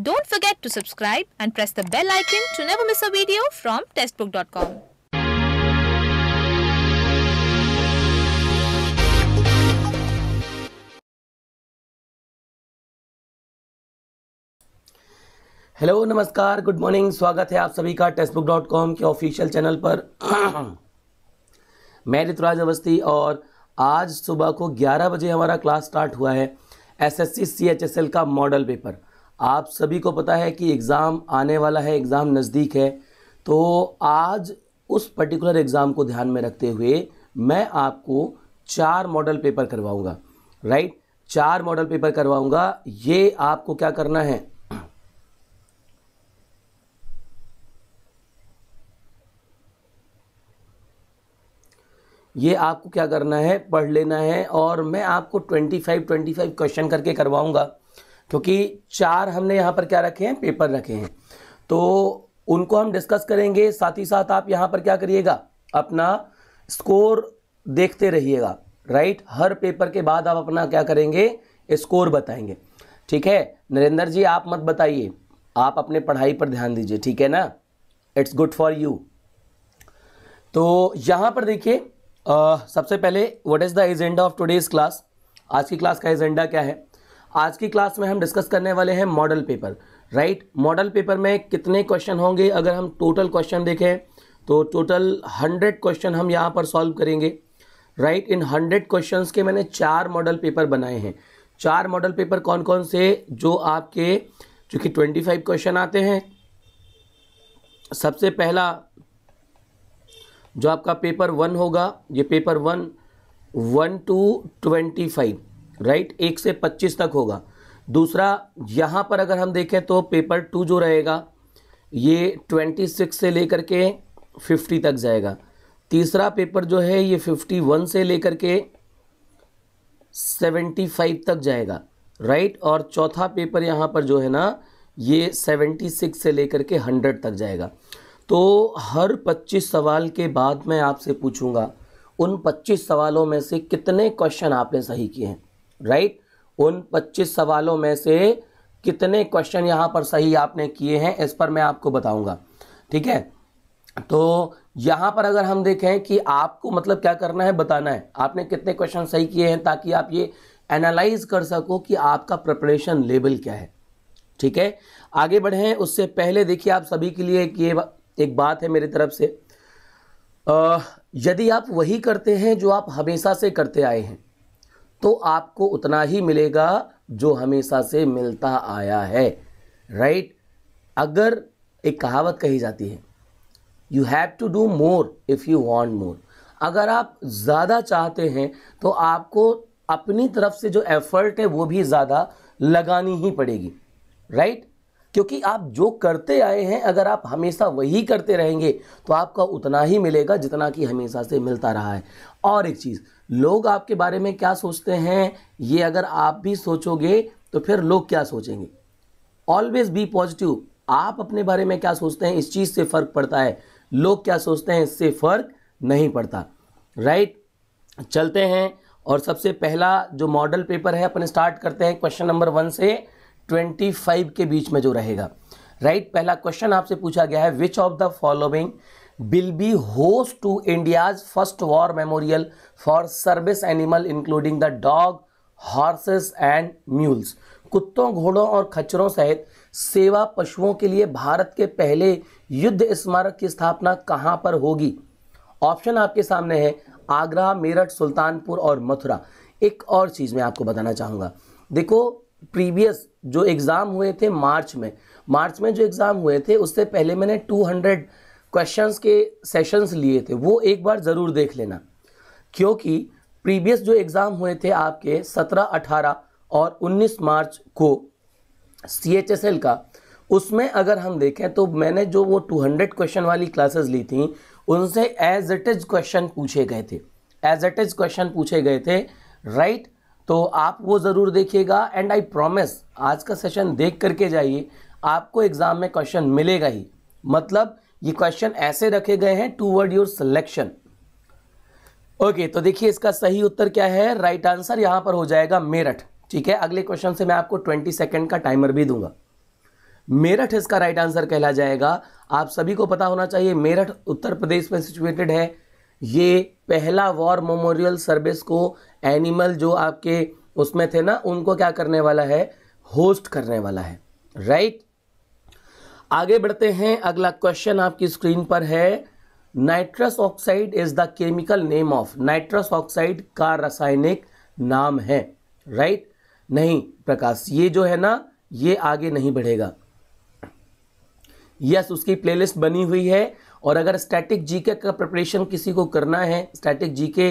Don't forget to subscribe and press the bell icon to never miss a video from testbook.com. Hello नमस्कार good morning स्वागत है आप सभी का textbook के ऑफिशियल चैनल पर मैं ऋतुराज अवस्थी और आज सुबह को 11 बजे हमारा क्लास स्टार्ट हुआ है एसएससी सीएचएसएल का मॉडल पेपर आप सभी को पता है कि एग्ज़ाम आने वाला है एग्ज़ाम नज़दीक है तो आज उस पर्टिकुलर एग्ज़ाम को ध्यान में रखते हुए मैं आपको चार मॉडल पेपर करवाऊंगा राइट चार मॉडल पेपर करवाऊंगा ये आपको क्या करना है ये आपको क्या करना है पढ़ लेना है और मैं आपको 25 25 क्वेश्चन करके करवाऊंगा क्योंकि चार हमने यहाँ पर क्या रखे हैं पेपर रखे हैं तो उनको हम डिस्कस करेंगे साथ ही साथ आप यहाँ पर क्या करिएगा अपना स्कोर देखते रहिएगा राइट हर पेपर के बाद आप अपना क्या करेंगे स्कोर बताएंगे ठीक है नरेंद्र जी आप मत बताइए आप अपने पढ़ाई पर ध्यान दीजिए ठीक है ना इट्स गुड फॉर यू तो यहाँ पर देखिए सबसे पहले what is the agenda of today's class आज की क्लास का एजेंडा क्या है आज की क्लास में हम डिस्कस करने वाले हैं model paper right model paper में कितने क्वेश्चन होंगे अगर हम टोटल क्वेश्चन देखें तो टोटल हंड्रेड क्वेश्चन हम यहाँ पर सॉल्व करेंगे राइट इन हंड्रेड क्वेश्चंस के मैंने चार मॉडल पेपर बनाए हैं चार मॉडल पेपर कौन कौन से जो आपके चूँकि ट्वेंटी फाइव क्वेश्चन आते हैं सबसे पहला जो आपका पेपर वन होगा ये paper one one to twenty five right एक से पच्चीस तक होगा दूसरा यहाँ पर अगर हम देखें तो पेपर टू जो रहेगा ये ट्वेंटी सिक्स से लेकर के फिफ्टी तक जाएगा तीसरा पेपर जो है ये फिफ्टी वन से लेकर के सेवेंटी फाइव तक जाएगा राइट और चौथा पेपर यहाँ पर जो है ना ये सेवेंटी सिक्स से लेकर के हंड्रेड तक जाएगा तो हर पच्चीस सवाल के बाद मैं आपसे पूछूंगा उन पच्चीस सवालों में से कितने क्वेश्चन आपने सही किए हैं राइट उन 25 सवालों में से कितने क्वेश्चन यहां पर सही आपने किए हैं इस पर मैं आपको बताऊंगा ठीक है तो यहां पर अगर हम देखें कि आपको मतलब क्या करना है बताना है आपने कितने क्वेश्चन सही किए हैं ताकि आप ये एनालाइज कर सको कि आपका प्रिपरेशन लेवल क्या है ठीक है आगे बढ़े उससे पहले देखिए आप सभी के लिए एक ये एक बात है मेरी तरफ से यदि आप वही करते हैं जो आप हमेशा से करते आए हैं तो आपको उतना ही मिलेगा जो हमेशा से मिलता आया है राइट right? अगर एक कहावत कही जाती है you have to do more if you want more अगर आप ज़्यादा चाहते हैं तो आपको अपनी तरफ से जो एफर्ट है वो भी ज़्यादा लगानी ही पड़ेगी राइट right? क्योंकि आप जो करते आए हैं अगर आप हमेशा वही करते रहेंगे तो आपका उतना ही मिलेगा जितना कि हमेशा से मिलता रहा है और एक चीज़ लोग आपके बारे में क्या सोचते हैं ये अगर आप भी सोचोगे तो फिर लोग क्या सोचेंगे ऑलवेज बी पॉजिटिव आप अपने बारे में क्या सोचते हैं इस चीज़ से फ़र्क पड़ता है लोग क्या सोचते हैं इससे फ़र्क नहीं पड़ता राइट right? चलते हैं और सबसे पहला जो मॉडल पेपर है अपन स्टार्ट करते हैं क्वेश्चन नंबर वन से 25 के बीच में जो रहेगा राइट right? पहला क्वेश्चन आपसे पूछा गया है which of the following will be host to India's first war memorial for service animal including the dog horses and mules कुत्तों घोड़ों और खच्चरों सहित सेवा पशुओं के लिए भारत के पहले युद्ध स्मारक की स्थापना कहां पर होगी ऑप्शन आपके सामने है आगरा मेरठ सुल्तानपुर और मथुरा एक और चीज़ मैं आपको बताना चाहूंगा देखो प्रीवियस जो एग्ज़ाम हुए थे मार्च में मार्च में जो एग्ज़ाम हुए थे उससे पहले मैंने 200 क्वेश्चंस के सेशंस लिए थे वो एक बार ज़रूर देख लेना क्योंकि प्रीवियस जो एग्ज़ाम हुए थे आपके 17, 18 और 19 मार्च को सी का उसमें अगर हम देखें तो मैंने जो वो 200 क्वेश्चन वाली क्लासेस ली थी उनसे एज इट इज़ क्वेश्चन पूछे गए थे एज इट इज़ क्वेश्चन पूछे गए थे राइट तो आप वो ज़रूर देखिएगा एंड आई प्रॉमिस आज का सेशन देख करके जाइए आपको एग्ज़ाम में क्वेश्चन मिलेगा ही मतलब ये क्वेश्चन ऐसे रखे गए हैं toward your selection okay तो देखिए इसका सही उत्तर क्या है राइट आंसर यहाँ पर हो जाएगा मेरठ ठीक है अगले क्वेश्चन से मैं आपको ट्वेंटी सेकेंड का टाइमर भी दूंगा मेरठ इसका राइट आंसर कहला जाएगा आप सभी को पता होना चाहिए मेरठ उत्तर प्रदेश में सिचुएटेड है ये पहला वॉर मेमोरियल सर्विस को एनिमल जो आपके उसमें थे ना उनको क्या करने वाला है होस्ट करने वाला है राइट आगे बढ़ते हैं अगला क्वेश्चन आपकी स्क्रीन पर है nitrous oxide is the chemical name of nitrous oxide का रासायनिक नाम है राइट नहीं प्रकाश ये जो है ना ये आगे नहीं बढ़ेगा यस उसकी प्लेलिस्ट बनी हुई है और अगर स्टैटिक जीके का प्रिपरेशन किसी को करना है स्टैटिक जीके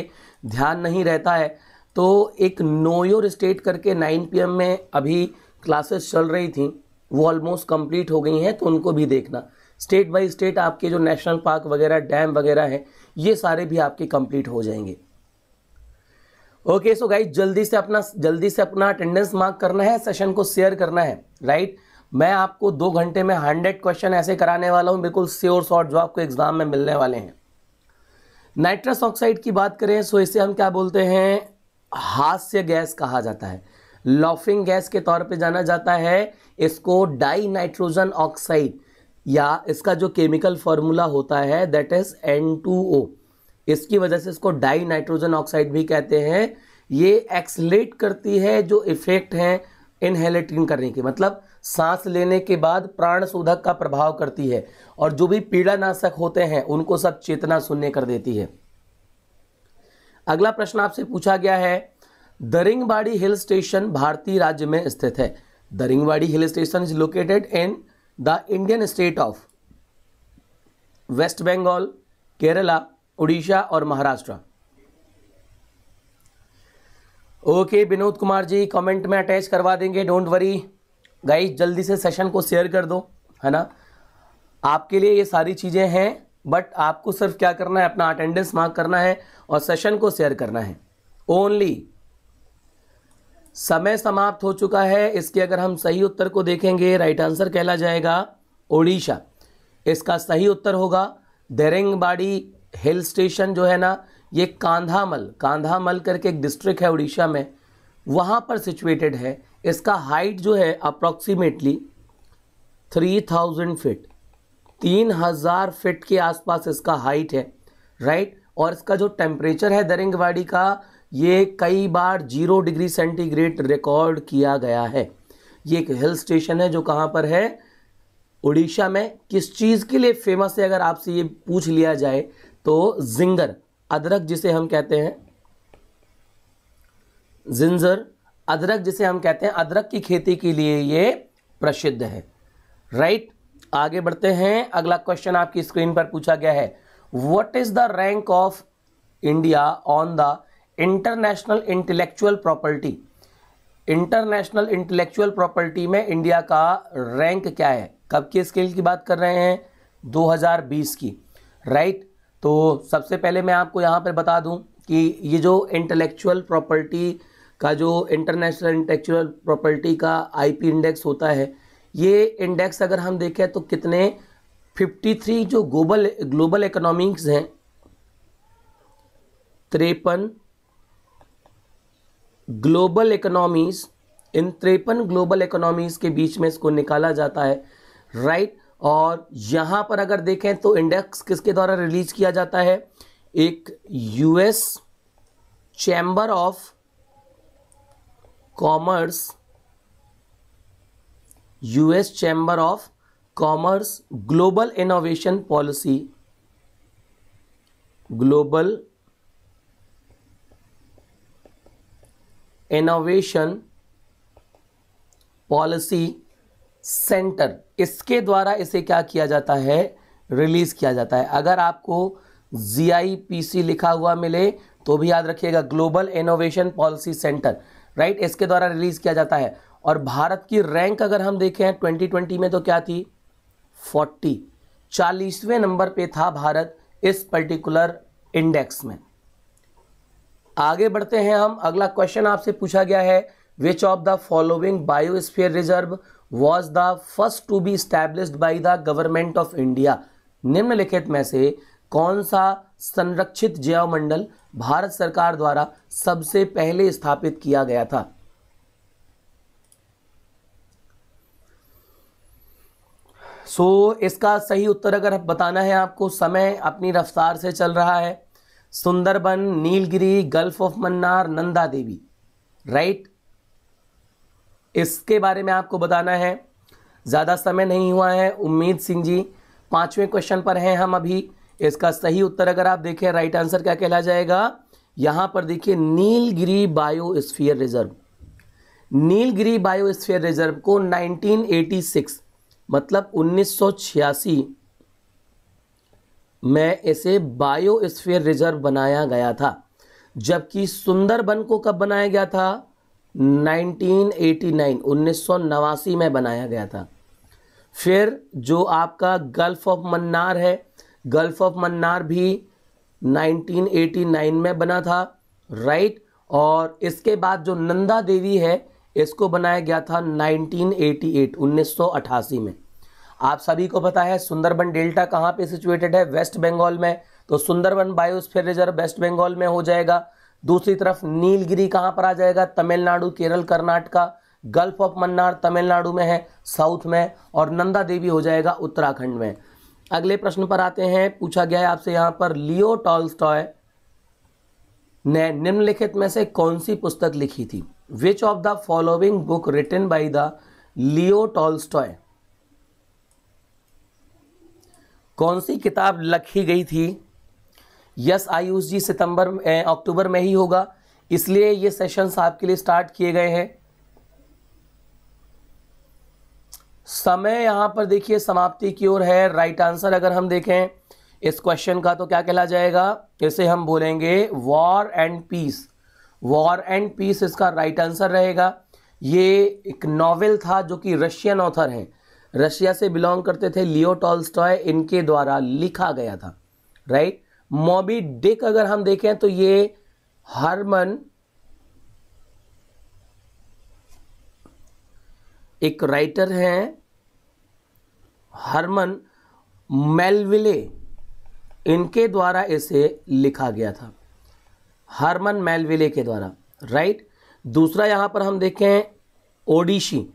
ध्यान नहीं रहता है तो एक नो योर स्टेट करके 9 पीएम में अभी क्लासेस चल रही थी वो ऑलमोस्ट कंप्लीट हो गई हैं तो उनको भी देखना स्टेट बाय स्टेट आपके जो नेशनल पार्क वगैरह डैम वगैरह हैं ये सारे भी आपके कंप्लीट हो जाएंगे ओके सो गाइज जल्दी से अपना जल्दी से अपना अटेंडेंस मार्क करना है सेशन को शेयर करना है राइट right? मैं आपको दो घंटे में हंड्रेड क्वेश्चन ऐसे कराने वाला हूँ बिल्कुल स्योर शॉर्ट जो आपको एग्जाम में मिलने वाले हैं नाइट्रस ऑक्साइड की बात करें सो इसे हम क्या बोलते हैं हास्य गैस कहा जाता है लॉफिंग गैस के तौर पे जाना जाता है इसको डाई नाइट्रोजन ऑक्साइड या इसका जो केमिकल फॉर्मूला होता है दैट इज एन इसकी वजह से इसको डाई नाइट्रोजन ऑक्साइड भी कहते हैं ये एक्सलेट करती है जो इफेक्ट हैं इनहेलेटिन करने की मतलब सांस लेने के बाद प्राण शोधक का प्रभाव करती है और जो भी पीड़ानाशक होते हैं उनको सब चेतना शून्य कर देती है अगला प्रश्न आपसे पूछा गया है दरिंगबाड़ी हिल स्टेशन भारतीय राज्य में स्थित है Daringbadi hill station is located in the Indian state of West Bengal Kerala Orissa और महाराष्ट्र ओके विनोद कुमार जी कमेंट में अटैच करवा देंगे डोंट वरी गाई जल्दी से सेशन को शेयर कर दो है ना आपके लिए ये सारी चीज़ें हैं बट आपको सिर्फ क्या करना है अपना अटेंडेंस मार्क करना है और सेशन को शेयर करना है ओनली समय समाप्त हो चुका है इसके अगर हम सही उत्तर को देखेंगे राइट आंसर कहला जाएगा ओडिशा इसका सही उत्तर होगा देरेंगबाड़ी हिल स्टेशन जो है ना ये कांधामल कांधामल करके एक डिस्ट्रिक्ट है उड़ीसा में वहाँ पर सिचुएटेड है इसका हाइट जो है अप्रॉक्सीमेटली थ्री थाउजेंड फिट तीन हज़ार फिट के आसपास इसका हाइट है राइट और इसका जो टेम्परेचर है दरिंगवाड़ी का ये कई बार जीरो डिग्री सेंटीग्रेड रिकॉर्ड किया गया है ये एक हिल स्टेशन है जो कहाँ पर है उड़ीसा में किस चीज़ के लिए फेमस है अगर आपसे ये पूछ लिया जाए तो जिंगर अदरक जिसे हम कहते हैं जिंजर अदरक जिसे हम कहते हैं अदरक की खेती के लिए ये प्रसिद्ध है राइट आगे बढ़ते हैं अगला क्वेश्चन आपकी स्क्रीन पर पूछा गया है what is the rank of India on the international intellectual property international intellectual property में इंडिया का रैंक क्या है कब के स्केल की बात कर रहे हैं 2020 की राइट right? तो सबसे पहले मैं आपको यहाँ पर बता दूँ कि ये जो इंटेलेक्चुअल प्रॉपर्टी का जो इंटरनेशनल इंटेक्चुअल प्रॉपर्टी का आईपी इंडेक्स होता है ये इंडेक्स अगर हम देखें तो कितने 53 जो ग्लोबल ग्लोबल इकोनॉमिक्स हैं त्रेपन ग्लोबल इकोनॉमीज इन त्रेपन ग्लोबल इकोनॉमीज के बीच में इसको निकाला जाता है राइट और यहाँ पर अगर देखें तो इंडेक्स किसके द्वारा रिलीज किया जाता है एक US chamber of commerce US chamber of commerce global innovation policy global innovation policy center इसके द्वारा इसे क्या किया जाता है रिलीज किया जाता है अगर आपको जी लिखा हुआ मिले तो भी याद रखिएगा global innovation policy center right इसके द्वारा रिलीज किया जाता है और भारत की रैंक अगर हम देखें 2020 में तो क्या थी 40 चालीसवें नंबर पे था भारत इस पर्टिकुलर इंडेक्स में आगे बढ़ते हैं हम अगला क्वेश्चन आपसे पूछा गया है which of the following biosphere reserve was the first to be establish by the government of India निम्नलिखित में से कौन सा संरक्षित जैव मंडल भारत सरकार द्वारा सबसे पहले स्थापित किया गया था सो so, इसका सही उत्तर अगर बताना है आपको समय अपनी रफ्तार से चल रहा है Sundarban Nilgiri gulf of Mannar Nanda Devi right इसके बारे में आपको बताना है ज़्यादा समय नहीं हुआ है उम्मीद सिंह जी पांचवें क्वेश्चन पर हैं हम अभी इसका सही उत्तर अगर आप देखें राइट आंसर क्या कहला जाएगा यहां पर देखिए Nilgiri biosphere reserve Nilgiri biosphere reserve को 1986 मतलब 1986 में इसे बायोस्फीयर रिजर्व बनाया गया था जबकि सुंदरबन को कब बनाया गया था 1989 1989 में बनाया गया था फिर जो आपका गल्फ ऑफ मन्नार है गल्फ ऑफ मन्नार भी 1989 में बना था राइट और इसके बाद जो नंदा देवी है इसको बनाया गया था 1988 1988 में आप सभी को पता है सुंदरबन डेल्टा कहाँ पे सिचुएटेड है वेस्ट बंगाल में तो Sundarban biosphere reserve West Bengal में हो जाएगा दूसरी तरफ नीलगिरी कहाँ पर आ जाएगा तमिलनाडु केरल कर्नाटका गल्फ ऑफ मन्नार तमिलनाडु में है साउथ में और नंदा देवी हो जाएगा उत्तराखंड में अगले प्रश्न पर आते हैं पूछा गया है आपसे यहाँ पर लियो टॉल्स्टॉय ने निम्नलिखित में से कौन सी पुस्तक लिखी थी which of the following book written by the Leo Tolstoy कौन सी किताब लिखी गई थी यस आयुष जी सितंबर अक्टूबर में ही होगा इसलिए ये सेशंस आपके लिए स्टार्ट किए गए हैं समय यहां पर देखिए समाप्ति की ओर है राइट आंसर अगर हम देखें इस क्वेश्चन का तो क्या कहला जाएगा इसे हम बोलेंगे war and peace war and peace इसका राइट आंसर रहेगा ये एक नॉवेल था जो कि रशियन ऑथर है रशिया से बिलोंग करते थे लियो टॉल्स्टॉय इनके द्वारा लिखा गया था राइट मॉबी डिक अगर हम देखें तो ये हरमन एक राइटर हैं हरमन मेलविले इनके द्वारा इसे लिखा गया था हरमन मेलविले के द्वारा राइट दूसरा यहाँ पर हम देखें ओडिशी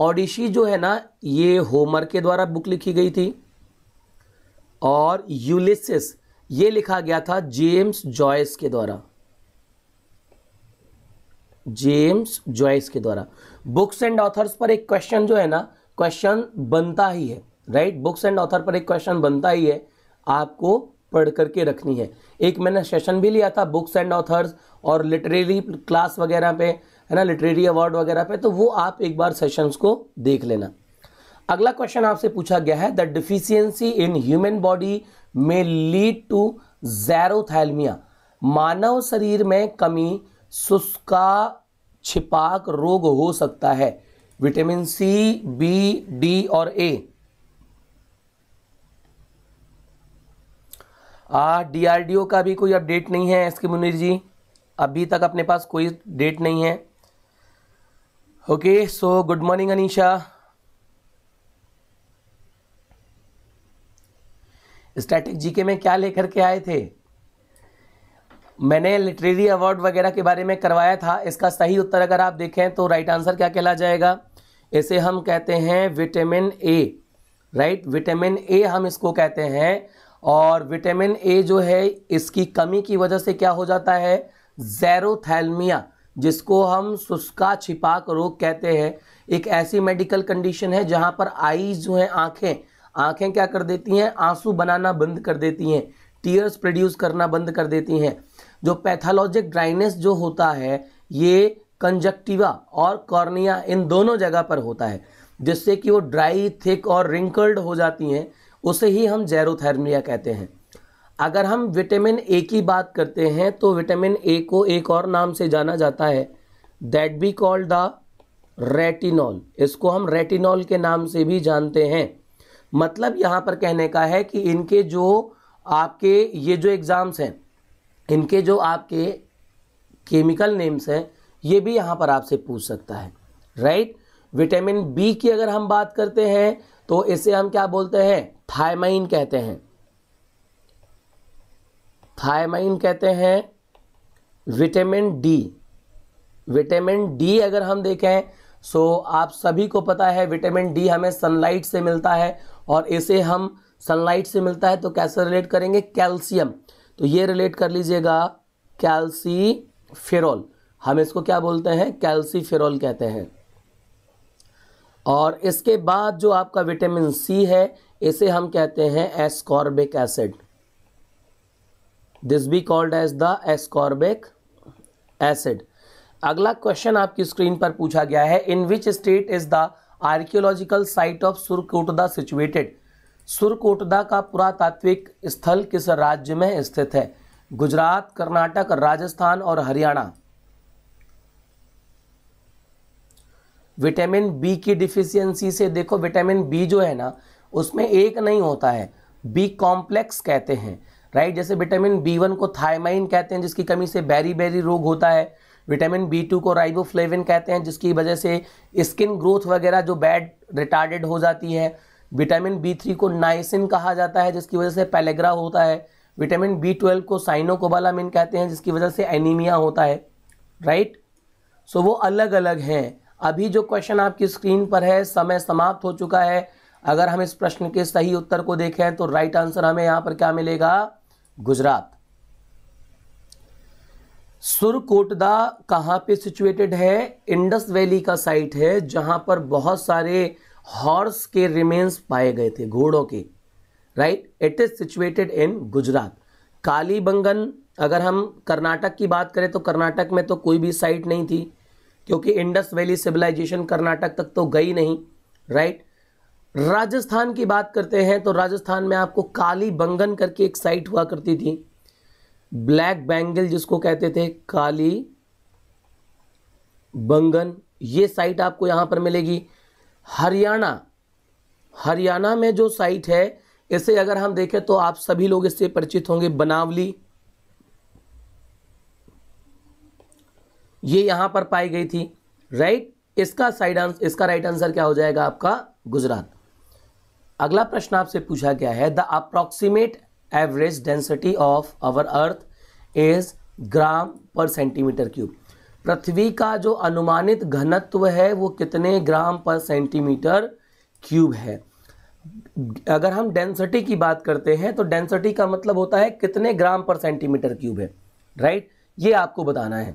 ओडिशी जो है ना ये होमर के द्वारा बुक लिखी गई थी और यूलिसिस ये लिखा गया था जेम्स जॉयस के द्वारा जेम्स जॉयस के द्वारा बुक्स एंड ऑथर्स पर एक क्वेश्चन जो है ना क्वेश्चन बनता ही है राइट बुक्स एंड ऑथर पर एक क्वेश्चन बनता ही है आपको पढ़ करके रखनी है एक मैंने सेशन भी लिया था बुक्स एंड ऑथर्स और लिटरेरी क्लास वगैरह पे है ना लिटरेरी अवार्ड वगैरह पे तो वो आप एक बार सेशंस को देख लेना अगला क्वेश्चन आपसे पूछा गया है the deficiency in human body में लीड टू जैरोथैल्मिया मानव शरीर में कमी सुस्का छिपाक रोग हो सकता है विटामिन सी बी डी और ए डीआरडीओ का भी कोई अपडेट नहीं है एस के मुनीर जी अभी तक अपने पास कोई डेट नहीं है okay so good morning Anisha static GK में क्या लेकर के आए थे मैंने लिटरेरी अवार्ड वगैरह के बारे में करवाया था इसका सही उत्तर अगर आप देखें तो राइट आंसर क्या कहला जाएगा इसे हम कहते हैं vitamin A right vitamin A हम इसको कहते हैं और विटामिन ए जो है इसकी कमी की वजह से क्या हो जाता है जैरोथैलमिया जिसको हम सुस्का छिपाक रोग कहते हैं एक ऐसी मेडिकल कंडीशन है जहां पर आईज जो है आंखें आंखें क्या कर देती हैं आंसू बनाना बंद कर देती हैं टीयर्स प्रोड्यूस करना बंद कर देती हैं जो पैथोलॉजिक ड्राइनेस जो होता है ये कंजक्टिवा और कॉर्निया इन दोनों जगह पर होता है जिससे कि वो ड्राई थिक और रिंकल्ड हो जाती हैं उसे ही हम जैरोथर्मिया कहते हैं अगर हम विटामिन ए की बात करते हैं तो विटामिन ए को एक और नाम से जाना जाता है that be called the retinol इसको हम रेटिनॉल के नाम से भी जानते हैं मतलब यहाँ पर कहने का है कि इनके जो आपके ये जो एग्ज़ाम्स हैं इनके जो आपके केमिकल नेम्स हैं ये भी यहाँ पर आपसे पूछ सकता है राइट विटामिन बी की अगर हम बात करते हैं तो इसे हम क्या बोलते हैं थायमाइन कहते हैं थायमाइन कहते हैं विटामिन डी विटामिन डी अगर हम देखें सो आप सभी को पता है विटामिन डी हमें सनलाइट से मिलता है और इसे हम सनलाइट से मिलता है तो कैसे रिलेट करेंगे कैल्शियम तो ये रिलेट कर लीजिएगा कैल्सीफेरॉल हम इसको क्या बोलते हैं कैल्सीफेरॉल कहते हैं और इसके बाद जो आपका विटामिन सी है इसे हम कहते हैं ascorbic acid this be called as the ascorbic acid अगला क्वेश्चन आपकी स्क्रीन पर पूछा गया है in which state is the archaeological site of Surkotada situated Surkotada का पुरातात्विक स्थल किस राज्य में स्थित है गुजरात कर्नाटक राजस्थान और हरियाणा विटामिन बी की डिफिशियंसी से देखो विटामिन बी जो है ना उसमें एक नहीं होता है बी कॉम्प्लेक्स कहते हैं राइट जैसे विटामिन बी वन को थायमाइन कहते हैं जिसकी कमी से बैरी बैरी रोग होता है विटामिन बी टू को राइबोफ्लेविन कहते हैं जिसकी वजह से स्किन ग्रोथ वगैरह जो बैड रिटार्डेड हो जाती है विटामिन बी थ्री को नाइसिन कहा जाता है जिसकी वजह से पैलेग्रा होता है विटामिन बी ट्वेल्व को साइनोकोबालामिन कहते हैं जिसकी वजह से एनीमिया होता है राइट सो so, वो अलग अलग हैं अभी जो क्वेश्चन आपकी स्क्रीन पर है समय समाप्त हो चुका है अगर हम इस प्रश्न के सही उत्तर को देखें तो राइट आंसर हमें यहां पर क्या मिलेगा गुजरात सुरकोटदा कहां पे सिचुएटेड है इंडस वैली का साइट है जहां पर बहुत सारे हॉर्स के रिमेन्स पाए गए थे घोड़ों के right it is situated in Gujarat Kalibangan अगर हम कर्नाटक की बात करें तो कर्नाटक में तो कोई भी साइट नहीं थी क्योंकि इंडस वैली सिविलाइजेशन कर्नाटक तक तो गई नहीं राइट राजस्थान की बात करते हैं तो राजस्थान में आपको काली बंगन करके एक साइट हुआ करती थी ब्लैक बैंगल जिसको कहते थे काली बंगन ये साइट आपको यहां पर मिलेगी हरियाणा हरियाणा में जो साइट है इसे अगर हम देखें तो आप सभी लोग इससे परिचित होंगे बनावली ये यहां पर पाई गई थी राइट इसका साइड आंसर इसका राइट आंसर क्या हो जाएगा आपका गुजरात अगला प्रश्न आपसे पूछा गया है the approximate average density of our earth is gram per centimetre cube पृथ्वी का जो अनुमानित घनत्व है वो कितने ग्राम पर सेंटीमीटर क्यूब है अगर हम डेंसिटी की बात करते हैं तो डेंसिटी का मतलब होता है कितने ग्राम पर सेंटीमीटर क्यूब है राइट ये आपको बताना है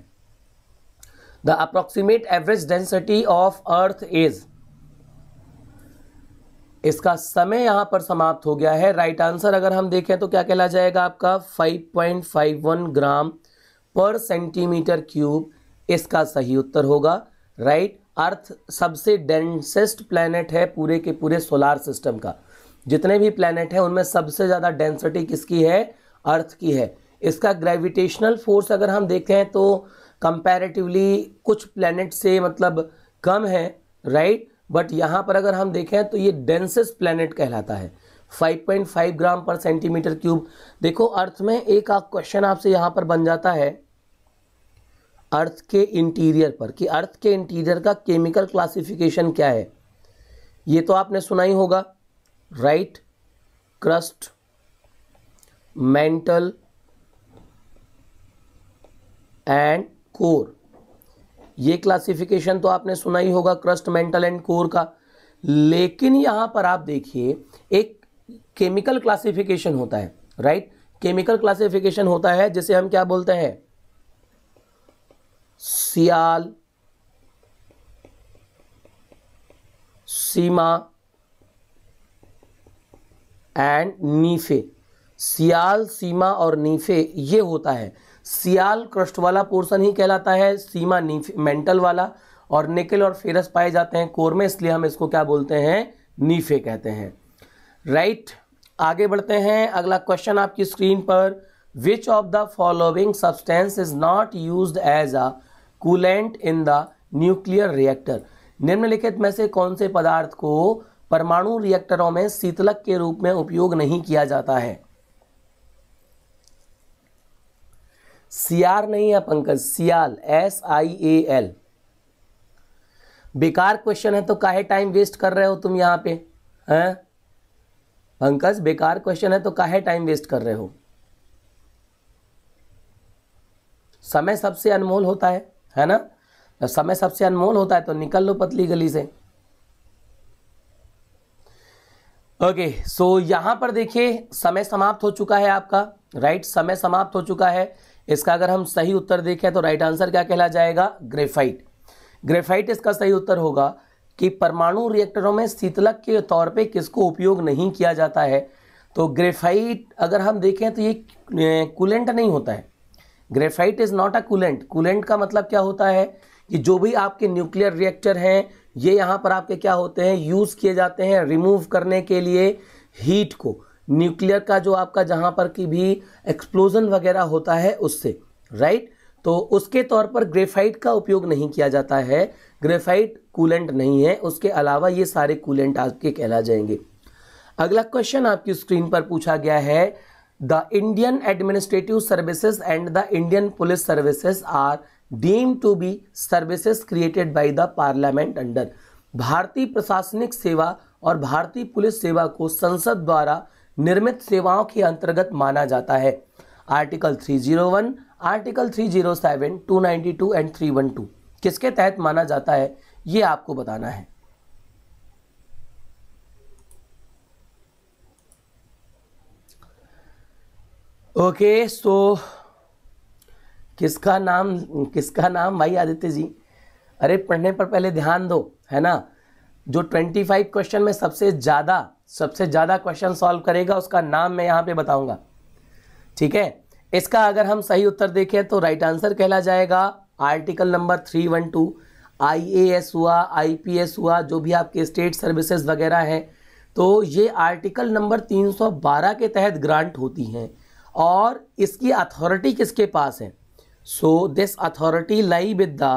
the approximate average density of earth is इसका समय यहाँ पर समाप्त हो गया है राइट आंसर अगर हम देखें तो क्या कहला जाएगा आपका 5.51 ग्राम पर सेंटीमीटर क्यूब इसका सही उत्तर होगा राइट अर्थ सबसे डेंसेस्ट प्लैनेट है पूरे के पूरे सोलार सिस्टम का जितने भी प्लैनेट हैं उनमें सबसे ज़्यादा डेंसिटी किसकी है अर्थ की है इसका ग्रेविटेशनल फोर्स अगर हम देखें तो कंपैरेटिवली कुछ प्लैनेट से मतलब कम है राइट right? बट यहां पर अगर हम देखें तो ये डेंसेस्ट प्लैनेट कहलाता है 5.5 ग्राम पर सेंटीमीटर क्यूब देखो अर्थ में एक क्वेश्चन आपसे यहां पर बन जाता है अर्थ के इंटीरियर पर कि अर्थ के इंटीरियर का केमिकल क्लासिफिकेशन क्या है ये तो आपने सुना ही होगा right crust mantle and core ये क्लासिफिकेशन तो आपने सुना ही होगा क्रस्ट मेंटल एंड कोर का लेकिन यहां पर आप देखिए एक केमिकल क्लासिफिकेशन होता है राइट केमिकल क्लासिफिकेशन होता है जिसे हम क्या बोलते हैं सियाल सीमा एंड नीफे सियाल सीमा और नीफे ये होता है सियाल क्रस्ट वाला पोर्सन ही कहलाता है सीमा मेंटल वाला और निकल और फेरस पाए जाते हैं कोर में इसलिए हम इसको क्या बोलते हैं नीफे कहते हैं राइट right, आगे बढ़ते हैं अगला क्वेश्चन आपकी स्क्रीन पर which of the following substance is not use as a coolant in the nuclear reactor निम्नलिखित में से कौन से पदार्थ को परमाणु रिएक्टरों में शीतलक के रूप में उपयोग नहीं किया जाता है सियार नहीं है Pankaj Sial S I A L बेकार क्वेश्चन है तो काहे टाइम वेस्ट कर रहे हो तुम यहां पे हैं पंकज बेकार क्वेश्चन है तो काहे टाइम वेस्ट कर रहे हो समय सबसे अनमोल होता है है ना जब समय सबसे अनमोल होता है तो निकल लो पतली गली से ओके सो यहां पर देखिए समय समाप्त हो चुका है आपका राइट समय समाप्त हो चुका है इसका अगर हम सही उत्तर देखें तो राइट आंसर क्या कहला जाएगा ग्रेफाइट ग्रेफाइट इसका सही उत्तर होगा कि परमाणु रिएक्टरों में शीतलक के तौर पे किसको उपयोग नहीं किया जाता है तो ग्रेफाइट अगर हम देखें तो ये कूलेंट नहीं होता है graphite is not a coolant coolant का मतलब क्या होता है कि जो भी आपके न्यूक्लियर रिएक्टर हैं ये यहाँ पर आपके क्या होते हैं यूज़ किए जाते हैं रिमूव करने के लिए हीट को न्यूक्लियर का जो आपका जहां पर की भी एक्सप्लोजन वगैरह होता है उससे राइट तो उसके तौर पर ग्रेफाइट का उपयोग नहीं किया जाता है ग्रेफाइट कूलेंट नहीं है उसके अलावा ये सारे कूलेंट आपके कहला जाएंगे अगला क्वेश्चन आपकी स्क्रीन पर पूछा गया है the Indian administrative services and the Indian police services are deem to be services created by the parliament under भारतीय प्रशासनिक सेवा और भारतीय पुलिस सेवा को संसद द्वारा निर्मित सेवाओं के अंतर्गत माना जाता है आर्टिकल 301, आर्टिकल 307, 292 एंड 312 किसके तहत माना जाता है ये आपको बताना है ओके okay, सो so, किसका नाम किसका नाम भाई आदित्य जी अरे पढ़ने पर पहले ध्यान दो है ना जो 25 क्वेश्चन में सबसे ज़्यादा सबसे ज़्यादा क्वेश्चन सॉल्व करेगा उसका नाम मैं यहाँ पे बताऊंगा ठीक है इसका अगर हम सही उत्तर देखें तो राइट आंसर कहला जाएगा article number three one two S हुआ आई पी एस हुआ जो भी आपके स्टेट सर्विसेज वगैरह हैं तो ये आर्टिकल नंबर 312 के तहत ग्रांट होती हैं और इसकी अथॉरिटी किसके पास है so this authority lie with the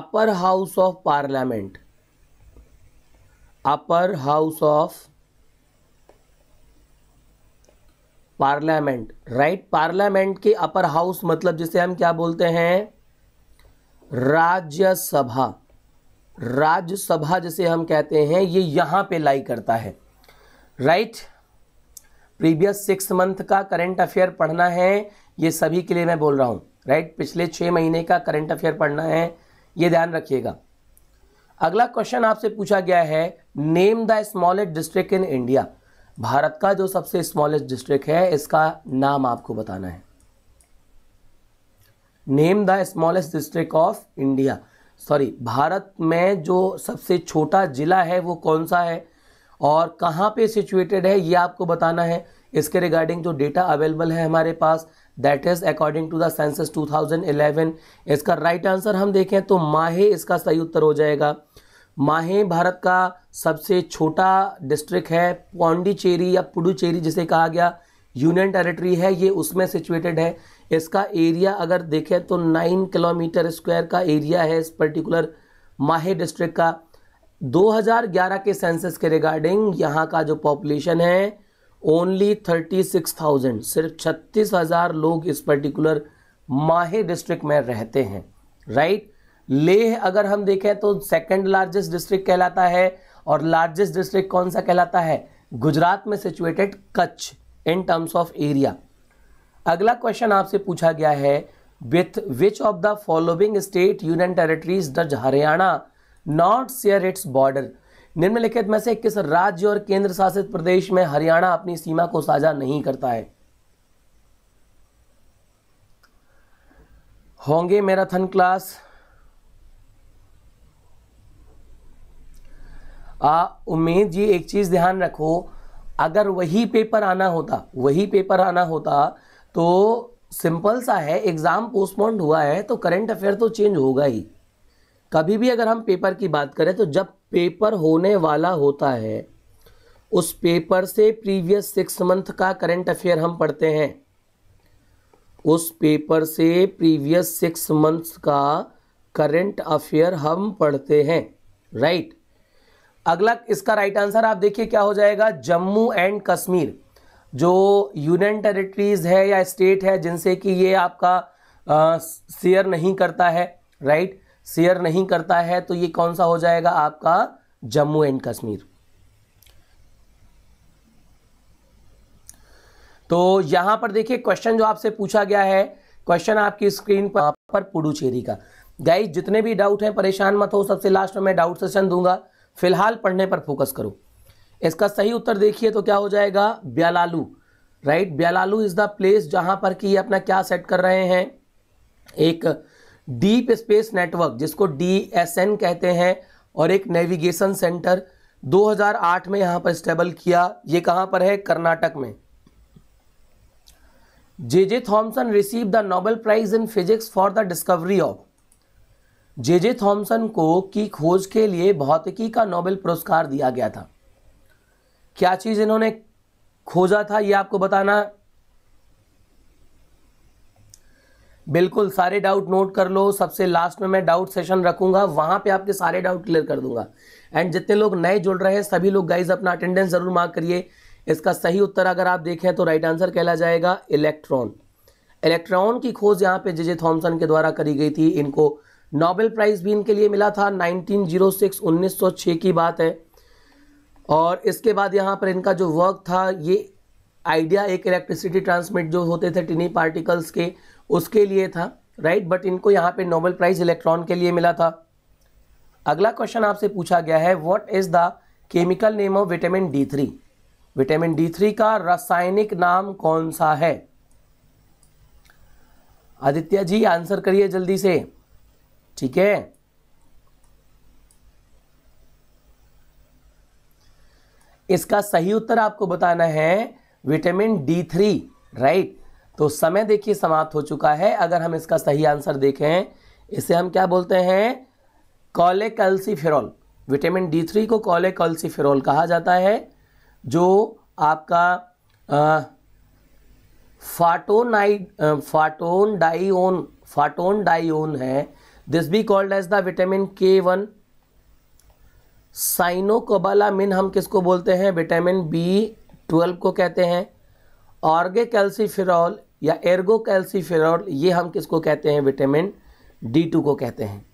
upper house of parliament upper house of parliament right parliament के अपर हाउस मतलब जिसे हम क्या बोलते हैं राज्यसभा राज्यसभा जिसे हम कहते हैं ये यहां पे लाई करता है राइट प्रीवियस सिक्स मंथ का करंट अफेयर पढ़ना है ये सभी के लिए मैं बोल रहा हूं राइट right? पिछले छह महीने का करंट अफेयर पढ़ना है ये ध्यान रखिएगा अगला क्वेश्चन आपसे पूछा गया है name the smallest district in India भारत का जो सबसे स्मॉलेस्ट डिस्ट्रिक्ट है इसका नाम आपको बताना है name the smallest district of India sorry भारत में जो सबसे छोटा जिला है वो कौन सा है और कहाँ पे सिचुएटेड है ये आपको बताना है इसके रिगार्डिंग जो डेटा अवेलेबल है हमारे पास that is according to the census 2011 इसका राइट right आंसर हम देखें तो माहे इसका सही उत्तर हो जाएगा माहे भारत का सबसे छोटा डिस्ट्रिक्ट है पौंडीचेरी या पुडुचेरी जिसे कहा गया यूनियन टेरिटरी है ये उसमें सिचुएटेड है इसका एरिया अगर देखें तो नाइन किलोमीटर स्क्वायर का एरिया है इस पर्टिकुलर माहे डिस्ट्रिक्ट का 2011 के सेंसस के रिगार्डिंग यहाँ का जो पॉपुलेशन है ओनली 36,000 सिर्फ 36,000 लोग इस पर्टिकुलर माहे डिस्ट्रिक्ट में रहते हैं राइट लेह अगर हम देखें तो सेकंड लार्जेस्ट डिस्ट्रिक्ट कहलाता है और लार्जेस्ट डिस्ट्रिक्ट कौन सा कहलाता है गुजरात में situated Kutch in terms of area अगला क्वेश्चन आपसे पूछा गया है with which of the following state union territories does Haryana not share its border निम्नलिखित में से किस राज्य और केंद्र शासित प्रदेश में हरियाणा अपनी सीमा को साझा नहीं करता है होंगे मैराथन क्लास उम्मीद जी एक चीज़ ध्यान रखो अगर वही पेपर आना होता वही पेपर आना होता तो सिंपल सा है एग्ज़ाम पोस्टपोन्ड हुआ है तो करंट अफेयर तो चेंज होगा ही कभी भी अगर हम पेपर की बात करें तो जब पेपर होने वाला होता है उस पेपर से प्रीवियस सिक्स मंथ का करंट अफेयर हम पढ़ते हैं उस पेपर से प्रीवियस सिक्स मंथ्स का करंट अफेयर हम पढ़ते हैं राइट right? अगला इसका राइट आंसर आप देखिए क्या हो जाएगा जम्मू एंड कश्मीर जो यूनियन टेरिटरीज है या स्टेट है जिनसे कि ये आपका शेयर नहीं करता है राइट शेयर नहीं करता है तो ये कौन सा हो जाएगा आपका जम्मू एंड कश्मीर तो यहां पर देखिए क्वेश्चन जो आपसे पूछा गया है क्वेश्चन आपकी स्क्रीन पर, पुडुचेरी का गाइज जितने भी डाउट है परेशान मत हो सबसे लास्ट में मैं डाउट सेशन दूंगा फिलहाल पढ़ने पर फोकस करो इसका सही उत्तर देखिए तो क्या हो जाएगा Byalalu right Byalalu is the place जहां पर कि अपना क्या सेट कर रहे हैं एक डीप स्पेस नेटवर्क जिसको डी एस एन कहते हैं और एक नेविगेशन सेंटर 2008 में यहां पर स्टेबल किया ये कहां पर है कर्नाटक में J J Thomson receive the Nobel prize in physics for the discovery of J J Thomson को की खोज के लिए भौतिकी का नोबेल पुरस्कार दिया गया था क्या चीज इन्होंने खोजा था यह आपको बताना बिल्कुल सारे डाउट नोट कर लो सबसे लास्ट में मैं डाउट सेशन रखूंगा वहां पे आपके सारे डाउट क्लियर कर दूंगा एंड जितने लोग नए जुड़ रहे हैं सभी लोग गाइज अपना अटेंडेंस जरूर मार्क करिए इसका सही उत्तर अगर आप देखें तो राइट आंसर कहला जाएगा इलेक्ट्रॉन इलेक्ट्रॉन की खोज यहाँ पे जे जे थॉम्सन के द्वारा करी गई थी इनको नोबेल प्राइज़ भी इनके लिए मिला था 1906 1906 की बात है और इसके बाद यहाँ पर इनका जो वर्क था ये आइडिया एक इलेक्ट्रिसिटी ट्रांसमिट जो होते थे टिनी पार्टिकल्स के उसके लिए था राइट बट इनको यहाँ पे नोबेल प्राइज़ इलेक्ट्रॉन के लिए मिला था अगला क्वेश्चन आपसे पूछा गया है what is the chemical name of vitamin D three vitamin D three का रासायनिक नाम कौन सा है आदित्य जी आंसर करिए जल्दी से ठीक है इसका सही उत्तर आपको बताना है विटामिन डी थ्री राइट तो समय देखिए समाप्त हो चुका है अगर हम इसका सही आंसर देखें इसे हम क्या बोलते हैं कॉले कैल्सीफेरॉल विटामिन डी थ्री को कॉले कैल्सीफेरॉल कहा जाता है जो आपका फाटोनाइड फाटोन डाइओन फाटोन डाइओन है this be called as the vitamin K one cyanocobalamin हम किसको बोलते हैं विटामिन बी ट्वेल्व को कहते हैं ऑर्गे कैल्सीफिरॉल या एर्गो कैल्सीफिरॉल ये हम किसको कहते हैं विटामिन डी टू को कहते हैं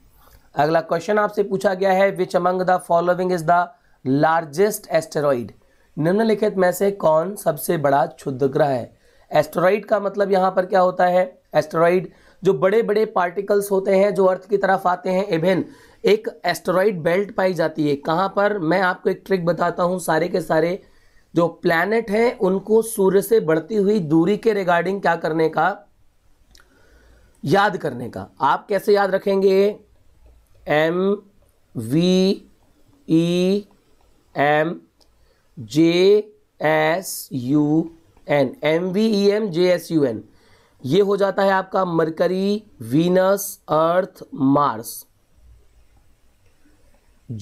अगला क्वेश्चन आपसे पूछा गया है which among the following is the largest asteroid निम्नलिखित में से कौन सबसे बड़ा क्षुद्र ग्रह है एस्टेरॉइड का मतलब यहाँ पर क्या होता है एस्टेरॉइड जो बड़े बड़े पार्टिकल्स होते हैं जो अर्थ की तरफ आते हैं इवेन एक एस्ट्रॉइड बेल्ट पाई जाती है कहाँ पर मैं आपको एक ट्रिक बताता हूँ सारे के सारे जो प्लैनेट हैं उनको सूर्य से बढ़ती हुई दूरी के रिगार्डिंग क्या करने का याद करने का आप कैसे याद रखेंगे M V E M J S U N M V E M J S U N ये हो जाता है आपका Mercury Venus Earth Mars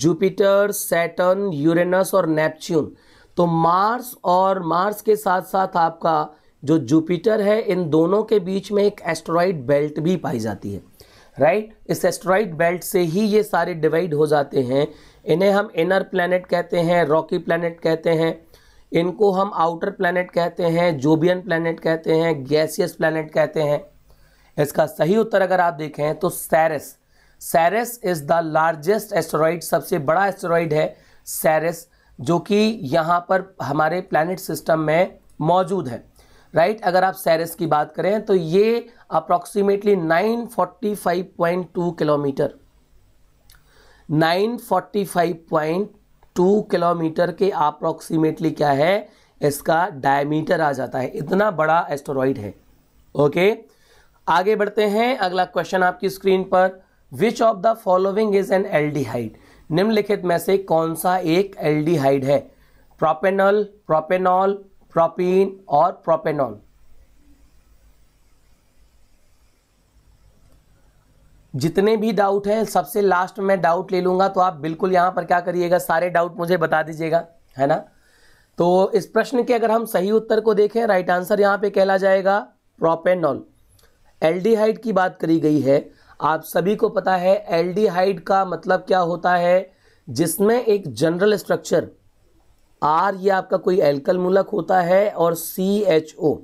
Jupiter Saturn Uranus और नेपच्यून तो मार्स और मार्स के साथ साथ आपका जो जुपिटर है इन दोनों के बीच में एक एस्ट्रॉइड बेल्ट भी पाई जाती है राइट right? इस एस्ट्रॉइड बेल्ट से ही ये सारे डिवाइड हो जाते हैं इन्हें हम इनर प्लैनेट कहते हैं रॉकी प्लैनेट कहते हैं इनको हम आउटर प्लैनेट कहते हैं जोबियन प्लैनेट कहते हैं गैसियस प्लैनेट कहते हैं इसका सही उत्तर अगर आप देखें तो Ceres Ceres is the largest asteroid सबसे बड़ा एस्टेरॉइड है सैरस जो कि यहाँ पर हमारे प्लैनेट सिस्टम में मौजूद है राइट अगर आप सैरस की बात करें तो ये अप्रॉक्सीमेटली 945.2 किलोमीटर 945.2 टू किलोमीटर के अप्रोक्सीमेटली क्या है इसका डायमीटर आ जाता है इतना बड़ा एस्टोरॉइड है ओके okay? आगे बढ़ते हैं अगला क्वेश्चन आपकी स्क्रीन पर which of the following is an aldehyde निम्नलिखित में से कौन सा एक एल्डिहाइड है प्रोपेनल प्रोपेनॉल प्रोपीन और प्रोपेनॉल जितने भी डाउट है सबसे लास्ट में डाउट ले लूँगा तो आप बिल्कुल यहाँ पर क्या करिएगा सारे डाउट मुझे बता दीजिएगा है ना तो इस प्रश्न के अगर हम सही उत्तर को देखें राइट आंसर यहाँ पे कहला जाएगा प्रोपेनॉल एल्डिहाइड की बात करी गई है आप सभी को पता है एल्डिहाइड का मतलब क्या होता है जिसमें एक जनरल स्ट्रक्चर आर ये आपका कोई एल्कल मूलक होता है और C H O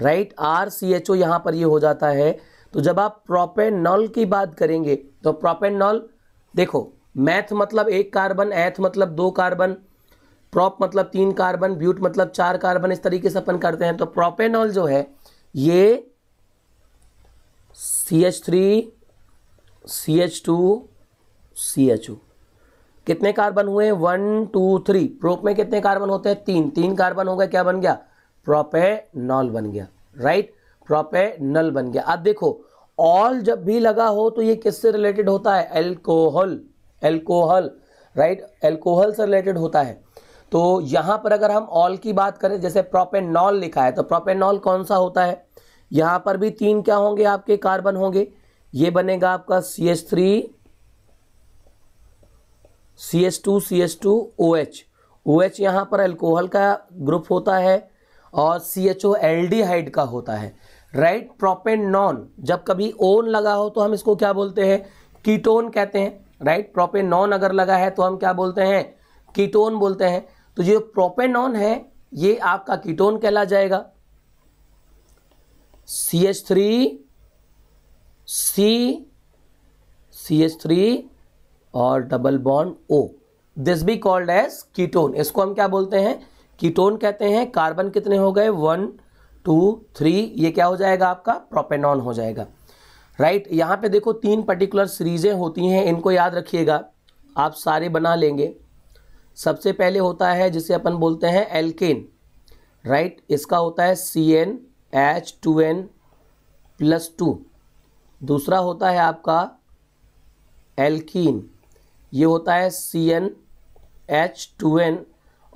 right R C H O यहाँ पर ये हो जाता है तो जब आप प्रोपेनॉल की बात करेंगे तो प्रोपेनॉल देखो मैथ मतलब एक कार्बन एथ मतलब दो कार्बन प्रॉप मतलब तीन कार्बन ब्यूट मतलब चार कार्बन इस तरीके से अपन करते हैं तो प्रोपेनॉल जो है ये C H three C H two C H O कितने कार्बन हुए वन टू थ्री प्रोप में कितने कार्बन होते हैं तीन तीन कार्बन हो गए क्या बन गया प्रोपेनॉल बन गया राइट प्रोपेनल बन गया अब देखो ऑल जब भी लगा हो तो ये किससे रिलेटेड होता है एल्कोहल एल्कोहल राइट एल्कोहल से रिलेटेड होता है तो यहां पर अगर हम ऑल की बात करें जैसे प्रोपेनॉल लिखा है तो प्रोपेनॉल कौन सा होता है यहां पर भी तीन क्या होंगे आपके कार्बन होंगे ये बनेगा आपका C H three C S two C H two O H O H यहाँ पर एल्कोहल का ग्रुप होता है और C H O aldehyde का होता है राइट प्रोपेन नॉन जब कभी ओन लगा हो तो हम इसको क्या बोलते हैं कीटोन कहते हैं राइट प्रोपेन नॉन अगर लगा है तो हम क्या बोलते हैं कीटोन बोलते हैं तो ये प्रोपेन नॉन है ये आपका कीटोन कहला जाएगा C H three C C H three और double bond O this be called as ketone इसको हम क्या बोलते हैं कीटोन कहते हैं कार्बन कितने हो गए वन टू थ्री ये क्या हो जाएगा आपका प्रोपेनॉन हो जाएगा राइट right? यहाँ पे देखो तीन पर्टिकुलर सीरीज़ें होती हैं इनको याद रखिएगा आप सारे बना लेंगे सबसे पहले होता है जिसे अपन बोलते हैं एल्केन राइट right? इसका होता है C N H two N plus two दूसरा होता है आपका एल्कीन ये होता है C N H two N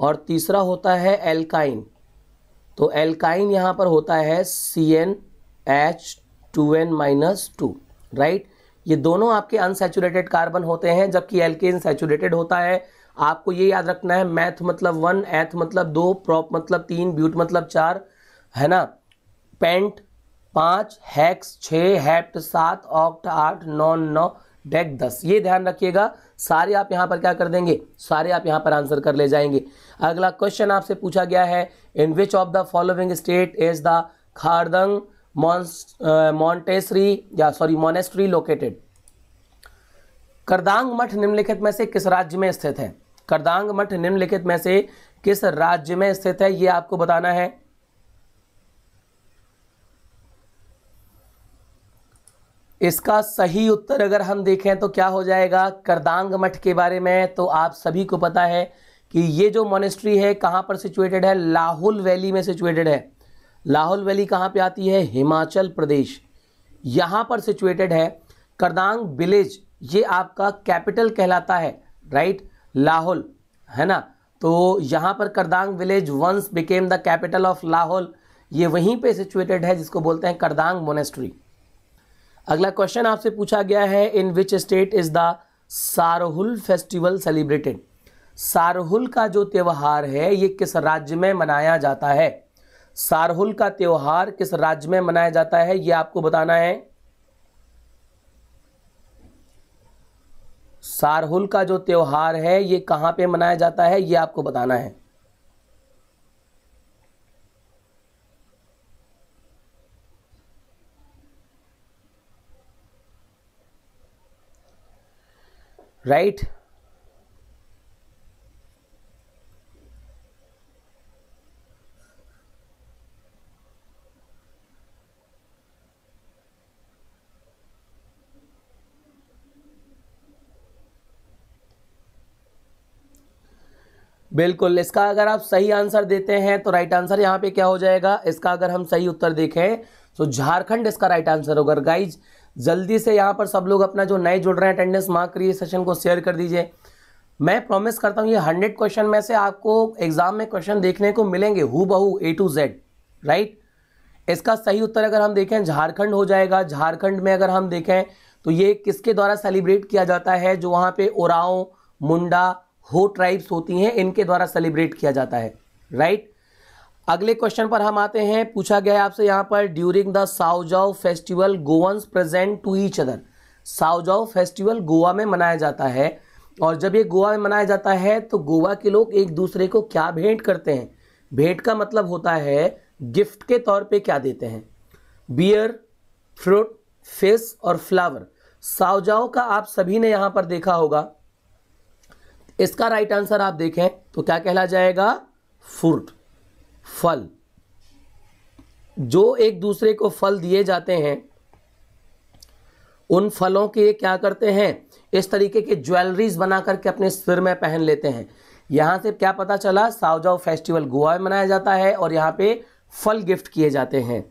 और तीसरा होता है एल्काइन तो एल्काइन यहाँ पर होता है C N H two N minus two right ये दोनों आपके अनसेचुरेटेड कार्बन होते हैं जबकि एल्केन सेचुरेटेड होता है आपको ये याद रखना है मैथ मतलब वन एथ मतलब दो प्रॉप मतलब तीन ब्यूट मतलब चार है ना पेंट पाँच हैक्स छः हैप्ट सात ऑक्ट आठ नौ नौ बैक दस ये ध्यान रखिएगा सारे आप यहाँ पर क्या कर देंगे सारे आप यहाँ पर आंसर कर ले जाएंगे अगला क्वेश्चन आपसे पूछा गया है in which of the following state is the Khardung montessori या सॉरी मोनेस्ट्री लोकेटेड करदांग मठ निम्नलिखित में से किस राज्य में स्थित है करदांग मठ निम्नलिखित में से किस राज्य में स्थित है ये आपको बताना है इसका सही उत्तर अगर हम देखें तो क्या हो जाएगा करदांग मठ के बारे में तो आप सभी को पता है कि ये जो मोनेस्ट्री है कहाँ पर सिचुएटेड है लाहौल वैली में सिचुएटेड है लाहौल वैली कहाँ पे आती है हिमाचल प्रदेश यहाँ पर सिचुएटेड है करदांग विलेज ये आपका कैपिटल कहलाता है राइट लाहौल है ना तो यहाँ पर Kardang village once became the capital of Lahaul ये वहीं पे सिचुएटेड है जिसको बोलते हैं करदांग मोनेस्ट्री अगला क्वेश्चन आपसे पूछा गया है in which state is the Sarhul festival celebrated Sarhul का जो त्यौहार है ये किस राज्य में मनाया जाता है सारहुल का त्यौहार किस राज्य में मनाया जाता है ये आपको बताना है सारहुल का जो त्यौहार है ये कहाँ पे मनाया जाता है ये आपको बताना है राइट बिल्कुल इसका अगर आप सही आंसर देते हैं तो राइट आंसर यहाँ पे क्या हो जाएगा इसका अगर हम सही उत्तर देखें तो झारखंड इसका राइट आंसर होगा गाइज जल्दी से यहाँ पर सब लोग अपना जो नए जुड़ रहे हैं अटेंडेंस मार्क करिए सेशन को शेयर कर दीजिए मैं प्रॉमिस करता हूँ ये हंड्रेड क्वेश्चन में से आपको एग्जाम में क्वेश्चन देखने को मिलेंगे हु बहू ए टू जेड राइट इसका सही उत्तर अगर हम देखें झारखंड हो जाएगा झारखंड में अगर हम देखें तो ये किसके द्वारा सेलिब्रेट किया जाता है जो वहाँ पे ओराओं मुंडा हो ट्राइब्स होती हैं इनके द्वारा सेलिब्रेट किया जाता है राइट अगले क्वेश्चन पर हम आते हैं पूछा गया है आपसे यहाँ पर during the Sao Joao festival Goans present to each other Sao Joao festival Goa में मनाया जाता है और जब ये गोवा में मनाया जाता है तो गोवा के लोग एक दूसरे को क्या भेंट करते हैं भेंट का मतलब होता है गिफ्ट के तौर पे क्या देते हैं बियर फ्रूट फिश और फ्लावर साउजाओ का आप सभी ने यहाँ पर देखा होगा इसका राइट आंसर आप देखें तो क्या कहला जाएगा फ्रूट फल जो एक दूसरे को फल दिए जाते हैं उन फलों के क्या करते हैं इस तरीके के ज्वेलरीज बना करके अपने सिर में पहन लेते हैं यहां से क्या पता चला सावजाओ फेस्टिवल गोवा में मनाया जाता है और यहाँ पे फल गिफ्ट किए जाते हैं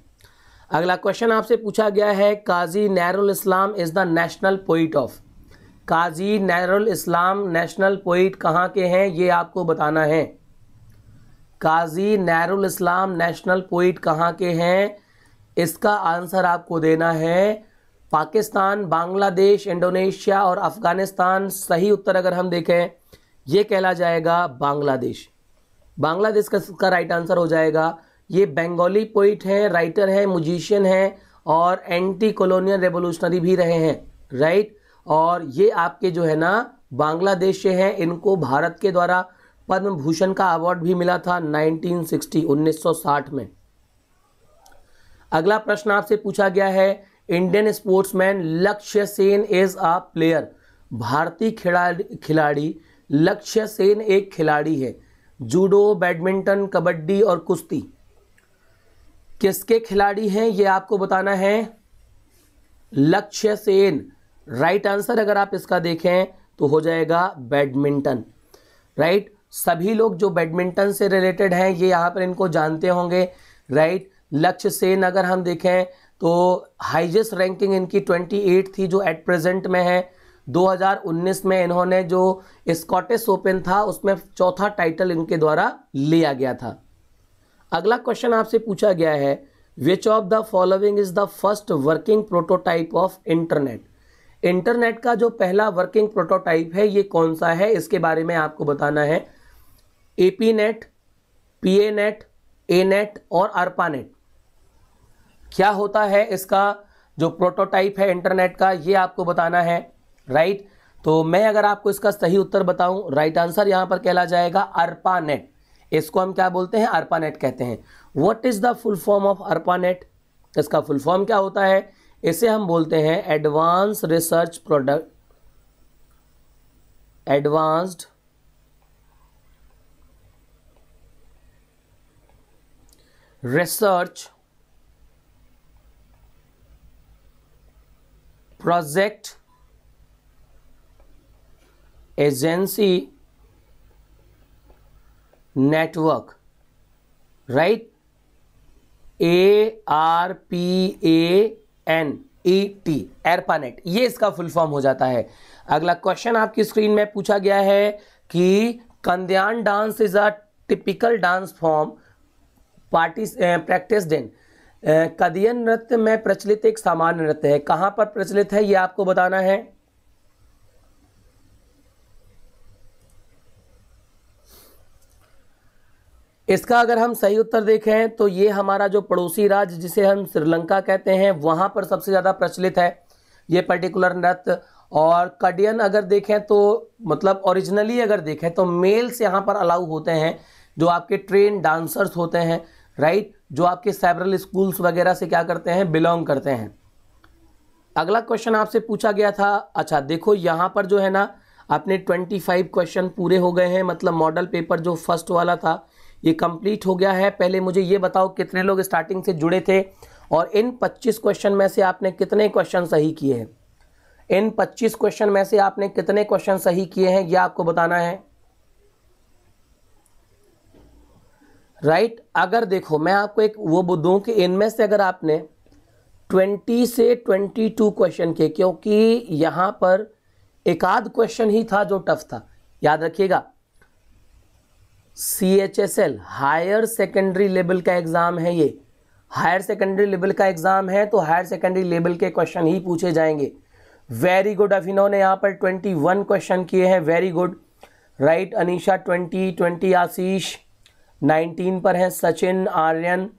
अगला क्वेश्चन आपसे पूछा गया है Kazi Nazrul Islam is the national poet of Kazi Nazrul Islam national poet कहाँ के हैं ये आपको बताना है काजी नैरुल इस्लाम नेशनल पोइट कहाँ के हैं इसका आंसर आपको देना है पाकिस्तान बांग्लादेश इंडोनेशिया और अफ़गानिस्तान सही उत्तर अगर हम देखें ये कहला जाएगा बांग्लादेश बांग्लादेश का इसका राइट आंसर हो जाएगा ये बंगाली पोइट हैं राइटर हैं म्यूजिशियन हैं और एंटी कॉलोनियल रेवोल्यूशनरी भी रहे हैं राइट और ये आपके जो है ना बांग्लादेश से हैं इनको भारत के द्वारा पद्म भूषण का अवार्ड भी मिला था 1960 1960 में अगला प्रश्न आपसे पूछा गया है इंडियन स्पोर्ट्समैन लक्ष्य सेन इज अ प्लेयर भारतीय खिलाड़ी खिलाड़ी लक्ष्य सेन एक खिलाड़ी है जूडो बैडमिंटन कबड्डी और कुश्ती किसके खिलाड़ी हैं ये आपको बताना है लक्ष्य सेन राइट आंसर अगर आप इसका देखें तो हो जाएगा बैडमिंटन राइट सभी लोग जो बैडमिंटन से रिलेटेड हैं ये यहाँ पर इनको जानते होंगे राइट लक्ष्य सेन अगर हम देखें तो हाइजेस्ट रैंकिंग इनकी 28 थी जो एट प्रेजेंट में है 2019 में इन्होंने जो स्कॉटिश ओपन था उसमें चौथा टाइटल इनके द्वारा लिया गया था अगला क्वेश्चन आपसे पूछा गया है which of the following is the first working prototype of internet internet का जो पहला वर्किंग प्रोटोटाइप है ये कौन सा है इसके बारे में आपको बताना है AP net P A net A net और अर्पानेट नेट क्या होता है इसका जो प्रोटोटाइप है इंटरनेट का ये आपको बताना है राइट तो मैं अगर आपको इसका सही उत्तर बताऊं राइट आंसर यहां पर कहला जाएगा अरपा नेट इसको हम क्या बोलते हैं अरपा नेट कहते हैं what is the full form of ARPA net इसका फुल फॉर्म क्या होता है इसे हम बोलते हैं advance research product advanced research project agency network right A R P A N E T ARPANET ये इसका फुल फॉर्म हो जाता है अगला क्वेश्चन आपकी स्क्रीन में पूछा गया है कि Kandyan dance is a typical dance form party practice den Kandyan नृत्य में प्रचलित एक सामान्य नृत्य है कहां पर प्रचलित है यह आपको बताना है इसका अगर हम सही उत्तर देखें तो ये हमारा जो पड़ोसी राज्य जिसे हम श्रीलंका कहते हैं वहां पर सबसे ज़्यादा प्रचलित है ये पर्टिकुलर नृत्य और कडियन अगर देखें तो मतलब ओरिजिनली अगर देखें तो मेल्स यहाँ पर अलाउ होते हैं जो आपके ट्रेन डांसर्स होते हैं राइट जो आपके सेवरल स्कूल्स वगैरह से क्या करते हैं बिलोंग करते हैं अगला क्वेश्चन आपसे पूछा गया था अच्छा देखो यहाँ पर जो है ना आपने ट्वेंटी फाइव क्वेश्चन पूरे हो गए हैं मतलब मॉडल पेपर जो फर्स्ट वाला था ये कंप्लीट हो गया है पहले मुझे ये बताओ कितने लोग स्टार्टिंग से जुड़े थे और इन 25 क्वेश्चन में से आपने कितने क्वेश्चन सही किए हैं इन 25 क्वेश्चन में से आपने कितने क्वेश्चन सही किए हैं यह आपको बताना है राइट right? अगर देखो मैं आपको एक वो बुद्धू कि इनमें से अगर आपने 20 से 22 क्वेश्चन किए क्योंकि यहां पर एक आध क्वेश्चन ही था जो टफ था याद रखिएगा सी H S L higher secondary level का एग्ज़ाम है ये हायर सेकेंडरी लेवल का एग्ज़ाम है तो हायर सेकेंडरी लेवल के क्वेश्चन ही पूछे जाएंगे वेरी गुड अब इन्होंने यहां पर ट्वेंटी वन क्वेश्चन किए हैं very good right Anisha twenty twenty Ashish nineteen पर हैं सचिन आर्यन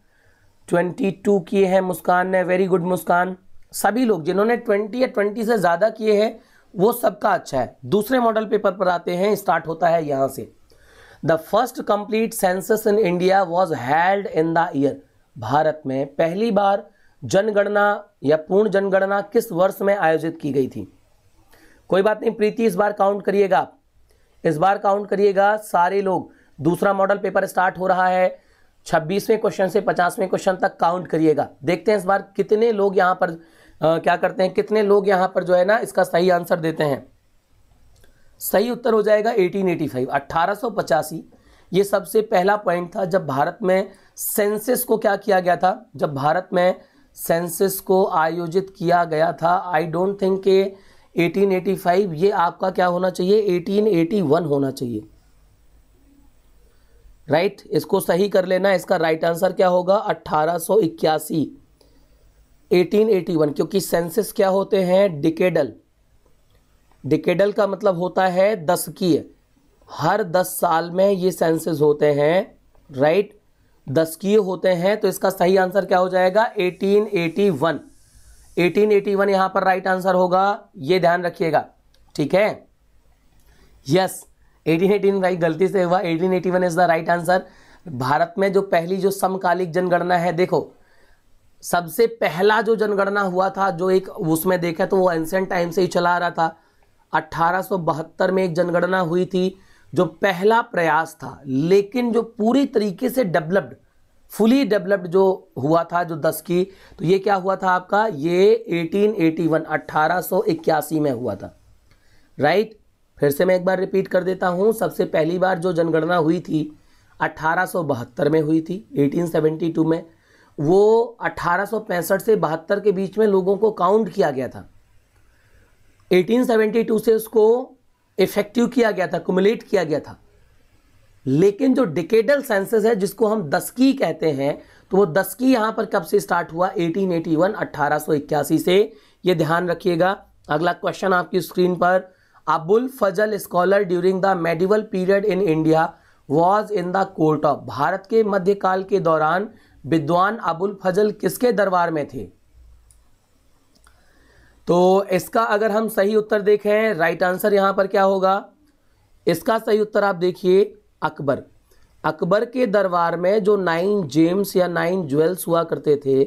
ट्वेंटी टू किए हैं मुस्कान ने वेरी गुड मुस्कान सभी लोग जिन्होंने ट्वेंटी या ट्वेंटी से ज़्यादा किए हैं वो सबका अच्छा है दूसरे मॉडल पेपर पर आते हैं स्टार्ट होता है यहाँ से the first complete census in India was held in the year Bharat में पहली बार जनगणना या पूर्ण जनगणना किस वर्ष में आयोजित की गई थी कोई बात नहीं प्रीति इस बार काउंट करिएगा इस बार काउंट करिएगा सारे लोग दूसरा मॉडल पेपर स्टार्ट हो रहा है छब्बीसवें क्वेश्चन से पचासवें क्वेश्चन तक काउंट करिएगा देखते हैं इस बार कितने लोग यहाँ पर आ, क्या करते हैं कितने लोग यहाँ पर जो है ना इसका सही आंसर देते हैं सही उत्तर हो जाएगा 1885 पचासी ये सबसे पहला पॉइंट था जब भारत में सेंसिस को क्या किया गया था जब भारत में सेंसिस को आयोजित किया गया था आई डोंट थिंक के 1885 ये आपका क्या होना चाहिए 1881 होना चाहिए राइट right? इसको सही कर लेना इसका राइट right आंसर क्या होगा अट्ठारह 1881 इक्यासी एटीन एटी वन क्योंकि सेंसिस क्या होते हैं डिकेडल डिकेडल का मतलब होता है दशकीय हर दस साल में ये सेंसिस होते हैं राइट right? की होते हैं तो इसका सही आंसर क्या हो जाएगा eighteen eighty one eighteen eighty one पर राइट आंसर होगा ये ध्यान रखिएगा ठीक है यस yes. एटीन भाई गलती से हुआ one is the right answer Bharat में जो पहली जो समकालिक जनगणना है देखो सबसे पहला जो जनगणना हुआ था जो एक उसमें देखा तो वो एंसेंट टाइम से ही चला आ रहा था अट्ठारह में एक जनगणना हुई थी जो पहला प्रयास था लेकिन जो पूरी तरीके से डेवलप्ड फुली डेवलप्ड जो हुआ था जो दस की तो ये क्या हुआ था आपका ये 1881 1881 में हुआ था राइट फिर से मैं एक बार रिपीट कर देता हूँ सबसे पहली बार जो जनगणना हुई थी अठारह में हुई थी 1872 में वो अठारह से बहत्तर के बीच में लोगों को काउंट किया गया था 1872 से उसको इफेक्टिव किया गया था कुमुलेट किया गया था लेकिन जो डिकेडल सेंसस है जिसको हम दसकी कहते हैं तो वो दसकी यहाँ पर कब से स्टार्ट हुआ 1881 1881 से ये ध्यान रखिएगा अगला क्वेश्चन आपकी स्क्रीन पर Abul Fazal scholar during the medieval period in India was in the court of Bharat के मध्यकाल के दौरान विद्वान अबुल फजल किसके दरबार में थे तो इसका अगर हम सही उत्तर देखें राइट आंसर यहाँ पर क्या होगा इसका सही उत्तर आप देखिए अकबर अकबर के दरबार में जो नाइन जेम्स या नाइन ज्वेल्स हुआ करते थे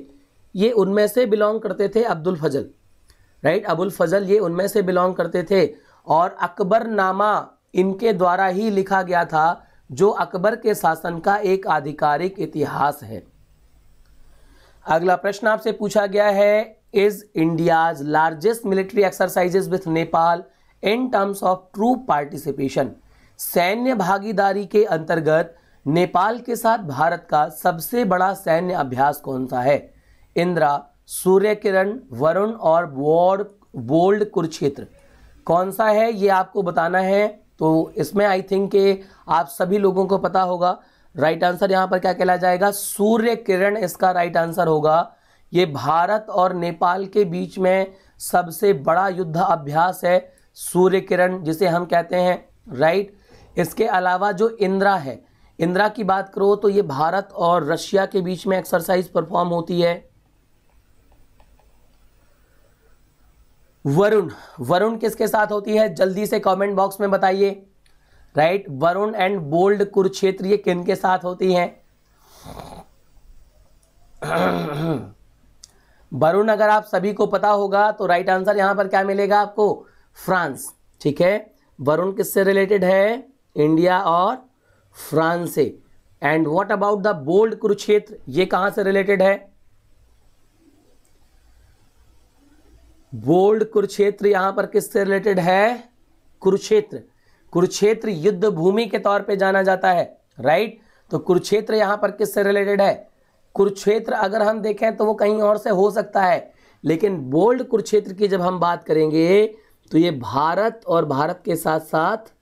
ये उनमें से बिलोंग करते थे अब्दुल फजल राइट अबुल फजल ये उनमें से बिलोंग करते थे और अकबरनामा इनके द्वारा ही लिखा गया था जो अकबर के शासन का एक आधिकारिक इतिहास है अगला प्रश्न आपसे पूछा गया है is India's largest military exercises with Nepal in terms of troop participation सैन्य भागीदारी के अंतर्गत नेपाल के साथ भारत का सबसे बड़ा सैन्य अभ्यास कौन सा है इंदिरा सूर्य किरण वरुण और वॉर्ड बोल्ड कुरुक्षेत्र कौन सा है ये आपको बताना है तो इसमें आई थिंक के आप सभी लोगों को पता होगा राइट आंसर यहाँ पर क्या कहला जाएगा सूर्य किरण इसका राइट आंसर होगा ये भारत और नेपाल के बीच में सबसे बड़ा युद्ध अभ्यास है सूर्य किरण जिसे हम कहते हैं राइट इसके अलावा जो इंदिरा है इंदिरा की बात करो तो ये भारत और रशिया के बीच में एक्सरसाइज परफॉर्म होती है वरुण वरुण किसके साथ होती है जल्दी से कमेंट बॉक्स में बताइए right Varun and bold Kurukshetra ये किन के साथ होती है वरुण अगर आप सभी को पता होगा तो राइट आंसर यहां पर क्या मिलेगा आपको फ्रांस ठीक है वरुण किससे रिलेटेड है इंडिया और फ्रांस से and what about the bold Kurukshetra ये कहां से रिलेटेड है बोल्ड कुरुक्षेत्र यहां पर किससे रिलेटेड है कुरुक्षेत्र कुरुक्षेत्र युद्ध भूमि के तौर पे जाना जाता है राइट तो कुरुक्षेत्र यहां पर किससे रिलेटेड है कुरुक्षेत्र अगर हम देखें तो वो कहीं और से हो सकता है लेकिन बोल्ड कुरुक्षेत्र की जब हम बात करेंगे तो ये भारत और भारत के साथ साथ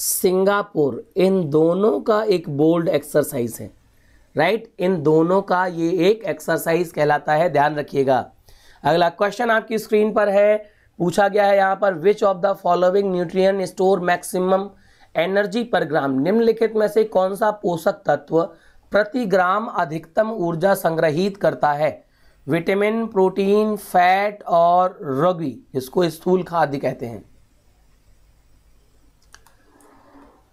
सिंगापुर इन दोनों का एक बोल्ड एक्सरसाइज है राइट right? इन दोनों का ये एक एक्सरसाइज कहलाता है ध्यान रखिएगा अगला क्वेश्चन आपकी स्क्रीन पर है पूछा गया है यहाँ पर which of the following nutrient store maximum energy per gram निम्नलिखित में से कौन सा पोषक तत्व प्रति ग्राम अधिकतम ऊर्जा संग्रहित करता है विटामिन प्रोटीन फैट और रबी जिसको स्थूल खाद्य कहते हैं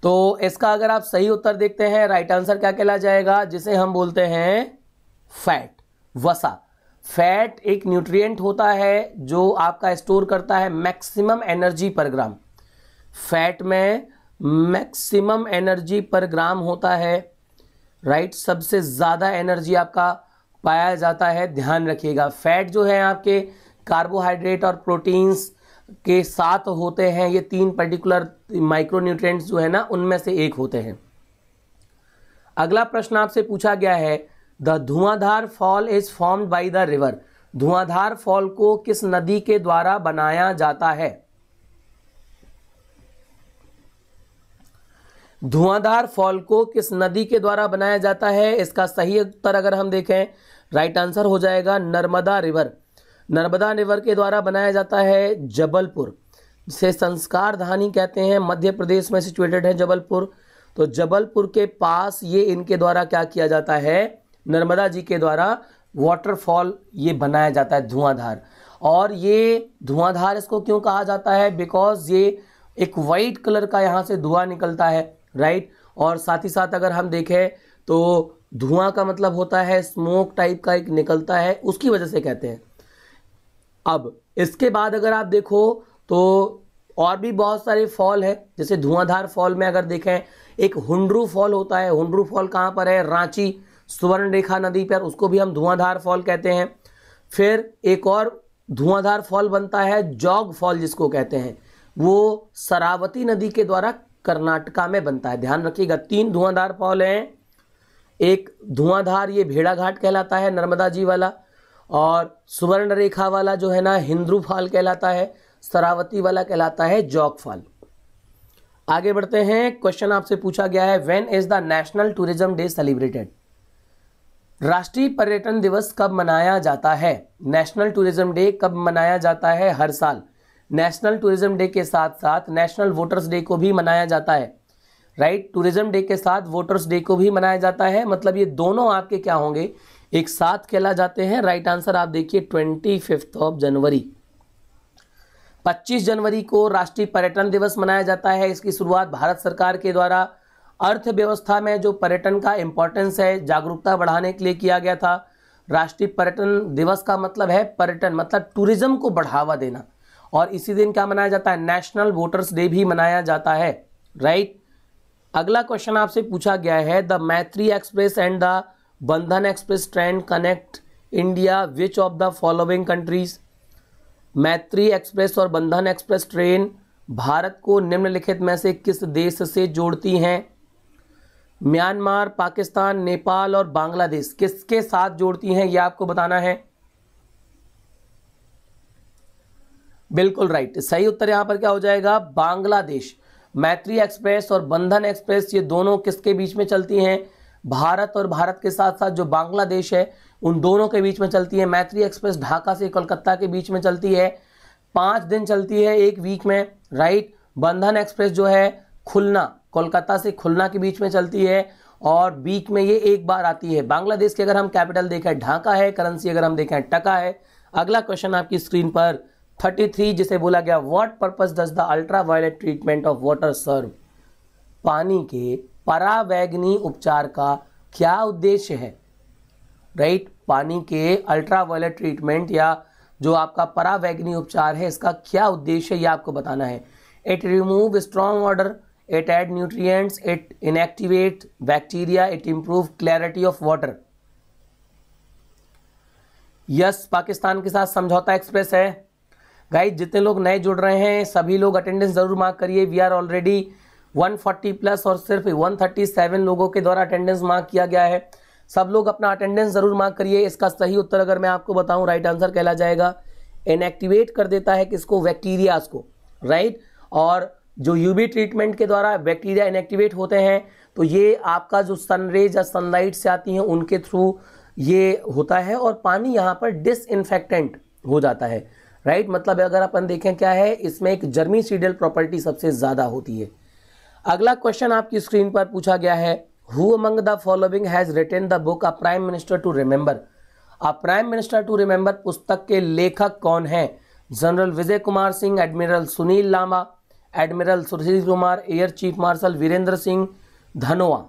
तो इसका अगर आप सही उत्तर देखते हैं राइट आंसर क्या कहला जाएगा जिसे हम बोलते हैं फैट वसा फैट एक न्यूट्रिएंट होता है जो आपका स्टोर करता है maximum energy per gram fat में मैक्सिमम एनर्जी पर ग्राम होता है राइट सबसे ज़्यादा एनर्जी आपका पाया जाता है ध्यान रखिएगा फैट जो है आपके कार्बोहाइड्रेट और प्रोटीन्स के साथ होते हैं ये तीन पर्टिकुलर माइक्रोन्यूट्रेंट जो है ना उनमें से एक होते हैं अगला प्रश्न आपसे पूछा गया है the Dhuandhar fall is form by the river Dhuandhar fall को किस नदी के द्वारा बनाया जाता है धुआंधार फॉल को किस नदी के द्वारा बनाया जाता है इसका सही उत्तर अगर हम देखें राइट आंसर हो जाएगा नर्मदा रिवर नर्मदा निवर के द्वारा बनाया जाता है जबलपुर जिसे संस्कार धानी कहते हैं मध्य प्रदेश में सिचुएटेड है जबलपुर तो जबलपुर के पास ये इनके द्वारा क्या किया जाता है नर्मदा जी के द्वारा वाटरफॉल ये बनाया जाता है धुआंधार और ये धुआंधार इसको क्यों कहा जाता है बिकॉज ये एक वाइट कलर का यहाँ से धुआं निकलता है राइट और साथ ही साथ अगर हम देखें तो धुआं का मतलब होता है स्मोक टाइप का एक निकलता है उसकी वजह से कहते हैं अब इसके बाद अगर आप देखो तो और भी बहुत सारे फॉल है जैसे धुआंधार फॉल में अगर देखें एक हुंड्रू फॉल होता है हुंड्रू फॉल कहाँ पर है रांची सुवर्ण रेखा नदी पर उसको भी हम धुआंधार फॉल कहते हैं फिर एक और धुआंधार फॉल बनता है जॉग फॉल जिसको कहते हैं वो सरावती नदी के द्वारा कर्नाटका में बनता है ध्यान रखिएगा तीन धुआंधार फॉल हैं एक धुआंधार ये भेड़ाघाट कहलाता है नर्मदा जी वाला और सुवर्ण रेखा वाला जो है ना हिंद्रू फाल कहलाता है सरावती वाला कहलाता है जॉक फाल आगे बढ़ते हैं क्वेश्चन आपसे पूछा गया है when is the national tourism day celebrated राष्ट्रीय पर्यटन दिवस कब मनाया जाता है नेशनल टूरिज्म डे कब मनाया जाता है हर साल नेशनल टूरिज्म डे के साथ साथ नेशनल वोटर्स डे को भी मनाया जाता है राइट टूरिज्म डे के साथ वोटर्स डे को भी मनाया जाता है मतलब ये दोनों आपके क्या होंगे एक साथ कहला जाते हैं राइट आंसर आप देखिए ट्वेंटी फिफ्थ ऑफ जनवरी 25 जनवरी को राष्ट्रीय पर्यटन दिवस मनाया जाता है इसकी शुरुआत भारत सरकार के द्वारा अर्थव्यवस्था में जो पर्यटन का इम्पोर्टेंस है जागरूकता बढ़ाने के लिए किया गया था राष्ट्रीय पर्यटन दिवस का मतलब है पर्यटन मतलब टूरिज्म को बढ़ावा देना और इसी दिन क्या मनाया जाता है नेशनल वोटर्स डे भी मनाया जाता है राइट अगला क्वेश्चन आपसे पूछा गया है the Maitri express and the Bandhan express train connect India which of the following countries Maitri express और बंधन एक्सप्रेस ट्रेन भारत को निम्नलिखित में से किस देश से जोड़ती हैं म्यांमार पाकिस्तान नेपाल और बांग्लादेश किसके साथ जोड़ती हैं यह आपको बताना है बिल्कुल राइट सही उत्तर यहां पर क्या हो जाएगा बांग्लादेश मैत्री एक्सप्रेस और बंधन एक्सप्रेस ये दोनों किसके बीच में चलती हैं भारत और भारत के साथ साथ जो बांग्लादेश है उन दोनों के बीच में चलती है मैत्री एक्सप्रेस ढाका से कोलकाता के बीच में चलती है पाँच दिन चलती है एक वीक में राइट बंधन एक्सप्रेस जो है खुलना कोलकाता से खुलना के बीच में चलती है और वीक में ये एक बार आती है बांग्लादेश के अगर हम कैपिटल देखें ढाका है करेंसी अगर हम देखें टका है अगला क्वेश्चन आपकी स्क्रीन पर 33 जिसे बोला गया what purpose does the ultra violet treatment of water serve पानी के परावैग्नी उपचार का क्या उद्देश्य है राइट पानी के अल्ट्रावायलेट ट्रीटमेंट या जो आपका परावैग्नी उपचार है इसका क्या उद्देश्य है आपको बताना है it remove strong odour it add nutrients it inactivate bacteria it improve clarity of water yes Pakistan के साथ समझौता एक्सप्रेस है गाइज जितने लोग नए जुड़ रहे हैं सभी लोग अटेंडेंस जरूर मार्क करिए वी आर ऑलरेडी 140 प्लस और सिर्फ 137 लोगों के द्वारा अटेंडेंस मार्क किया गया है सब लोग अपना अटेंडेंस ज़रूर मार्क करिए इसका सही उत्तर अगर मैं आपको बताऊं राइट आंसर कहला जाएगा इनएक्टिवेट कर देता है किसको बैक्टीरियाज को राइट और जो यूबी ट्रीटमेंट के द्वारा बैक्टीरिया इनएक्टिवेट होते हैं तो ये आपका जो सनरेज या सनलाइट से आती हैं उनके थ्रू ये होता है और पानी यहाँ पर डिसइनफेक्टेंट हो जाता है राइट मतलब अगर अपन देखें क्या है इसमें एक जर्मी सीडियल प्रॉपर्टी सबसे ज़्यादा होती है अगला क्वेश्चन आपकी स्क्रीन पर पूछा गया है who among the following has written the book a prime minister to remember a prime minister to remember पुस्तक के लेखक कौन है general Vijay Kumar Singh admiral Sunil Lama admiral Sushil Kumar air chief marshal Virendra Singh Dhanoa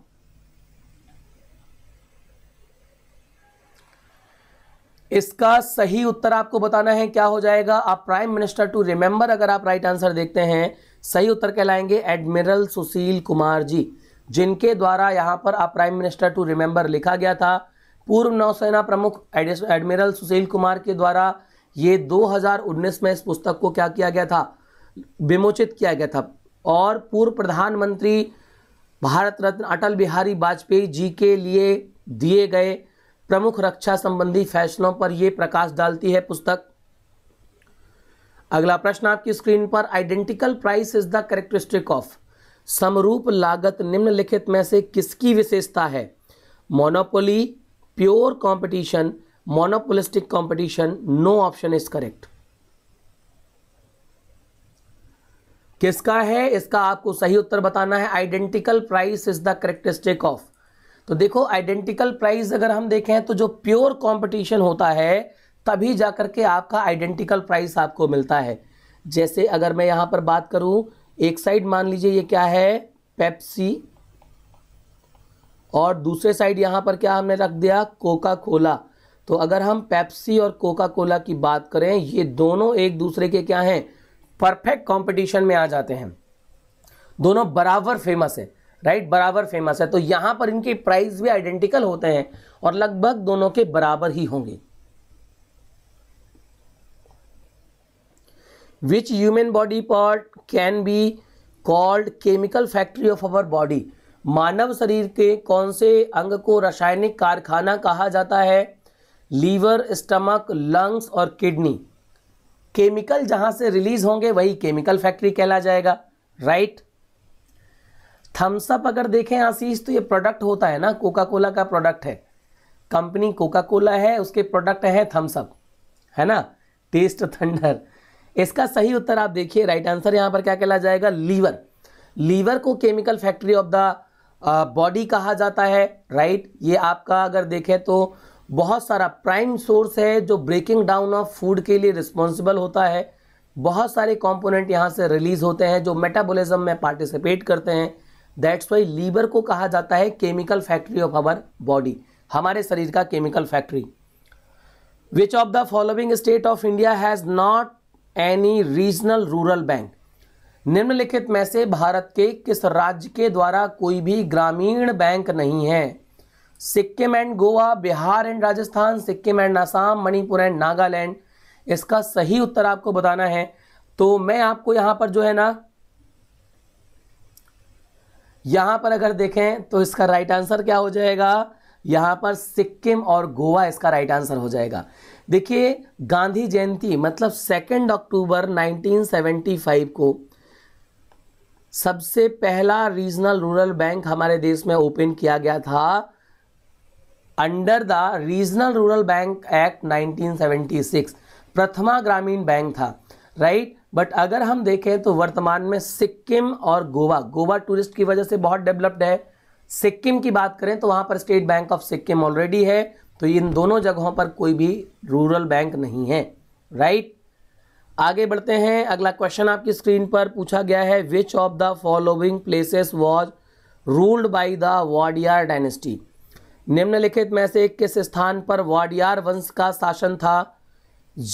इसका सही उत्तर आपको बताना है क्या हो जाएगा आप प्राइम मिनिस्टर टू रिमेंबर अगर आप राइट आंसर देखते हैं सही उत्तर कहलाएंगे एडमिरल सुशील कुमार जी जिनके द्वारा यहाँ पर आप प्राइम मिनिस्टर टू रिमेंबर लिखा गया था पूर्व नौसेना प्रमुख एडमिरल सुशील कुमार के द्वारा ये 2019 में इस पुस्तक को क्या किया गया था विमोचित किया गया था और पूर्व प्रधानमंत्री भारत रत्न अटल बिहारी वाजपेयी जी के लिए दिए गए प्रमुख रक्षा संबंधी फैसलों पर यह प्रकाश डालती है पुस्तक अगला प्रश्न आपकी स्क्रीन पर identical price is the characteristic of समरूप लागत निम्नलिखित में से किसकी विशेषता है monopoly pure competition monopolistic competition no option is correct किसका है इसका आपको सही उत्तर बताना है identical price is the characteristic of तो देखो आइडेंटिकल प्राइस अगर हम देखें तो जो प्योर कंपटीशन होता है तभी जा कर के आपका आइडेंटिकल प्राइस आपको मिलता है जैसे अगर मैं यहाँ पर बात करूँ एक साइड मान लीजिए ये क्या है पेप्सी और दूसरे साइड यहाँ पर क्या हमने रख दिया कोका कोला तो अगर हम पेप्सी और कोका कोला की बात करें ये दोनों एक दूसरे के क्या हैं परफेक्ट कंपटीशन में आ जाते हैं दोनों बराबर फेमस है राइट बराबर फेमस है तो यहाँ पर इनके प्राइस भी आइडेंटिकल होते हैं और लगभग दोनों के बराबर ही होंगे which human body part can be called chemical factory of our body मानव शरीर के कौन से अंग को रासायनिक कारखाना कहा जाता है लीवर स्टमक लंग्स और किडनी केमिकल जहां से रिलीज होंगे वही केमिकल फैक्ट्री कहला जाएगा राइट थम्सअप अगर देखें आशीष तो ये प्रोडक्ट होता है ना कोका कोला का प्रोडक्ट है कंपनी कोका कोला है उसके प्रोडक्ट है थम्सअप है ना टेस्ट थंडर इसका सही उत्तर आप देखिए राइट आंसर यहां पर क्या कहला जाएगा लीवर लीवर को chemical factory of the body कहा जाता है राइट ये आपका अगर देखें तो बहुत सारा प्राइम सोर्स है जो ब्रेकिंग डाउन ऑफ फूड के लिए रिस्पॉन्सिबल होता है बहुत सारे कॉम्पोनेंट यहाँ से रिलीज होते हैं जो मेटाबोलिज्म में पार्टिसिपेट करते हैं दैट्स वाई लीवर को कहा जाता है chemical factory of our body हमारे शरीर का chemical factory which of the following state of India has not any regional rural bank निम्नलिखित में से भारत के किस राज्य के द्वारा कोई भी ग्रामीण बैंक नहीं है Sikkim and Goa Bihar and Rajasthan Sikkim and Assam Manipur and Nagaland इसका सही उत्तर आपको बताना है तो मैं आपको यहां पर जो है ना यहां पर अगर देखें तो इसका राइट आंसर क्या हो जाएगा यहां पर सिक्किम और गोवा इसका राइट आंसर हो जाएगा देखिए गांधी जयंती मतलब सेकेंड अक्टूबर 1975 को सबसे पहला रीजनल रूरल बैंक हमारे देश में ओपन किया गया था under the regional rural bank act 1976 Prathama ग्रामीण बैंक था राइट बट अगर हम देखें तो वर्तमान में सिक्किम और गोवा गोवा टूरिस्ट की वजह से बहुत डेवलप्ड है सिक्किम की बात करें तो वहां पर state bank of Sikkim already है तो इन दोनों जगहों पर कोई भी रूरल बैंक नहीं है राइट आगे बढ़ते हैं अगला क्वेश्चन आपकी स्क्रीन पर पूछा गया है which of the following places was ruled by the Wadiyar dynasty निम्नलिखित में से किस स्थान पर वाडियार वंश का शासन था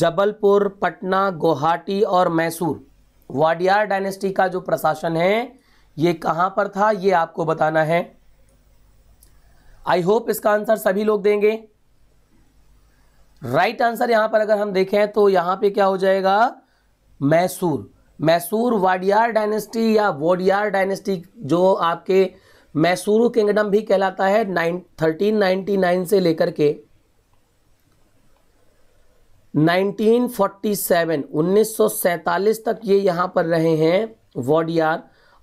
जबलपुर पटना गुवाहाटी और मैसूर वाडियार डायनेस्टी का जो प्रशासन है ये कहां पर था ये आपको बताना है आई होप इसका आंसर सभी लोग देंगे राइट आंसर यहां पर अगर हम देखें तो यहां पे क्या हो जाएगा मैसूर मैसूर वाडियार डायनेस्टी या वोडियार डायनेस्टी जो आपके मैसूरू किंगडम भी कहलाता है नाइन थर्टीन नाइनटी नाइन से लेकर के 1947 1947 तक ये यहाँ पर रहे हैं वॉडियार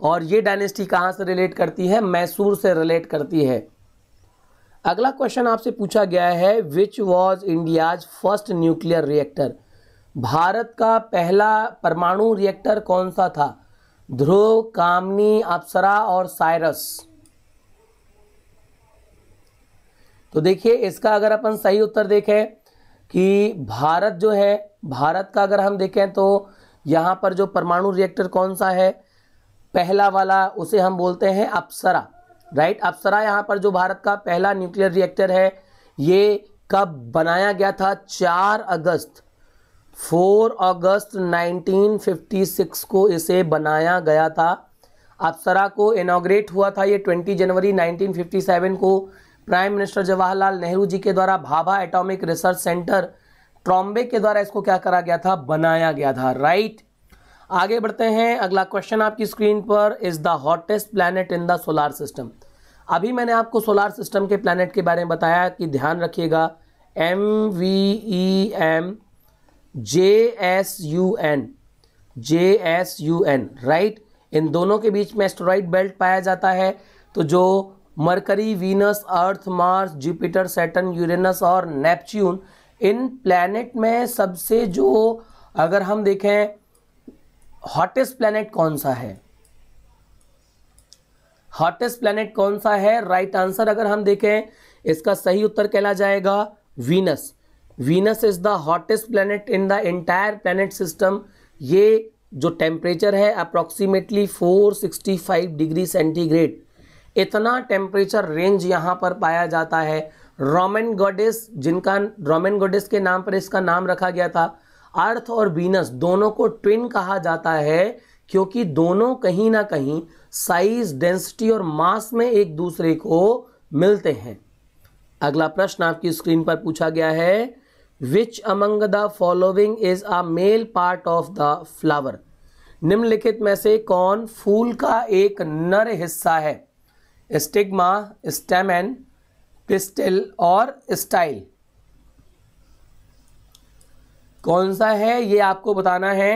और ये डायनेस्टी कहाँ से रिलेट करती है मैसूर से रिलेट करती है अगला क्वेश्चन आपसे पूछा गया है which was India's first nuclear reactor Bharat का पहला परमाणु रिएक्टर कौन सा था ध्रुव कामनी अप्सरा और साइरस तो देखिए इसका अगर अपन सही उत्तर देखें कि भारत जो है भारत का अगर हम देखें तो यहां पर जो परमाणु रिएक्टर कौन सा है पहला वाला उसे हम बोलते हैं अप्सरा राइट अप्सरा यहाँ पर जो भारत का पहला न्यूक्लियर रिएक्टर है ये कब बनाया गया था चार अगस्त फोर अगस्त 1956 को इसे बनाया गया था अप्सरा को इनाग्रेट हुआ था ये 20 जनवरी 1957 को प्राइम मिनिस्टर जवाहरलाल नेहरू जी के द्वारा Bhabha atomic research centre Trombay के द्वारा इसको क्या करा गया था बनाया गया था राइट आगे बढ़ते हैं अगला क्वेश्चन आपकी स्क्रीन पर is the hottest planet in the solar system अभी मैंने आपको सोलार सिस्टम के प्लानट के बारे में बताया कि ध्यान रखिएगा M V E M J S U N J S U N right इन दोनों के बीच में एस्ट्रॉइड बेल्ट पाया जाता है तो जो Mercury Venus Earth Mars Jupiter Saturn Uranus और नेपच्यून इन प्लैनेट में सबसे जो अगर हम देखें हॉटेस्ट प्लैनेट कौन सा है हॉटेस्ट प्लेनेट कौन सा है राइट right आंसर अगर हम देखें इसका सही उत्तर कहला जाएगा Venus Venus is the hottest planet in the entire planet system ये जो टेम्परेचर है अप्रॉक्सीमेटली 465 डिग्री सेंटीग्रेड इतना टेम्परेचर रेंज यहाँ पर पाया जाता है रोमन गॉडेस जिनका रोमन गॉडेस के नाम पर इसका नाम रखा गया था अर्थ और वीनस दोनों को ट्विन कहा जाता है क्योंकि दोनों कहीं ना कहीं साइज डेंसिटी और मास में एक दूसरे को मिलते हैं अगला प्रश्न आपकी स्क्रीन पर पूछा गया है which among the following is a male part of the flower निम्नलिखित में से कौन फूल का एक नर हिस्सा है स्टिग्मा स्टेमन पिस्टिल और स्टाइल कौन सा है ये आपको बताना है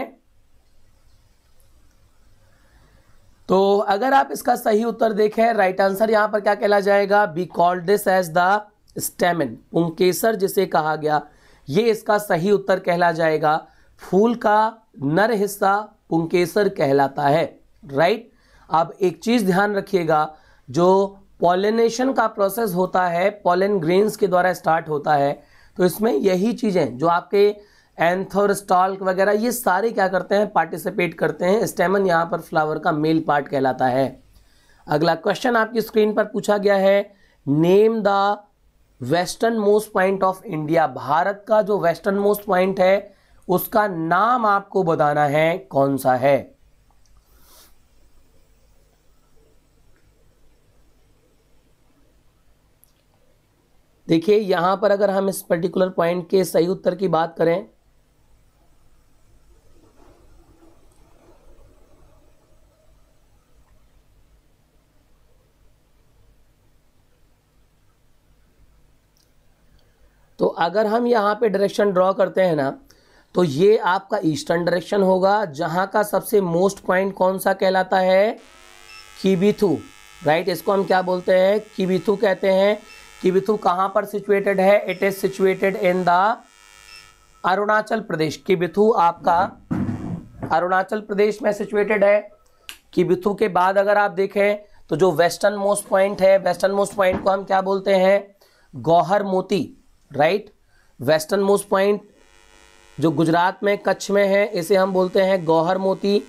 तो अगर आप इसका सही उत्तर देखें राइट आंसर यहाँ पर क्या कहला जाएगा be called this as the stamen पुंकेसर जिसे कहा गया ये इसका सही उत्तर कहला जाएगा फूल का नर हिस्सा पुंकेसर कहलाता है राइट अब एक चीज़ ध्यान रखिएगा जो पॉलिनेशन का प्रोसेस होता है पॉलिन ग्रेन्स के द्वारा स्टार्ट होता है तो इसमें यही चीज़ें जो आपके एंथोर स्टॉल्क वगैरह ये सारे क्या करते हैं पार्टिसिपेट करते हैं स्टेमन यहाँ पर फ्लावर का मेल पार्ट कहलाता है अगला क्वेश्चन आपकी स्क्रीन पर पूछा गया है name the western most point of India भारत का जो वेस्टर्न मोस्ट पॉइंट है उसका नाम आपको बताना है कौन सा है देखिए यहां पर अगर हम इस पर्टिकुलर पॉइंट के सही उत्तर की बात करें अगर हम यहाँ पे डायरेक्शन ड्रॉ करते हैं ना तो ये आपका ईस्टर्न डायरेक्शन होगा जहाँ का सबसे मोस्ट पॉइंट कौन सा कहलाता है किबिथू राइट इसको हम क्या बोलते हैं किबिथू कहते हैं किबिथू कहाँ पर सिचुएटेड है it is situated in the Arunachal Pradesh Kibithu आपका अरुणाचल प्रदेश में सिचुएटेड है किबिथू के बाद अगर आप देखें तो जो वेस्टर्न मोस्ट पॉइंट है वेस्टर्न मोस्ट पॉइंट को हम क्या बोलते हैं गौहर मोती राइट वेस्टर्न मोस्ट पॉइंट जो गुजरात में कच्छ में है इसे हम बोलते हैं गौहर मोती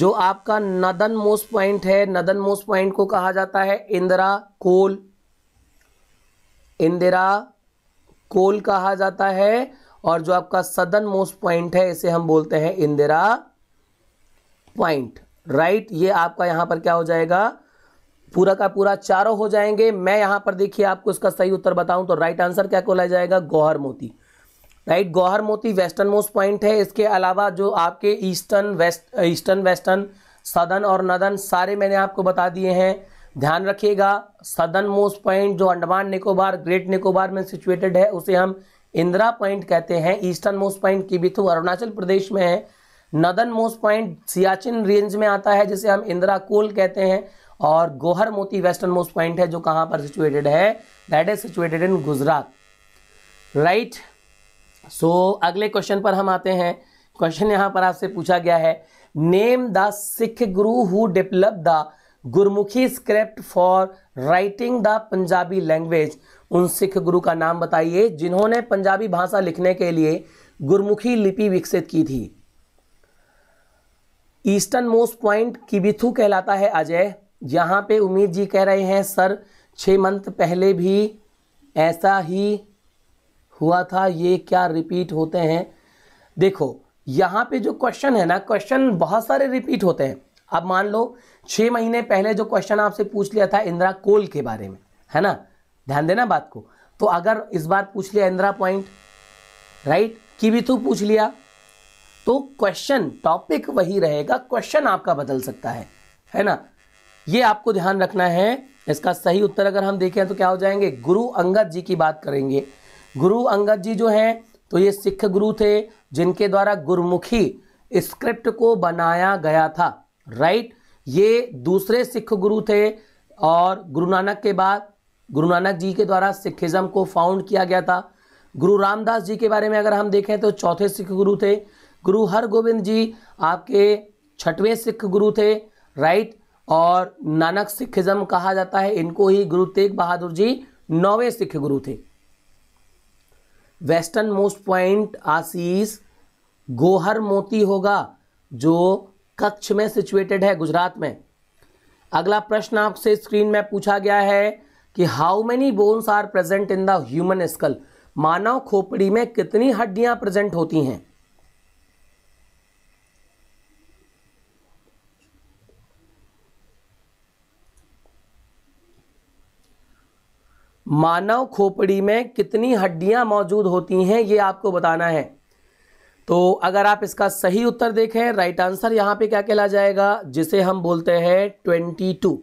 जो आपका नदन मोस्ट पॉइंट है नदन मोस्ट पॉइंट को कहा जाता है इंदिरा कोल इंदिरा कोल कहा जाता है और जो आपका सदन मोस्ट पॉइंट है इसे हम बोलते हैं इंदिरा पॉइंट राइट ये आपका यहां पर क्या हो जाएगा पूरा का पूरा चारों हो जाएंगे मैं यहां पर देखिए आपको इसका सही उत्तर बताऊं तो राइट आंसर क्या खोला जाएगा गौहर मोती राइट गौहर मोती वेस्टर्न मोस्ट पॉइंट है इसके अलावा जो आपके ईस्टर्न वेस्ट ईस्टर्न वेस्टर्न सदन और नदन सारे मैंने आपको बता दिए हैं ध्यान रखिएगा सदन मोस्ट पॉइंट जो अंडमान निकोबार ग्रेट निकोबार में सिचुएटेड है उसे हम इंदिरा पॉइंट कहते हैं ईस्टर्न मोस्ट पॉइंट की भी तो अरुणाचल प्रदेश में है northernmost point Siachen range में आता है जिसे हम इंदिरा कोल कहते हैं और गोहर मोती वेस्टर्न मोस्ट पॉइंट है जो कहाँ पर सिचुएटेड है that is situated in Gujarat right so अगले क्वेश्चन पर हम आते हैं क्वेश्चन यहाँ पर आपसे पूछा गया है name the Sikh guru who develop the Gurmukhi script for writing the Punjabi language उन सिख गुरु का नाम बताइए जिन्होंने पंजाबी भाषा लिखने के लिए गुरमुखी लिपि विकसित की थी ईस्टर्न मोस्ट पॉइंट किबिथू कहलाता है अजय यहाँ पे उमेश जी कह रहे हैं सर छः मंथ पहले भी ऐसा ही हुआ था ये क्या रिपीट होते हैं देखो यहाँ पे जो क्वेश्चन है ना क्वेश्चन बहुत सारे रिपीट होते हैं अब मान लो छः महीने पहले जो क्वेश्चन आपसे पूछ लिया था इंदिरा कोल के बारे में है ना ध्यान देना बात को तो अगर इस बार पूछ लिया इंदिरा पॉइंट राइट की किबिथू पूछ लिया तो क्वेश्चन टॉपिक वही रहेगा क्वेश्चन आपका बदल सकता है है ना ये आपको ध्यान रखना है इसका सही उत्तर अगर हम देखें तो क्या हो जाएंगे गुरु अंगद जी की बात करेंगे गुरु अंगद जी जो हैं तो ये सिख गुरु थे जिनके द्वारा गुरुमुखी स्क्रिप्ट को बनाया गया था राइट ये दूसरे सिख गुरु थे और गुरु नानक के बाद गुरु नानक जी के द्वारा सिखिज्म को फाउंड किया गया था गुरु रामदास जी के बारे में अगर हम देखें तो चौथे सिख गुरु थे गुरु हरगोविंद जी आपके छठवें सिख गुरु थे राइट और नानक सिखिज्म कहा जाता है इनको ही गुरु तेग बहादुर जी नौवे सिख गुरु थे western most point Ashish Gohar मोती होगा जो कच्छ में सिचुएटेड है गुजरात में अगला प्रश्न आपसे स्क्रीन में पूछा गया है कि how many bones are present in the human skull मानव खोपड़ी में कितनी हड्डियां प्रेजेंट होती हैं मानव खोपड़ी में कितनी हड्डियां मौजूद होती हैं ये आपको बताना है तो अगर आप इसका सही उत्तर देखें राइट आंसर यहाँ पे क्या कहला जाएगा जिसे हम बोलते हैं ट्वेंटी टू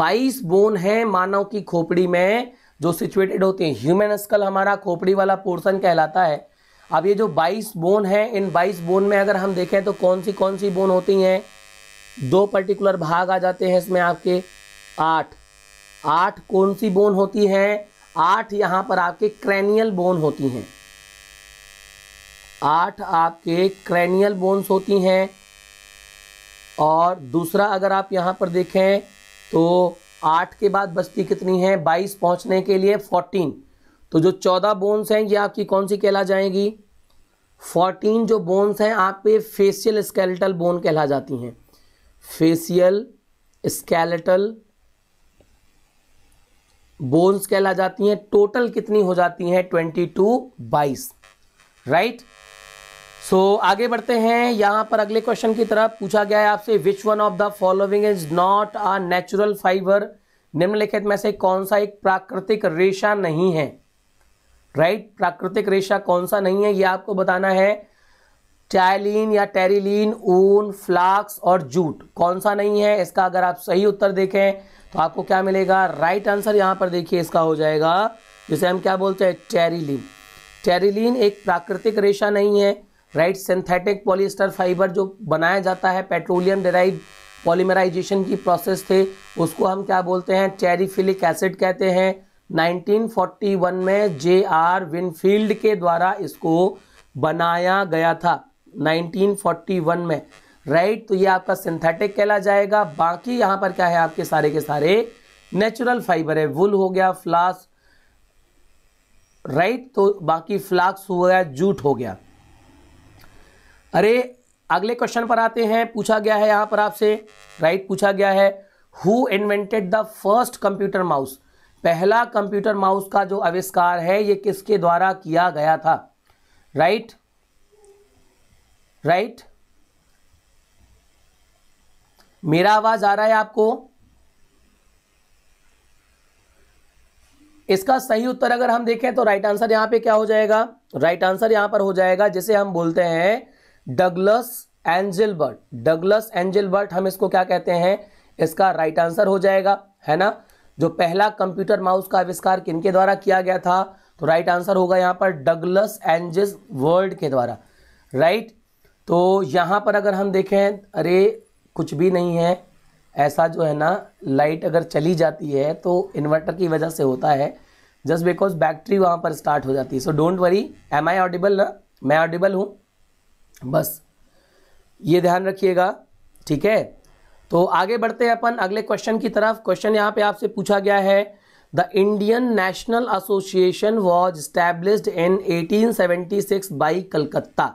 बाईस बोन है मानव की खोपड़ी में जो सिचुएटेड होते हैं ह्यूमन स्कल हमारा खोपड़ी वाला पोर्सन कहलाता है अब ये जो 22 बोन है इन 22 बोन में अगर हम देखें तो कौन सी कौन सी बोन होती हैं दो पर्टिकुलर भाग आ जाते हैं इसमें आपके आठ आठ कौन सी बोन होती है आठ यहां पर आपके क्रैनियल बोन होती हैं आठ आपके क्रैनियल बोन्स होती हैं और दूसरा अगर आप यहां पर देखें तो आठ के बाद बस्ती कितनी है बाईस पहुंचने के लिए फोर्टीन तो जो चौदह बोन्स हैं ये आपकी कौन सी कहला जाएंगी फोर्टीन जो बोन्स हैं आपके फेशियल स्केलेटल बोन कहला जाती हैं फेशियल स्केलेटल बोन्स कहला जाती हैं टोटल कितनी हो जाती हैं ट्वेंटी टू बाईस राइट सो आगे बढ़ते हैं यहां पर अगले क्वेश्चन की तरफ पूछा गया है आपसे which one of the following is not a natural fibre निम्नलिखित में से कौन सा एक प्राकृतिक रेशा नहीं है राइट right? प्राकृतिक रेशा कौन सा नहीं है ये आपको बताना है टैलिन या टेरिलीन ऊन फ्लाक्स और जूट कौन सा नहीं है इसका अगर आप सही उत्तर देखें तो आपको क्या मिलेगा राइट आंसर यहाँ पर देखिए इसका हो जाएगा जिसे हम क्या बोलते हैं टेरिलीन टेरिलीन एक प्राकृतिक रेशा नहीं है राइट सिंथेटिक पॉलिस्टर फाइबर जो बनाया जाता है पेट्रोलियम डेराइड पॉलीमराइजेशन की प्रोसेस थे उसको हम क्या बोलते हैं टेरीफिलिक एसिड कहते हैं 1941 में जे आर विनफील्ड के द्वारा इसको बनाया गया था 1941 में राइट तो ये आपका सिंथेटिक कहला जाएगा बाकी यहां पर क्या है आपके सारे के सारे नेचुरल फाइबर है वुल हो गया फ्लास राइट तो बाकी फ्लाक्स हो गया जूट हो गया अरे अगले क्वेश्चन पर आते हैं पूछा गया है यहां पर आपसे राइट पूछा गया है who invented the first computer mouse पहला कंप्यूटर माउस का जो आविष्कार है ये किसके द्वारा किया गया था राइट right? Right right? मेरा आवाज आ रहा है आपको इसका सही उत्तर अगर हम देखें तो राइट आंसर यहां पे क्या हो जाएगा राइट आंसर यहां पर हो जाएगा जिसे हम बोलते हैं डगलस बर्ट डगलस बर्ट हम इसको क्या कहते हैं इसका राइट आंसर हो जाएगा है ना जो पहला कंप्यूटर माउस का आविष्कार किनके द्वारा किया गया था तो राइट आंसर होगा यहां पर डगलस एंजिल वर्ल्ड के द्वारा राइट तो यहां पर अगर हम देखें अरे कुछ भी नहीं है ऐसा जो है ना लाइट अगर चली जाती है तो इन्वर्टर की वजह से होता है जस्ट बिकॉज बैटरी वहाँ पर स्टार्ट हो जाती है so don't worry am I audible ना मैं ऑडिबल हूँ बस ये ध्यान रखिएगा ठीक है तो आगे बढ़ते हैं अपन अगले क्वेश्चन की तरफ क्वेश्चन यहाँ पे आपसे पूछा गया है the Indian national association was established in 1876 by Calcutta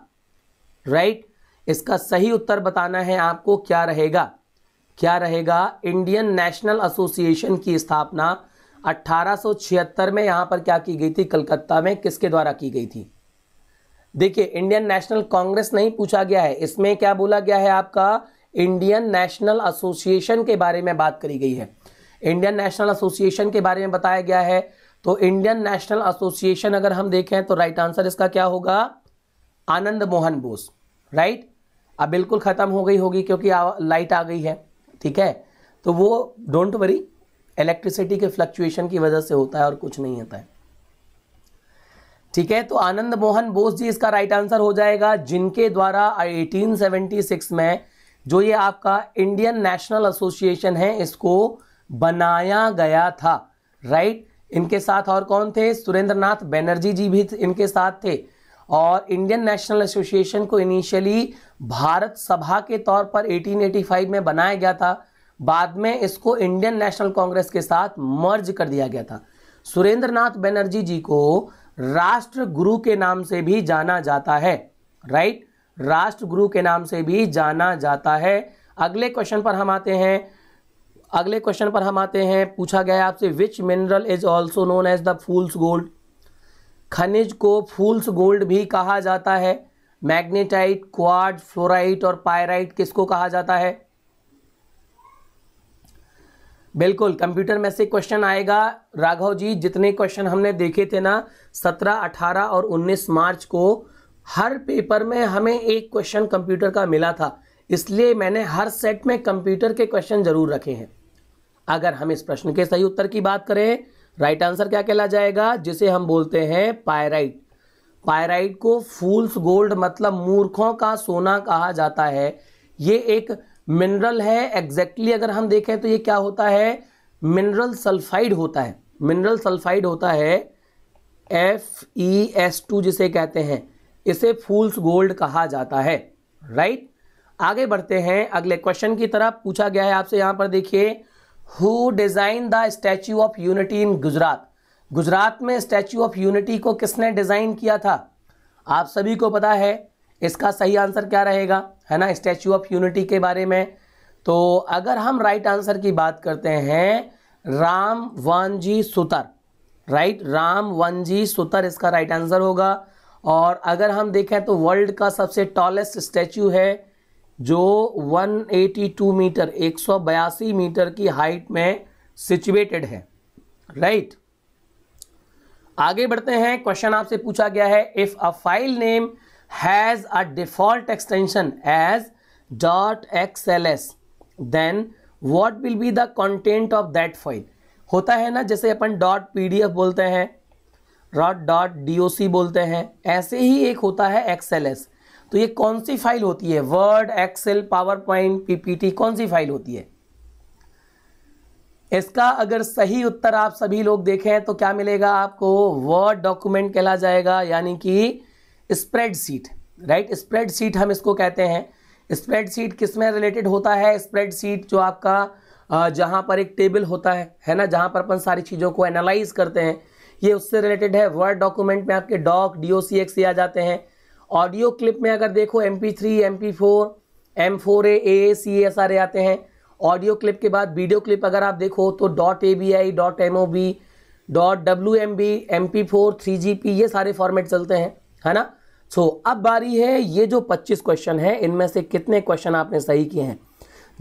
right इसका सही उत्तर बताना है आपको क्या रहेगा क्या रहेगा इंडियन नेशनल एसोसिएशन की स्थापना 1876 में यहां पर क्या की गई थी कलकत्ता में किसके द्वारा की गई थी देखिए इंडियन नेशनल कांग्रेस नहीं पूछा गया है इसमें क्या बोला गया है आपका इंडियन नेशनल एसोसिएशन के बारे में बात करी गई है इंडियन नेशनल एसोसिएशन के बारे में बताया गया है तो इंडियन नेशनल एसोसिएशन अगर हम देखें तो राइट आंसर इसका क्या होगा आनंद मोहन बोस राइट अब बिल्कुल ख़त्म हो गई होगी क्योंकि आ, लाइट आ गई है ठीक है तो वो डोंट वरी इलेक्ट्रिसिटी के फ्लक्चुएशन की वजह से होता है और कुछ नहीं होता है ठीक है तो आनंद मोहन बोस जी इसका राइट आंसर हो जाएगा जिनके द्वारा 1876 में जो ये आपका इंडियन नेशनल एसोसिएशन है इसको बनाया गया था राइट इनके साथ और कौन थे सुरेंद्रनाथ बैनर्जी जी भी इनके साथ थे और इंडियन नेशनल एसोसिएशन को इनिशियली भारत सभा के तौर पर 1885 में बनाया गया था बाद में इसको इंडियन नेशनल कांग्रेस के साथ मर्ज कर दिया गया था सुरेंद्र नाथ बनर्जी जी को राष्ट्र गुरु के नाम से भी जाना जाता है राइट राष्ट्र गुरु के नाम से भी जाना जाता है अगले क्वेश्चन पर हम आते हैं अगले क्वेश्चन पर हम आते हैं पूछा गया आपसे which mineral is also known as the fool's gold खनिज को फूल्स गोल्ड भी कहा जाता है मैग्नेटाइट क्वाड फ्लोराइट और पायराइट किसको कहा जाता है बिल्कुल कंप्यूटर में से क्वेश्चन आएगा राघव जी जितने क्वेश्चन हमने देखे थे ना 17, 18 और 19 मार्च को हर पेपर में हमें एक क्वेश्चन कंप्यूटर का मिला था इसलिए मैंने हर सेट में कंप्यूटर के क्वेश्चन जरूर रखे हैं अगर हम इस प्रश्न के सही उत्तर की बात करें राइट आंसर क्या कहला जाएगा जिसे हम बोलते हैं पायराइट पायराइट को फूल्स गोल्ड मतलब मूर्खों का सोना कहा जाता है ये एक मिनरल है एग्जैक्टली exactly अगर हम देखें तो ये क्या होता है मिनरल सल्फाइड होता है मिनरल सल्फाइड होता है एफ ई एस टू जिसे कहते हैं इसे फूल्स गोल्ड कहा जाता है राइट right? आगे बढ़ते हैं अगले क्वेश्चन की तरफ पूछा गया है आपसे यहां पर देखिए who designed the Statue of Unity in Gujarat Gujarat में स्टैचू ऑफ यूनिटी को किसने डिज़ाइन किया था आप सभी को पता है इसका सही आंसर क्या रहेगा है ना स्टैचू ऑफ यूनिटी के बारे में तो अगर हम राइट आंसर की बात करते हैं राम जी सुतर राइट राम वनजी सुतर इसका राइट आंसर होगा और अगर हम देखें तो वर्ल्ड का सबसे टॉलेस्ट स्टैचू है जो 182 मीटर एक मीटर की हाइट में सिचुएटेड है राइट right? आगे बढ़ते हैं क्वेश्चन आपसे पूछा गया है if a file name has a default extension as dot X L S then what will be the content of that file होता है ना जैसे अपन डॉट पी बोलते हैं डॉट डॉट डी बोलते हैं ऐसे ही एक होता है एक्सएलएस एल एस तो ये कौन सी फाइल होती है Word Excel PowerPoint PPT कौन सी फाइल होती है इसका अगर सही उत्तर आप सभी लोग देखें तो क्या मिलेगा आपको वर्ड डॉक्यूमेंट कहला जाएगा यानी कि स्प्रेडशीट राइट स्प्रेडशीट हम इसको कहते हैं स्प्रेडशीट किस में रिलेटेड होता है स्प्रेडशीट जो आपका जहां पर एक टेबल होता है है ना जहां पर अपन सारी चीज़ों को एनालाइज करते हैं ये उससे रिलेटेड है वर्ड डॉक्यूमेंट में आपके doc D O C X आ जाते हैं ऑडियो क्लिप में अगर देखो M P three M P four M four A A C A सारे आते हैं ऑडियो क्लिप के बाद वीडियो क्लिप अगर आप देखो तो dot A B I dot M O B dot W M B M P four three G P ये सारे फॉर्मेट चलते हैं है ना सो so, अब बारी है ये जो पच्चीस क्वेश्चन है इनमें से कितने क्वेश्चन आपने सही किए हैं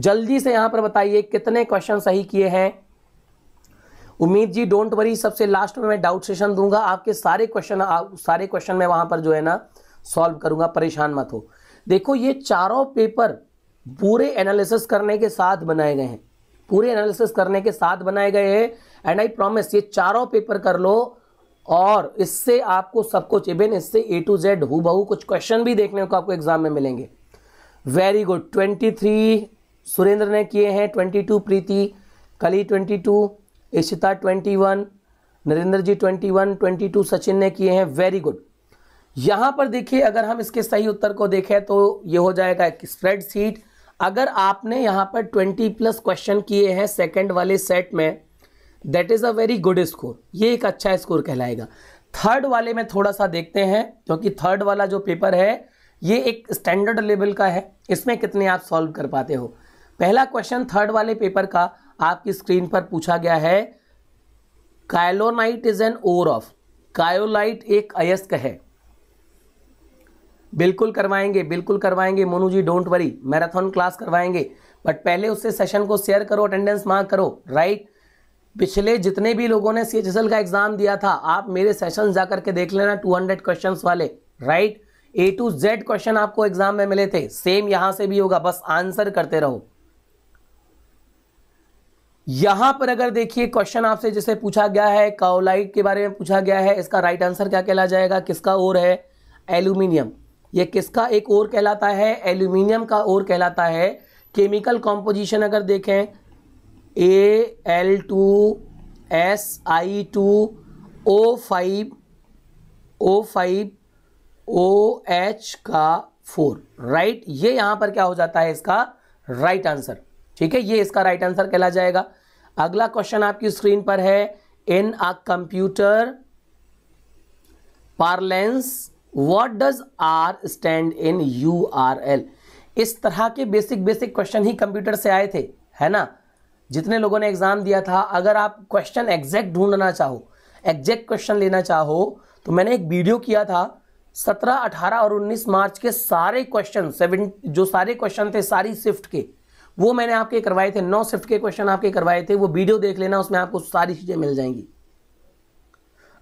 जल्दी से यहाँ पर बताइए कितने क्वेश्चन सही किए हैं उम्मीद जी डोंट वरी सबसे लास्ट में मैं डाउट सेशन दूंगा आपके सारे क्वेश्चन सारे क्वेश्चन में वहाँ पर जो है ना सॉल्व करूंगा परेशान मत हो देखो ये चारों पेपर पूरे एनालिसिस करने के साथ बनाए गए हैं पूरे एनालिसिस करने के साथ बनाए गए हैं एंड आई प्रॉमिस ये चारों पेपर कर लो और इससे आपको सब कुछ इवेन इससे ए टू जेड हु बहू कुछ क्वेश्चन भी देखने को आपको एग्जाम में मिलेंगे very good twenty three Surendra ने किए हैं twenty two Preeti Kali twenty two Ishita twenty one Narendra ji twenty one twenty two Sachin ने किए हैं वेरी गुड यहां पर देखिए अगर हम इसके सही उत्तर को देखें तो ये हो जाएगा एक स्प्रेडशीट अगर आपने यहां पर ट्वेंटी प्लस क्वेश्चन किए हैं सेकंड वाले सेट में that is a very good score ये एक अच्छा स्कोर कहलाएगा थर्ड वाले में थोड़ा सा देखते हैं क्योंकि थर्ड वाला जो पेपर है ये एक स्टैंडर्ड लेवल का है इसमें कितने आप सॉल्व कर पाते हो पहला क्वेश्चन थर्ड वाले पेपर का आपकी स्क्रीन पर पूछा गया है kaolinite is an ore of kaolinite एक अयस्क है बिल्कुल करवाएंगे बिल्कुल करवाएंगे Monu ji don't worry marathon class करवाएंगे बट पहले उससे सेशन को शेयर करो अटेंडेंस मार्क करो राइट पिछले जितने भी लोगों ने सी का एग्जाम दिया था आप मेरे सेशन जा करके देख लेना 200 क्वेश्चन वाले right A to Z question आपको एग्जाम में मिले थे सेम यहां से भी होगा बस आंसर करते रहो यहां पर अगर देखिए क्वेश्चन आपसे जिसे पूछा गया है काओलाइट के बारे में पूछा गया है इसका राइट आंसर क्या कहला जाएगा किसका और है एल्यूमिनियम ये किसका एक और कहलाता है एल्यूमिनियम का और कहलाता है केमिकल कॉम्पोजिशन अगर देखें A L two S I two O five O five O H का फोर राइट ये यहां पर क्या हो जाता है इसका राइट आंसर ठीक है ये इसका राइट आंसर कहला जाएगा अगला क्वेश्चन आपकी स्क्रीन पर है in a computer parlance what does R stand in U R L इस तरह के बेसिक बेसिक क्वेश्चन ही कंप्यूटर से आए थे है ना जितने लोगों ने एग्जाम दिया था अगर आप क्वेश्चन एग्जैक्ट ढूंढना चाहो एग्जैक्ट क्वेश्चन लेना चाहो तो मैंने एक वीडियो किया था 17, 18 और 19 मार्च के सारे क्वेश्चन सेवन जो सारे क्वेश्चन थे सारी शिफ्ट के वो मैंने आपके करवाए थे नौ शिफ्ट के क्वेश्चन आपके करवाए थे वो वीडियो देख लेना उसमें आपको सारी चीज़ें मिल जाएंगी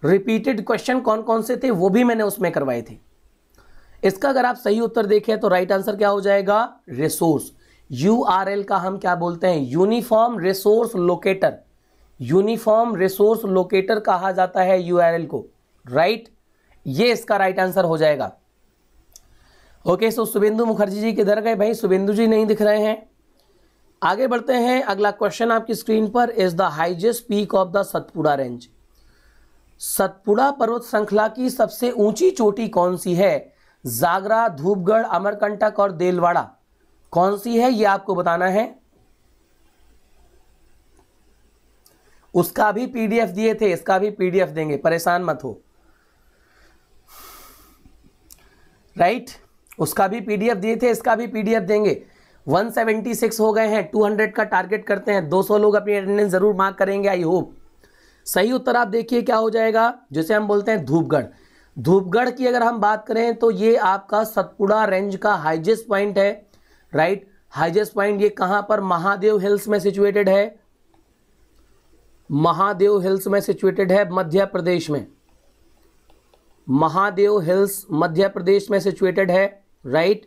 रिपीटेड क्वेश्चन कौन कौन से थे वो भी मैंने उसमें करवाए थे इसका अगर आप सही उत्तर देखें तो राइट आंसर क्या हो जाएगा रिसोर्स यू आर एल का हम क्या बोलते हैं uniform resource locator uniform resource locator कहा जाता है यू आर एल को राइट ये इसका राइट आंसर हो जाएगा ओके सो शुभेंदु मुखर्जी जी किधर गए भाई शुभेंदु जी नहीं दिख रहे हैं आगे बढ़ते हैं अगला क्वेश्चन आपकी स्क्रीन पर is the highest peak of the Satpura range Satpura पर्वत श्रृंखला की सबसे ऊंची चोटी कौन सी है जागरा धूपगढ़ अमरकंटक और देलवाड़ा कौन सी है यह आपको बताना है उसका भी पीडीएफ दिए थे इसका भी पीडीएफ देंगे परेशान मत हो राइट उसका भी पीडीएफ दिए थे इसका भी पीडीएफ देंगे 176 हो गए हैं 200 का टारगेट करते हैं 200 लोग अपनी अटेंडेंस जरूर मार्क करेंगे आई होप सही उत्तर आप देखिए क्या हो जाएगा जैसे हम बोलते हैं धूपगढ़ धूपगढ़ की अगर हम बात करें तो ये आपका सतपुड़ा रेंज का हाइजेस्ट पॉइंट है राइट हाइजेस्ट पॉइंट ये कहां पर महादेव हिल्स में सिचुएटेड है महादेव हिल्स में सिचुएटेड है मध्य प्रदेश में महादेव हिल्स मध्य प्रदेश में सिचुएटेड है राइट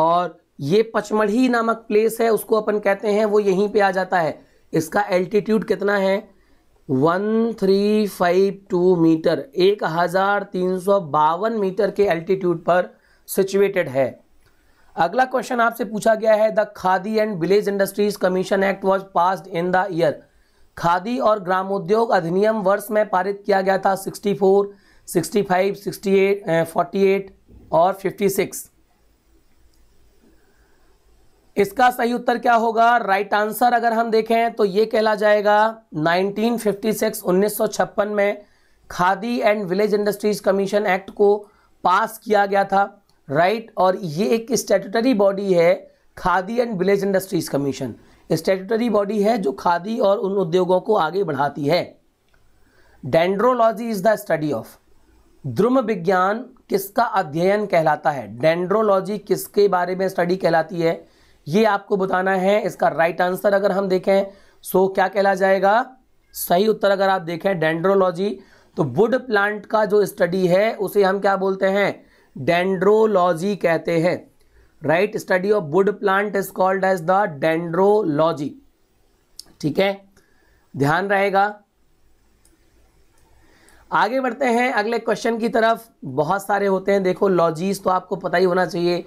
और ये पचमढ़ी नामक प्लेस है उसको अपन कहते हैं वो यहीं पे आ जाता है इसका एल्टीट्यूड कितना है one three five two metre एक हज़ार तीन सौ बावन मीटर के एल्टीट्यूड पर सिचुएटेड है अगला क्वेश्चन आपसे पूछा गया है the Khadi and Village Industries Commission Act was pass in the year Khadi और ग्रामोद्योग अधिनियम वर्ष में पारित किया गया था sixty sixty four five sixty eight forty eight और फिफ्टी सिक्स इसका सही उत्तर क्या होगा राइट आंसर अगर हम देखें तो ये कहला जाएगा 1956 1956 में Khadi and Village Industries Commission Act को पास किया गया था राइट और ये एक स्टेटूटरी बॉडी है Khadi and Village Industries Commission statutory body है जो खादी और उन उद्योगों को आगे बढ़ाती है dendrology is the study of द्रुम विज्ञान किसका अध्ययन कहलाता है डेंड्रोलॉजी किसके बारे में स्टडी कहलाती है ये आपको बताना है इसका राइट आंसर अगर हम देखें सो क्या कहला जाएगा सही उत्तर अगर आप देखें डेंड्रोलॉजी तो वुड प्लांट का जो स्टडी है उसे हम क्या बोलते हैं डेंड्रोलॉजी कहते हैं right study of wood plant is called as the dendrology ठीक है ध्यान रहेगा आगे बढ़ते हैं अगले क्वेश्चन की तरफ बहुत सारे होते हैं देखो लॉजीज तो आपको पता ही होना चाहिए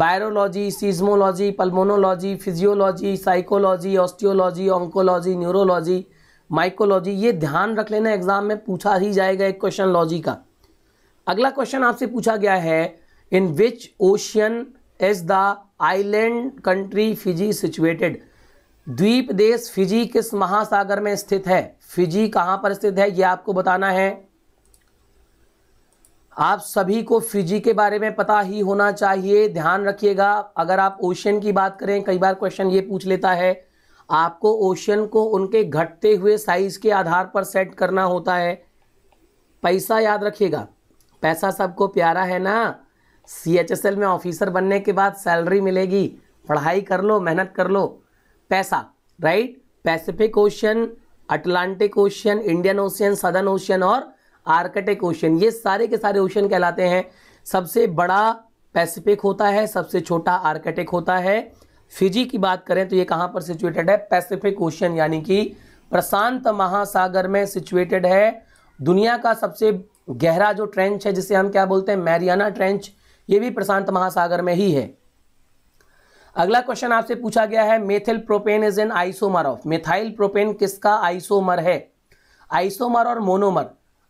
bryology seismology pulmonology physiology psychology osteology oncology neurology mycology ये ध्यान रख लेना एग्जाम में पूछा ही जाएगा एक क्वेश्चन लॉजी का अगला क्वेश्चन आपसे पूछा गया है in which ocean is the island country Fiji situated द्वीप देश फिजी किस महासागर में स्थित है फिजी कहाँ पर स्थित है यह आपको बताना है आप सभी को फिजी के बारे में पता ही होना चाहिए ध्यान रखिएगा अगर आप ओशन की बात करें कई बार क्वेश्चन ये पूछ लेता है आपको ओशन को उनके घटते हुए साइज के आधार पर सेट करना होता है पैसा याद रखिएगा पैसा सबको प्यारा है ना सी एच एस एल में ऑफिसर बनने के बाद सैलरी मिलेगी पढ़ाई कर लो मेहनत कर लो पैसा right Pacific Ocean Atlantic Ocean Indian Ocean Southern Ocean और आर्कटिक ओशन ये सारे के सारे ओशन कहलाते हैं सबसे बड़ा पैसिफिक होता है सबसे छोटा आर्कटिक होता है फिजी की बात करें तो ये कहाँ पर सिचुएटेड है पैसिफिक ओशन यानी कि प्रशांत महासागर में सिचुएटेड है दुनिया का सबसे गहरा जो ट्रेंच है जिसे हम क्या बोलते हैं मैरियाना ट्रेंच ये भी प्रशांत महासागर में ही है अगला क्वेश्चन आपसे पूछा गया है methyl propane is an isomer of methyl propane किसका आइसोमर है आइसोमर और मोनोमर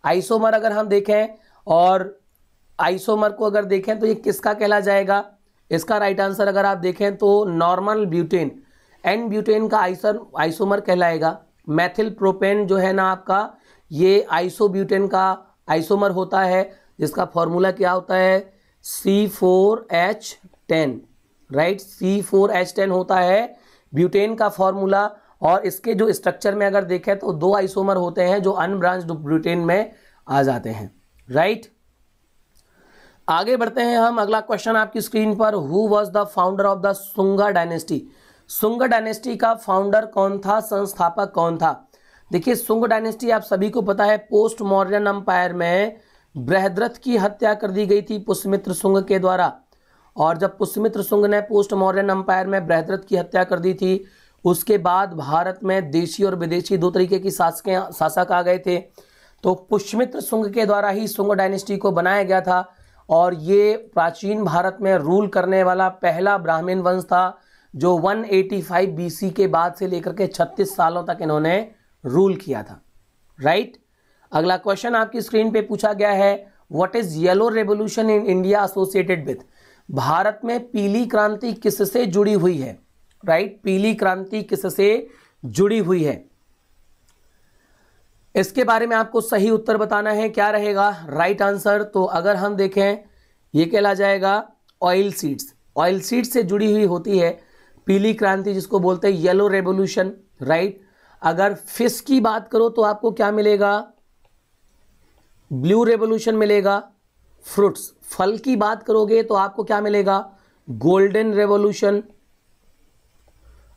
आइसोमर अगर हम देखें और आइसोमर को अगर देखें तो ये किसका कहला जाएगा इसका राइट आंसर अगर आप देखें तो नॉर्मल ब्यूटेन एन ब्यूटेन का आइसर आइसोमर कहलाएगा मैथिल प्रोपेन जो है ना आपका ये आइसोब्यूटेन का आइसोमर होता है जिसका फॉर्मूला क्या होता है C four H ten right C four H ten होता है ब्यूटेन का फॉर्मूला और इसके जो स्ट्रक्चर में अगर देखें तो दो आइसोमर होते हैं जो अनब्रांच ब्रिटेन में आ जाते हैं राइट आगे बढ़ते हैं हम अगला क्वेश्चन आपकी स्क्रीन पर who was the founder of the Sunga dynasty Sung dynasty का फाउंडर कौन था संस्थापक कौन था देखिए सुंग डायनेस्टी आप सभी को पता है पोस्ट मॉडर्न अंपायर में बृहद्रथ की हत्या कर दी गई थी पुष्मित्र सुंग के द्वारा और जब पुष्मित्र सुंग ने पोस्ट मॉडर्न अंपायर में बृहद्रथ की हत्या कर दी थी उसके बाद भारत में देशी और विदेशी दो तरीके की शासकें शासक आ गए थे तो पुष्मित्र सुंग के द्वारा ही सुंग डायनेस्टी को बनाया गया था और ये प्राचीन भारत में रूल करने वाला पहला ब्राह्मण वंश था जो 185 एटी के बाद से लेकर के 36 सालों तक इन्होंने रूल किया था राइट अगला क्वेश्चन आपकी स्क्रीन पे पूछा गया है what is yellow revolution in India associated with Bharat में पीली क्रांति किससे जुड़ी हुई है राइट पीली क्रांति किससे जुड़ी हुई है इसके बारे में आपको सही उत्तर बताना है क्या रहेगा राइट आंसर तो अगर हम देखें यह कहला जाएगा ऑयल सीड्स ऑयल सीड्स से जुड़ी हुई होती है पीली क्रांति जिसको बोलते हैं येलो रेवोल्यूशन राइट अगर फिश की बात करो तो आपको क्या मिलेगा ब्लू रेवोल्यूशन मिलेगा फ्रूट्स फल की बात करोगे तो आपको क्या मिलेगा गोल्डन रेवोल्यूशन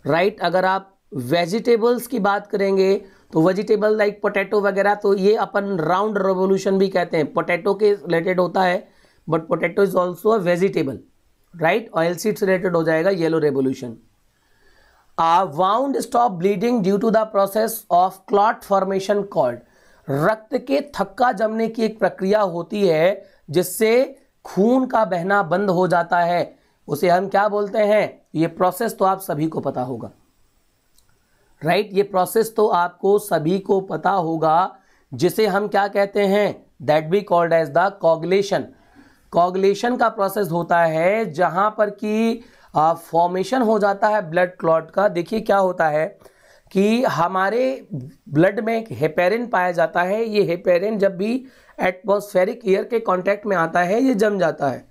राइट अगर आप वेजिटेबल्स की बात करेंगे तो वेजिटेबल लाइक पोटैटो वगैरह तो ये अपन राउंड रेवोल्यूशन भी कहते हैं पोटैटो के रिलेटेड होता है but potato is also a vegetable right oil seeds related हो जाएगा yellow revolution a wound stop bleeding due to the process of clot formation called रक्त के थक्का जमने की एक प्रक्रिया होती है जिससे खून का बहना बंद हो जाता है उसे हम क्या बोलते हैं ये प्रोसेस तो आप सभी को पता होगा राइट ये प्रोसेस तो आपको सभी को पता होगा जिसे हम क्या कहते हैं that be called as the coagulation coagulation का प्रोसेस होता है जहां पर कि फॉर्मेशन हो जाता है ब्लड क्लॉट का देखिए क्या होता है कि हमारे ब्लड में एक हेपेरिन पाया जाता है ये हेपेरिन जब भी एटमोस्फेरिक एयर के कांटेक्ट में आता है ये जम जाता है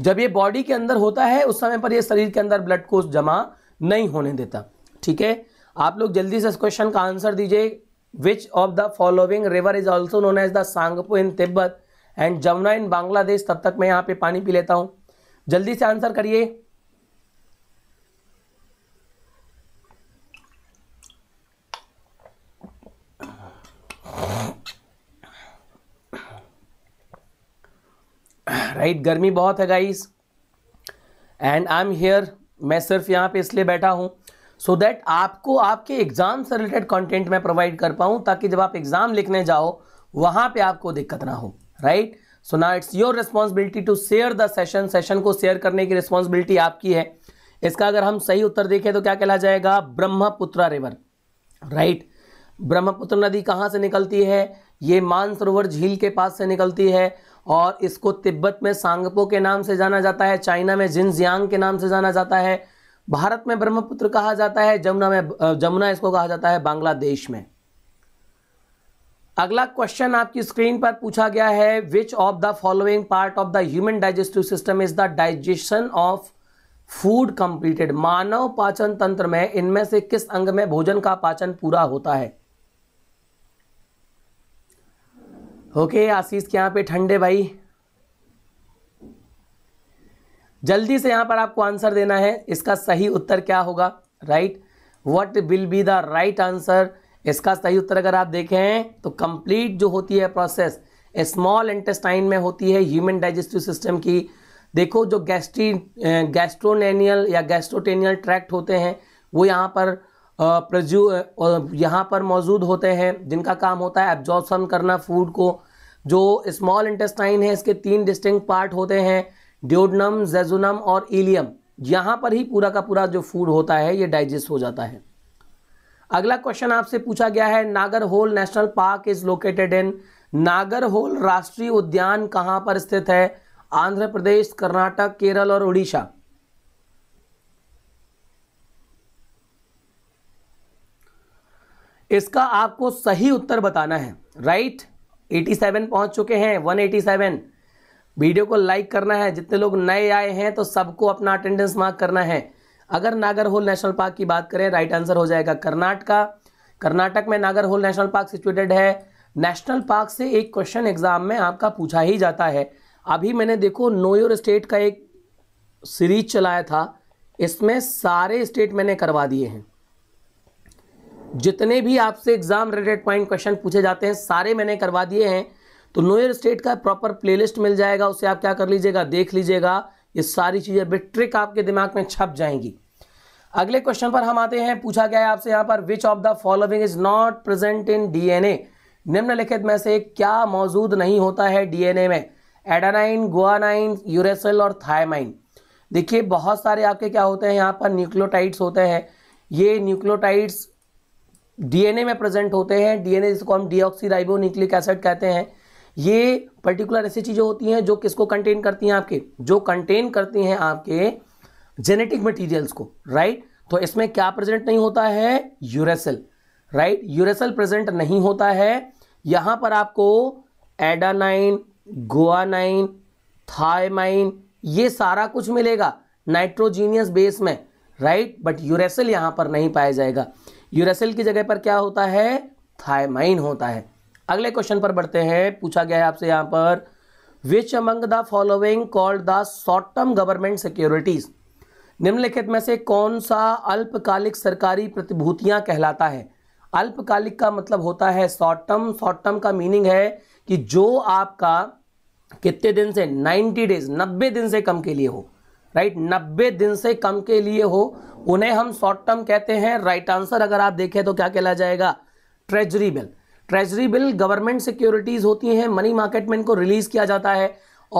जब ये बॉडी के अंदर होता है उस समय पर ये शरीर के अंदर ब्लड को जमा नहीं होने देता ठीक है आप लोग जल्दी से इस क्वेश्चन का आंसर दीजिए which of the following river is also known as the Tsangpo in Tibet and Jamuna in Bangladesh तब तक मैं यहाँ पे पानी पी लेता हूँ जल्दी से आंसर करिए राइट गर्मी बहुत है guys and I am here मैं सिर्फ यहाँ पे इसलिए बैठा हूँ सो दैट आपको आपके एग्ज़ाम से रिलेटेड कंटेंट मैं प्रोवाइड कर पाऊँ ताकि जब आप एग्ज़ाम लिखने जाओ वहाँ पे आपको दिक्कत ना हो राइट सो ना it's your responsibility to share the session session को शेयर करने की रिस्पॉन्सिबिलिटी आपकी है इसका अगर हम सही उत्तर देखें तो क्या कहला जाएगा ब्रह्मपुत्रा रिवर राइट ब्रह्मपुत्र नदी कहाँ से निकलती है ये मानसरोवर झील के पास से निकलती है और इसको तिब्बत में सांगपो के नाम से जाना जाता है चाइना में जिनजियांग के नाम से जाना जाता है भारत में ब्रह्मपुत्र कहा जाता है जमुना में जमुना इसको कहा जाता है बांग्लादेश में अगला क्वेश्चन आपकी स्क्रीन पर पूछा गया है which of the following part of the human digestive system is the digestion of food completed मानव पाचन तंत्र में इनमें से किस अंग में भोजन का पाचन पूरा होता है ओके आशीष के यहाँ पे ठंडे भाई जल्दी से यहाँ पर आपको आंसर देना है इसका सही उत्तर क्या होगा right what will be the right answer इसका सही उत्तर अगर आप देखें तो कंप्लीट जो होती है प्रोसेस स्मॉल इंटेस्टाइन में होती है ह्यूमन डाइजेस्टिव सिस्टम की देखो जो गैस्ट्री गैस्ट्रोनैनियल या गैस्ट्रोटेनियल ट्रैक्ट होते हैं वो यहाँ पर प्रज्यू यहाँ पर मौजूद होते हैं जिनका काम होता है एब्जॉर्बसन करना फूड को जो स्मॉल इंटेस्टाइन है इसके तीन डिस्टिंग पार्ट होते हैं ड्योडनम जेजुनम और इलियम यहाँ पर ही पूरा का पूरा जो फूड होता है ये डाइजेस्ट हो जाता है अगला क्वेश्चन आपसे पूछा गया है Nagarhole national park is located in Nagarhole राष्ट्रीय उद्यान कहाँ पर स्थित है आंध्र प्रदेश कर्नाटक केरल और उड़ीसा इसका आपको सही उत्तर बताना है राइट 87 पहुंच चुके हैं 187 वीडियो को लाइक करना है जितने लोग नए आए हैं तो सबको अपना अटेंडेंस मार्क करना है अगर नागरहोल नेशनल पार्क की बात करें राइट आंसर हो जाएगा कर्नाटका कर्नाटक में नागरहोल नेशनल पार्क सिचुएटेड है नेशनल पार्क से एक क्वेश्चन एग्जाम में आपका पूछा ही जाता है अभी मैंने देखो नो योर स्टेट का एक सीरीज चलाया था इसमें सारे स्टेट मैंने करवा दिए हैं जितने भी आपसे एग्जाम रिलेटेड पॉइंट क्वेश्चन पूछे जाते हैं सारे मैंने करवा दिए हैं तो नोयर स्टेट का प्रॉपर प्लेलिस्ट मिल जाएगा उसे आप क्या कर लीजिएगा देख लीजिएगा ये सारी चीज़ें ट्रिक आपके दिमाग में छप जाएंगी अगले क्वेश्चन पर हम आते हैं पूछा गया है आपसे यहाँ पर which of the following is not present in DNA निम्नलिखित में से क्या मौजूद नहीं होता है डीएनए में एडानाइन गुआनाइन यूरेसल और थायमाइन देखिए बहुत सारे आपके क्या होते हैं यहाँ पर न्यूक्लियोटाइड्स होते हैं ये न्यूक्लियोटाइड्स डीएनए में प्रेजेंट होते हैं डीएनए जिसको हम डीऑक्सीराइबो न्यूक्लिक एसिड कहते हैं ये पर्टिकुलर ऐसी चीज़ें होती हैं जो किसको कंटेन करती हैं आपके जो कंटेन करती हैं आपके जेनेटिक मटेरियल्स को राइट तो इसमें क्या प्रेजेंट नहीं होता है यूरेसल राइट यूरेसल प्रेजेंट नहीं होता है यहां पर आपको एडानाइन गोआनाइन थायमाइन ये सारा कुछ मिलेगा नाइट्रोजीनियस बेस में राइट बट यूरेसल यहां पर नहीं पाया जाएगा यूरेसिल की जगह पर क्या होता है थायमाइन होता है अगले क्वेश्चन पर बढ़ते हैं पूछा गया है आपसे यहां पर which among the following called the short term government securities निम्नलिखित में से कौन सा अल्पकालिक सरकारी प्रतिभूतियां कहलाता है अल्पकालिक का मतलब होता है शॉर्ट टर्म शॉर्ट टर्म का मीनिंग है कि जो आपका कितने दिन से 90 डेज 90 दिन से कम के लिए हो राइट नब्बे दिन से कम के लिए हो उन्हें हम शॉर्ट टर्म कहते हैं राइट आंसर अगर आप देखें तो क्या कहला जाएगा treasury bill treasury bill government securities होती हैं मनी मार्केट में इनको रिलीज किया जाता है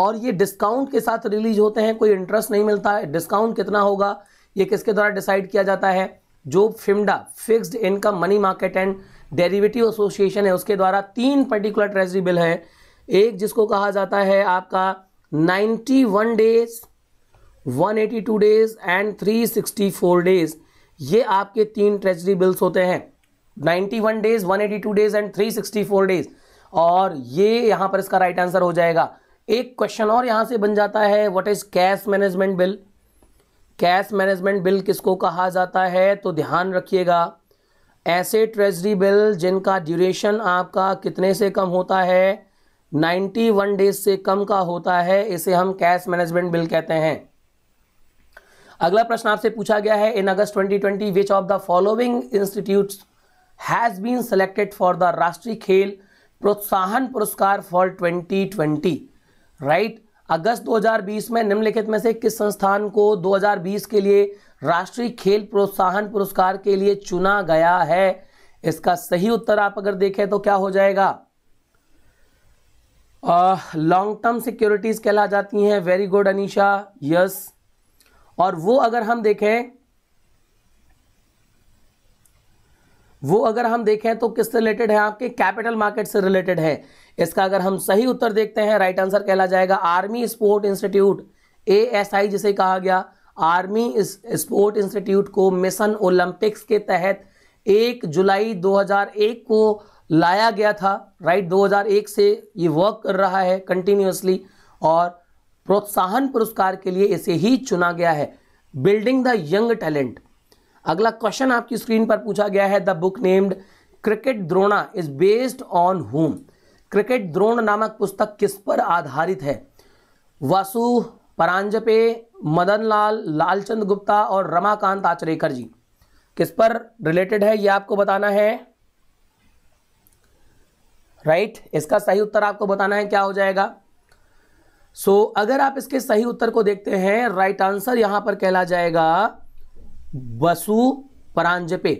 और ये डिस्काउंट के साथ रिलीज होते हैं कोई इंटरेस्ट नहीं मिलता है डिस्काउंट कितना होगा ये किसके द्वारा डिसाइड किया जाता है जो FIMMDA fixed income money market and derivative association है उसके द्वारा तीन पर्टिकुलर ट्रेजरी बिल है एक जिसको कहा जाता है आपका 91 डेज 182 डेज एंड 364 डेज ये आपके तीन ट्रेजरी बिल्स होते हैं 91 डेज 182 डेज एंड 364 डेज और ये यहाँ पर इसका राइट आंसर हो जाएगा एक क्वेश्चन और यहाँ से बन जाता है what is cash management bill cash management bill किसको कहा जाता है तो ध्यान रखिएगा ऐसे ट्रेजरी बिल जिनका ड्यूरेशन आपका कितने से कम होता है 91 डेज से कम का होता है इसे हम कैश मैनेजमेंट बिल कहते हैं अगला प्रश्न आपसे पूछा गया है in August 2020 which of the following institute has been selected for the Rashtriya Khel प्रोत्साहन पुरस्कार फॉर 2020 राइट अगस्त 2020 में निम्नलिखित में से किस संस्थान को 2020 के लिए राष्ट्रीय खेल प्रोत्साहन पुरस्कार के लिए चुना गया है इसका सही उत्तर आप अगर देखें तो क्या हो जाएगा लॉन्ग टर्म सिक्योरिटीज कहला जाती हैं वेरी गुड अनिशा यस और वो अगर हम देखें वो अगर हम देखें तो किससे रिलेटेड है आपके कैपिटल मार्केट से रिलेटेड है इसका अगर हम सही उत्तर देखते हैं राइट आंसर कहला जाएगा आर्मी स्पोर्ट इंस्टीट्यूट आई जिसे कहा गया आर्मी स्पोर्ट इंस्टीट्यूट को मिशन ओलंपिक्स के तहत एक जुलाई 2001 को लाया गया था राइट 2001 से ये वर्क कर रहा है कंटिन्यूसली और प्रोत्साहन पुरस्कार के लिए इसे ही चुना गया है बिल्डिंग द यंग टैलेंट अगला क्वेश्चन आपकी स्क्रीन पर पूछा गया है the book named cricket Drona is based on whom cricket Drona नामक पुस्तक किस पर आधारित है वासु परांजपे मदन लाल लालचंद गुप्ता और रमाकांत आचरेकर जी किस पर रिलेटेड है यह आपको बताना है राइट right? इसका सही उत्तर आपको बताना है क्या हो जाएगा सो so, अगर आप इसके सही उत्तर को देखते हैं राइट आंसर यहां पर कहला जाएगा वसु परांजपे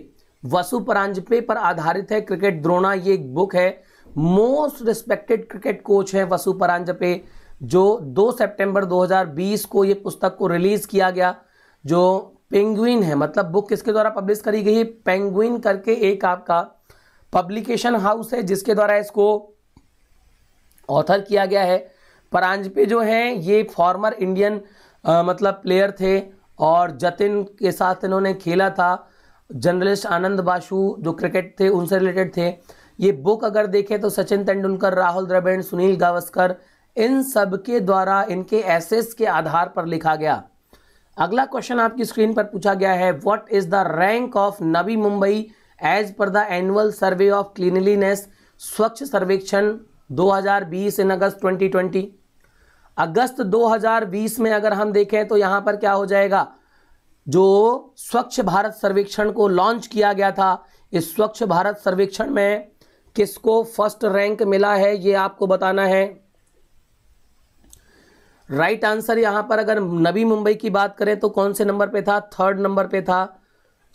वसु परांजपे पर आधारित है क्रिकेट द्रोणा ये एक बुक है मोस्ट रिस्पेक्टेड क्रिकेट कोच है वसु परांजपे जो 2 सितंबर 2020 को ये पुस्तक को रिलीज किया गया जो पेंगुइन है मतलब बुक किसके द्वारा पब्लिश करी गई पेंगुइन करके एक आपका पब्लिकेशन हाउस है जिसके द्वारा इसको ऑथर किया गया है परांजपे जो हैं ये फॉर्मर इंडियन आ, मतलब प्लेयर थे और जतिन के साथ इन्होंने खेला था जर्नलिस्ट आनंद बासु जो क्रिकेट थे उनसे रिलेटेड थे ये बुक अगर देखें तो सचिन तेंदुलकर राहुल द्रविड़ सुनील गावस्कर इन सब के द्वारा इनके एसेस के आधार पर लिखा गया अगला क्वेश्चन आपकी स्क्रीन पर पूछा गया है what is the rank of Navi Mumbai as per the annual survey of cleanliness Swachh Survekshan 2020 in August 2020 अगस्त 2020 में अगर हम देखें तो यहां पर क्या हो जाएगा जो स्वच्छ भारत सर्वेक्षण को लॉन्च किया गया था इस स्वच्छ भारत सर्वेक्षण में किसको फर्स्ट रैंक मिला है ये आपको बताना है राइट right आंसर यहां पर अगर नवी मुंबई की बात करें तो कौन से नंबर पे था थर्ड नंबर पे था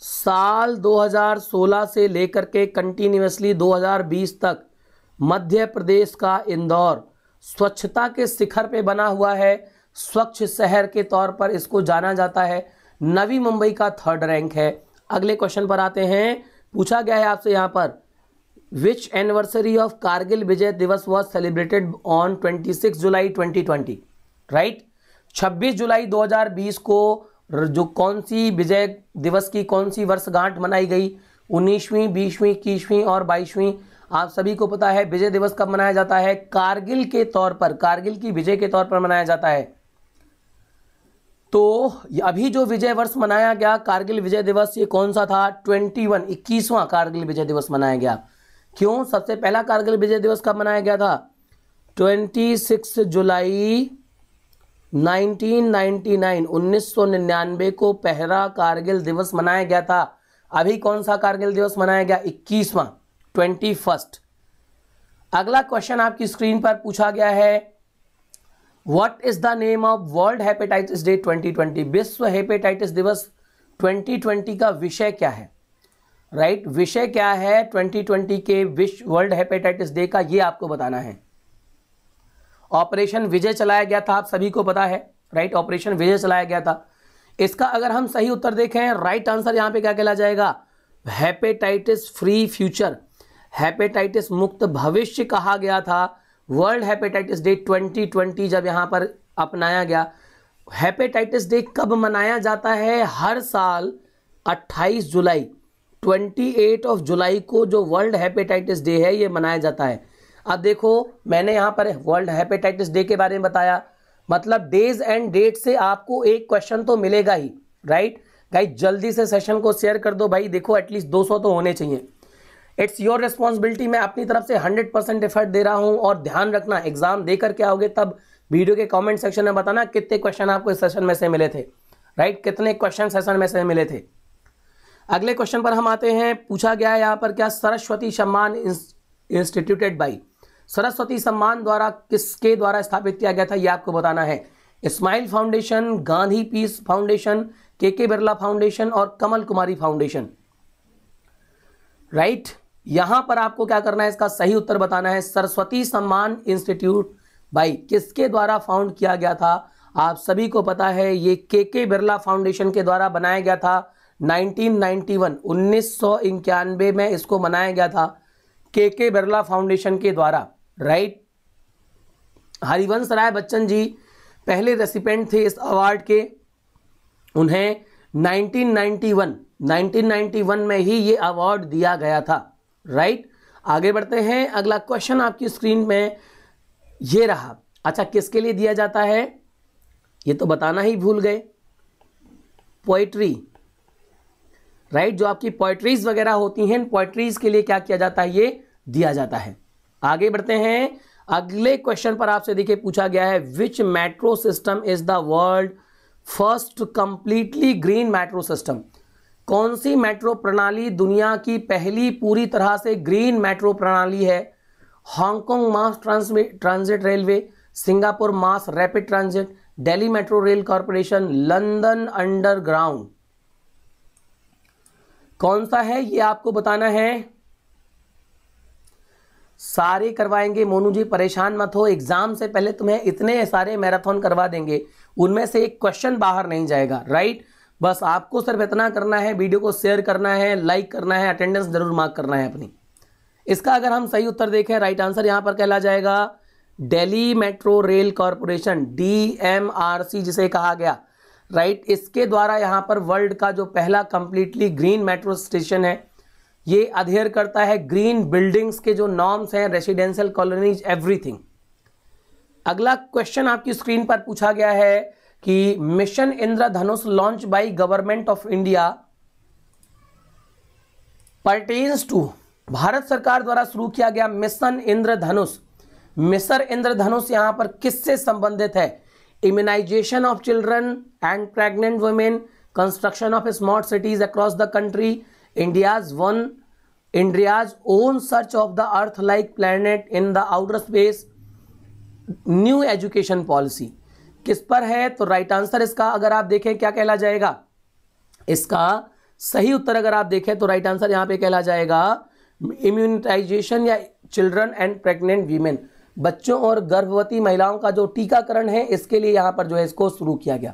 साल 2016 से लेकर के कंटिन्यूसली 2020 तक मध्य प्रदेश का इंदौर स्वच्छता के शिखर पे बना हुआ है स्वच्छ शहर के तौर पर इसको जाना जाता है नवी मुंबई का थर्ड रैंक है अगले क्वेश्चन पर आते हैं पूछा गया है आपसे यहाँ पर which anniversary of Kargil Vijay Diwas was celebrated on 26 July 2020 right 26 जुलाई 2020 को जो कौन सी विजय दिवस की कौन सी वर्षगांठ मनाई गई उन्नीसवीं बीसवीं इक्कीसवीं और बाईसवीं आप सभी को पता है विजय दिवस कब मनाया जाता है कारगिल के तौर पर कारगिल की विजय के तौर पर मनाया जाता है तो अभी जो विजय वर्ष मनाया गया कारगिल विजय दिवस ये कौन सा था ट्वेंटी वन इक्कीसवां कारगिल विजय दिवस मनाया गया क्यों सबसे पहला कारगिल विजय दिवस कब मनाया गया था ट्वेंटी सिक्स जुलाई 1999 1999 को पहला कारगिल दिवस मनाया गया था अभी कौन सा कारगिल दिवस मनाया गया इक्कीसवां ट्वेंटी फर्स्ट अगला क्वेश्चन आपकी स्क्रीन पर पूछा गया है what is the name of world hepatitis day 2020 विश्व हेपेटाइटिस दिवस 2020 का विषय क्या है राइट right? विषय क्या है 2020 के विश्व वर्ल्ड हेपेटाइटिस डे का ये आपको बताना है ऑपरेशन विजय चलाया गया था आप सभी को पता है राइट ऑपरेशन विजय चलाया गया था इसका अगर हम सही उत्तर देखें राइट आंसर यहां पे क्या कहला जाएगा हेपेटाइटिस फ्री फ्यूचर हेपेटाइटिस मुक्त भविष्य कहा गया था वर्ल्ड हेपेटाइटिस डे 2020 जब यहाँ पर अपनाया गया हेपेटाइटिस डे कब मनाया जाता है हर साल 28 जुलाई 28 ऑफ जुलाई को जो वर्ल्ड हेपेटाइटिस डे है ये मनाया जाता है अब देखो मैंने यहाँ पर वर्ल्ड हेपेटाइटिस डे के बारे में बताया मतलब डेज एंड डेट से आपको एक क्वेश्चन तो मिलेगा ही राइट गाइज जल्दी से सेशन को शेयर कर दो भाई देखो एटलीस्ट 200 तो होने चाहिए इट्स योर रिस्पॉन्सिबिलिटी मैं अपनी तरफ से हंड्रेड परसेंट एफर्ट दे रहा हूँ और ध्यान रखना एग्जाम देकर के आओगे तब वीडियो के कमेंट सेक्शन में बताना कितने क्वेश्चन आपको इस सेशन में से मिले थे राइट right? कितने क्वेश्चन सेशन में से मिले थे अगले क्वेश्चन पर हम आते हैं पूछा गया है यहाँ पर क्या सरस्वती सम्मान इंस्टीट्यूटेड बाई सरस्वती सम्मान द्वारा किसके द्वारा स्थापित किया गया था ये आपको बताना है Ismail foundation Gandhi peace foundation K K Birla foundation और Kamal Kumari foundation right right? यहां पर आपको क्या करना है इसका सही उत्तर बताना है सरस्वती सम्मान इंस्टीट्यूट भाई किसके द्वारा फाउंड किया गया था आप सभी को पता है ये के के बिरला फाउंडेशन के द्वारा बनाया गया था 1991 1991 में इसको मनाया गया था के के बिरला फाउंडेशन के द्वारा राइट हरिवंश राय बच्चन जी पहले रेसिपेंट थे इस अवार्ड के उन्हें 1991 1991 में ही ये अवार्ड दिया गया था राइट आगे बढ़ते हैं अगला क्वेश्चन आपकी स्क्रीन में ये रहा अच्छा किसके लिए दिया जाता है ये तो बताना ही भूल गए पोइट्री राइट जो आपकी पोइट्रीज वगैरह होती हैं पोइट्रीज के लिए क्या किया जाता है ये दिया जाता है आगे बढ़ते हैं अगले क्वेश्चन पर आपसे देखिए पूछा गया है which metro system is the world first completely green metro system कौन सी मेट्रो प्रणाली दुनिया की पहली पूरी तरह से ग्रीन मेट्रो प्रणाली है Hong Kong mass transit railway Singapore mass rapid transit Delhi metro rail corporation London underground कौन सा है ये आपको बताना है सारे करवाएंगे मोनू जी परेशान मत हो एग्जाम से पहले तुम्हें इतने सारे मैराथन करवा देंगे उनमें से एक क्वेश्चन बाहर नहीं जाएगा राइट बस आपको सिर्फ इतना करना है वीडियो को शेयर करना है लाइक करना है अटेंडेंस जरूर मार्क करना है अपनी इसका अगर हम सही उत्तर देखें राइट आंसर यहां पर कहला जाएगा Delhi metro rail corporation DMRC जिसे कहा गया राइट इसके द्वारा यहां पर वर्ल्ड का जो पहला कंप्लीटली ग्रीन मेट्रो स्टेशन है ये अधेयर करता है ग्रीन बिल्डिंग्स के जो नॉर्म्स हैं रेसिडेंशियल कॉलोनीज एवरीथिंग अगला क्वेश्चन आपकी स्क्रीन पर पूछा गया है कि mission Indradhanush launch by government of India pertains to Bharat सरकार द्वारा शुरू किया गया मिशन इंद्रधनुष मिसर इंद्रधनुष यहां पर किससे संबंधित है immunisation of children and pregnant women construction of smart cities across the country India's one India's own search of the earth like planet in the outer space new education policy किस पर है तो राइट आंसर इसका अगर आप देखें क्या कहला जाएगा इसका सही उत्तर अगर आप देखें तो राइट आंसर यहां पे कहला जाएगा इम्यूनिटाइजेशन या चिल्ड्रन एंड प्रेग्नेंट वीमेन बच्चों और गर्भवती महिलाओं का जो टीकाकरण है इसके लिए यहां पर जो है इसको शुरू किया गया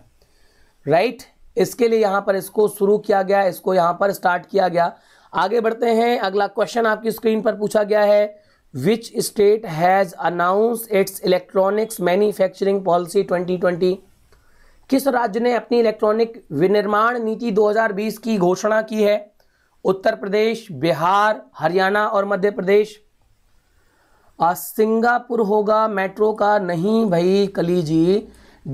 राइट right? इसके लिए यहां पर इसको शुरू किया गया इसको यहां पर स्टार्ट किया गया आगे बढ़ते हैं अगला क्वेश्चन आपकी स्क्रीन पर पूछा गया है which state has announce its electronics manufacturing policy 2020 किस राज्य ने अपनी इलेक्ट्रॉनिक विनिर्माण नीति 2020 की घोषणा की है उत्तर प्रदेश बिहार हरियाणा और मध्य प्रदेश सिंगापुर होगा मेट्रो का नहीं भाई कली जी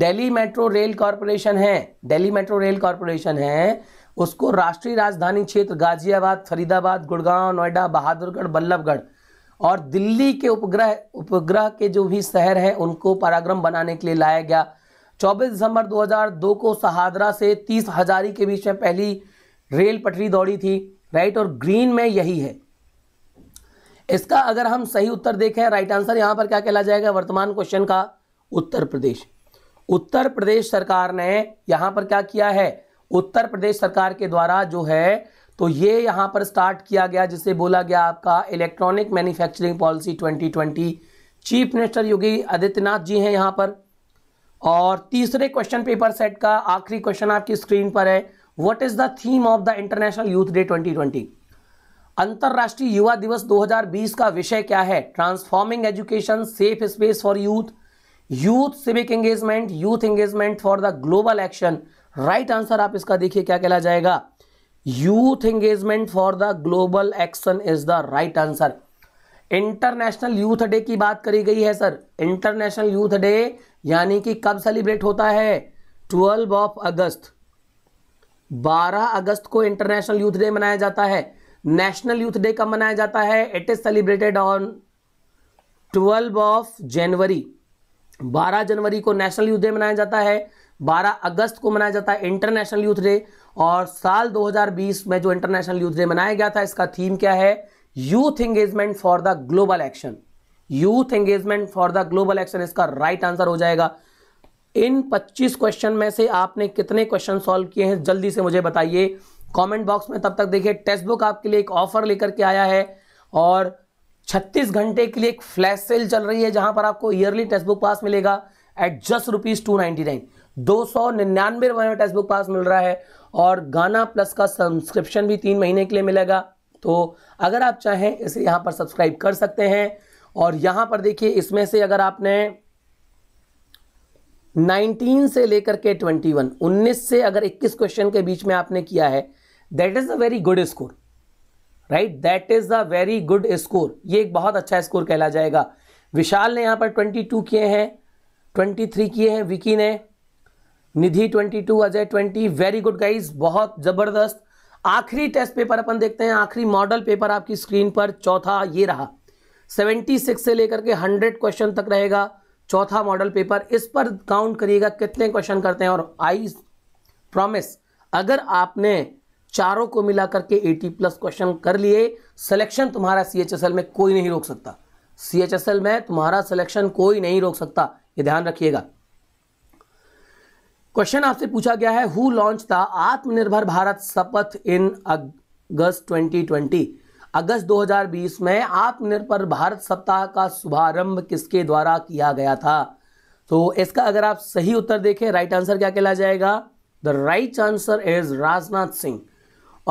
दिल्ली मेट्रो रेल कॉरपोरेशन है दिल्ली मेट्रो रेल कॉरपोरेशन है उसको राष्ट्रीय राजधानी क्षेत्र गाजियाबाद फरीदाबाद गुड़गांव नोएडा बहादुरगढ़ बल्लभगढ़ और दिल्ली के उपग्रह उपग्रह के जो भी शहर हैं उनको पराक्रम बनाने के लिए लाया गया 24 दिसंबर 2002 को सहादरा से तीस हजारी के बीच में पहली रेल पटरी दौड़ी थी राइट और ग्रीन में यही है इसका अगर हम सही उत्तर देखें राइट आंसर यहां पर क्या कहला जाएगा वर्तमान क्वेश्चन का उत्तर प्रदेश उत्तर प्रदेश सरकार ने यहां पर क्या किया है उत्तर प्रदेश सरकार के द्वारा जो है तो ये यहाँ पर स्टार्ट किया गया जिसे बोला गया आपका electronic manufacturing policy 2020 chief minister Yogi Adityanath ji हैं यहाँ पर और तीसरे क्वेश्चन पेपर सेट का आखिरी क्वेश्चन आपकी स्क्रीन पर है what is the theme of the international youth day 2020 अंतर्राष्ट्रीय युवा दिवस 2020 का विषय क्या है transforming education safe space for youth youth civic engagement youth engagement for the global action right answer आप इसका देखिए क्या कहला जाएगा youth engagement for the global action is the right answer international youth day की बात करी गई है सर इंटरनेशनल यूथ डे यानी कि कब सेलिब्रेट होता है ट्वेल्व ऑफ अगस्त 12 अगस्त को इंटरनेशनल यूथ डे मनाया जाता है नेशनल यूथ डे कब मनाया जाता है it is celebrated on 12 of January 12 जनवरी को नेशनल यूथ डे मनाया जाता है 12 अगस्त को मनाया जाता है इंटरनेशनल यूथ डे और साल 2020 में जो इंटरनेशनल यूथ डे मनाया गया था इसका थीम क्या है youth engagement for the global action youth engagement for the global action इसका राइट right आंसर हो जाएगा इन 25 क्वेश्चन में से आपने कितने क्वेश्चन सॉल्व किए हैं जल्दी से मुझे बताइए कमेंट बॉक्स में तब तक देखिए टेक्स्ट बुक आपके लिए एक ऑफर लेकर के आया है और 36 घंटे के लिए एक फ्लैश सेल चल रही है जहां पर आपको ईयरली टेक्स्ट बुक पास मिलेगा at just rupees two ninety nine दो सौ निन्यानवे रुपए में टेक्स्ट बुक पास मिल रहा है और गाना प्लस का सब्सक्रिप्शन भी तीन महीने के लिए मिलेगा तो अगर आप चाहें इसे यहाँ पर सब्सक्राइब कर सकते हैं और यहाँ पर देखिए इसमें से अगर आपने 19 से लेकर के 21 19 से अगर 21 क्वेश्चन के बीच में आपने किया है that is a very good score right that is a very good score ये एक बहुत अच्छा स्कोर कहला जाएगा विशाल ने यहाँ पर 22 किए हैं 23 किए हैं विकी ने Nidhi 22 Ajay 20 very good guys बहुत जबरदस्त आखिरी टेस्ट पेपर अपन देखते हैं आखिरी मॉडल पेपर आपकी स्क्रीन पर चौथा ये रहा 76 से लेकर के 100 क्वेश्चन तक रहेगा चौथा मॉडल पेपर इस पर काउंट करिएगा कितने क्वेश्चन करते हैं और आई प्रॉमिस अगर आपने चारों को मिला करके 80 प्लस क्वेश्चन कर लिए सिलेक्शन तुम्हारा सी में कोई नहीं रोक सकता सी में तुम्हारा सिलेक्शन कोई नहीं रोक सकता ये ध्यान रखिएगा क्वेश्चन आपसे पूछा गया है हु लॉन्च द आत्मनिर्भर भारत शपथ इन अगस्त 2020 अगस्त 2020 में आत्मनिर्भर भारत सप्ताह का शुभारंभ किसके द्वारा किया गया था तो इसका अगर आप सही उत्तर देखें राइट आंसर क्या कहला जाएगा the right answer is Rajnath Singh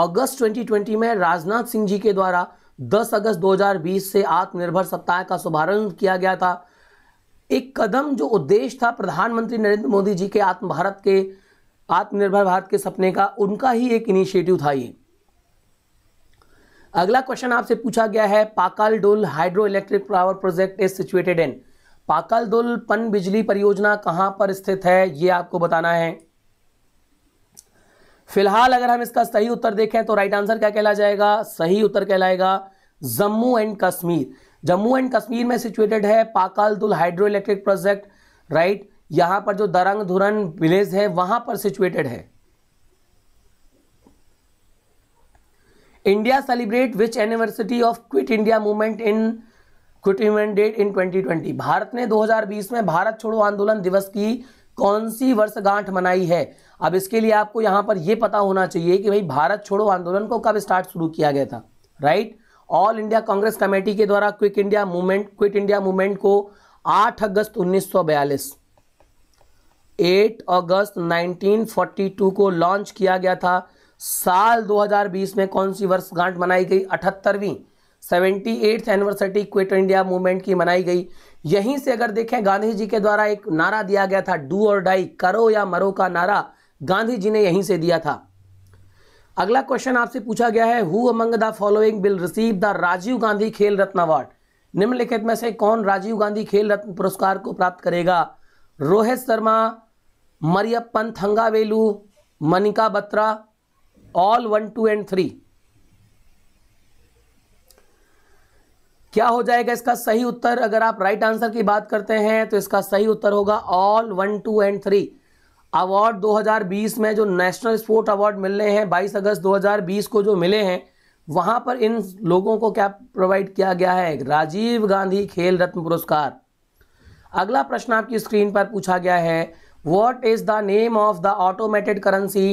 अगस्त 2020 में राजनाथ सिंह जी के द्वारा 10 अगस्त 2020 से आत्मनिर्भर सप्ताह का शुभारंभ किया गया था एक कदम जो उद्देश्य था प्रधानमंत्री नरेंद्र मोदी जी के आत्म भारत के आत्मनिर्भर भारत के सपने का उनका ही एक इनिशिएटिव था ये अगला क्वेश्चन आपसे पूछा गया है Pakal Dul hydro electric power project is situated in Pakal Dul पन बिजली परियोजना कहां पर स्थित है ये आपको बताना है फिलहाल अगर हम इसका सही उत्तर देखें तो राइट आंसर क्या कहला जाएगा सही उत्तर कहलाएगा जम्मू एंड कश्मीर जम्मू एंड कश्मीर में सिचुएटेड है Pakal Dul hydro electric project right यहाँ पर जो दरंग धुरन विलेज है वहां पर सिचुएटेड है India celebrate which anniversary of quit India movement in quit Indian date in 2020 Bharat ने 2020 में भारत छोड़ो आंदोलन दिवस की कौन सी वर्षगांठ मनाई है अब इसके लिए आपको यहां पर यह पता होना चाहिए कि भाई भारत छोड़ो आंदोलन को कब स्टार्ट शुरू किया गया था right all India congress committee के द्वारा quick India movement quit India movement को 8 अगस्त 1942 8 अगस्त 1942 को लॉन्च किया गया था साल 2020 में कौन सी वर्षगांठ मनाई गई अठहत्तरवीं seventy eighth anniversary quit India movement की मनाई गई यहीं से अगर देखें गांधी जी के द्वारा एक नारा दिया गया था डू और डाई करो या मरो का नारा गांधी जी ने यहीं से दिया था अगला क्वेश्चन आपसे पूछा गया है who among the following will receive the Rajiv Gandhi Khel Ratna award निम्नलिखित में से कौन राजीव गांधी खेल रत्न पुरस्कार को प्राप्त करेगा Rohit Sharma Mariyappan Thangavelu Manika Batra all one two and three क्या हो जाएगा इसका सही उत्तर अगर आप राइट आंसर की बात करते हैं तो इसका सही उत्तर होगा all one two and three award 2020 में जो नेशनल स्पोर्ट अवार्ड मिलने हैं 22 अगस्त 2020 को जो मिले हैं वहाँ पर इन लोगों को क्या प्रोवाइड किया गया है राजीव गांधी खेल रत्न पुरस्कार अगला प्रश्न आपकी स्क्रीन पर पूछा गया है what is the name of the automated currency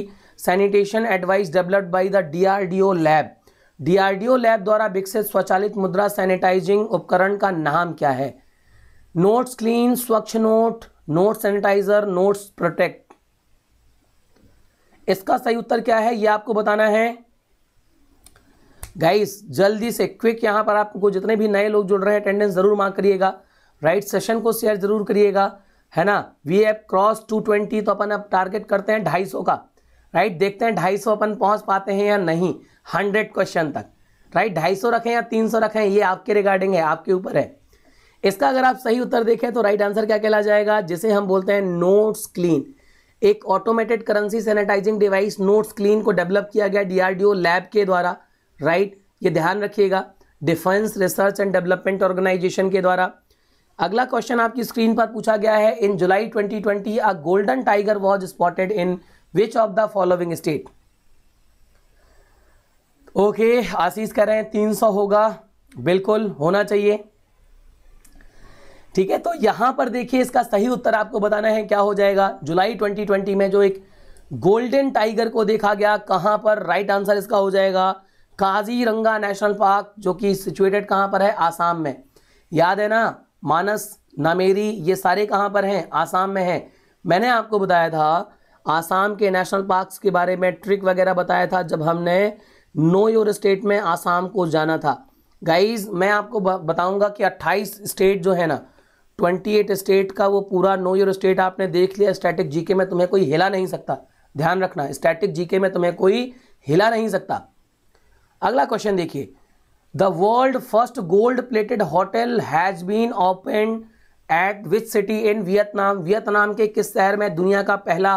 sanitation advice developed by the O lab O lab द्वारा विकसित स्वचालित मुद्रा सैनिटाइजिंग उपकरण का नाम क्या है notes clean Swachh note note sanitiser notes protect इसका सही उत्तर क्या है ये आपको बताना है गाइस जल्दी से क्विक यहां पर आपको जितने भी नए लोग जुड़ रहे हैं अटेंडेंस जरूर मार्क करिएगा राइट सेशन को शेयर जरूर करिएगा है ना वी एप क्रॉस टू ट्वेंटी तो अपन अब टारगेट करते हैं ढाई सौ का राइट देखते हैं ढाई सौ अपन पहुंच पाते हैं या नहीं हंड्रेड क्वेश्चन तक राइट ढाई सौ रखें या तीन सौ रखें ये आपके रिगार्डिंग है आपके ऊपर है इसका अगर आप सही उत्तर देखें तो राइट आंसर क्या कहला जाएगा जिसे हम बोलते हैं नोट्स क्लीन एक automated currency sanitising device notes clean को डेवलप किया गया डीआरडीओ लैब के द्वारा राइट ये ध्यान रखिएगा defence research and development organisation के द्वारा अगला क्वेश्चन आपकी स्क्रीन पर पूछा गया है in July 2020 a golden tiger was spotted in which of the following state okay Ashish कह रहे हैं 300 होगा बिल्कुल होना चाहिए ठीक है तो यहां पर देखिए इसका सही उत्तर आपको बताना है क्या हो जाएगा जुलाई 2020 में जो एक गोल्डन टाइगर को देखा गया कहां पर राइट आंसर इसका हो जाएगा काजीरंगा नेशनल पार्क जो कि सिचुएटेड कहां पर है आसाम में याद है ना मानस नामेरी ये सारे कहां पर हैं आसाम में हैं मैंने आपको बताया था आसाम के नेशनल पार्क के बारे में ट्रिक वगैरह बताया था जब हमने नो योर स्टेट में आसाम को जाना था गाइज मैं आपको बताऊंगा कि 28 स्टेट जो है ना ट्वेंटी एट स्टेट का वो पूरा नो योर स्टेट आपने देख लिया स्टैटिक जीके में तुम्हें कोई हिला नहीं सकता ध्यान रखना स्टैटिक जीके में तुम्हें कोई हिला नहीं सकता अगला क्वेश्चन देखिए the world first gold plated hotel has been open at which city in Vietnam Vietnam के किस शहर में दुनिया का पहला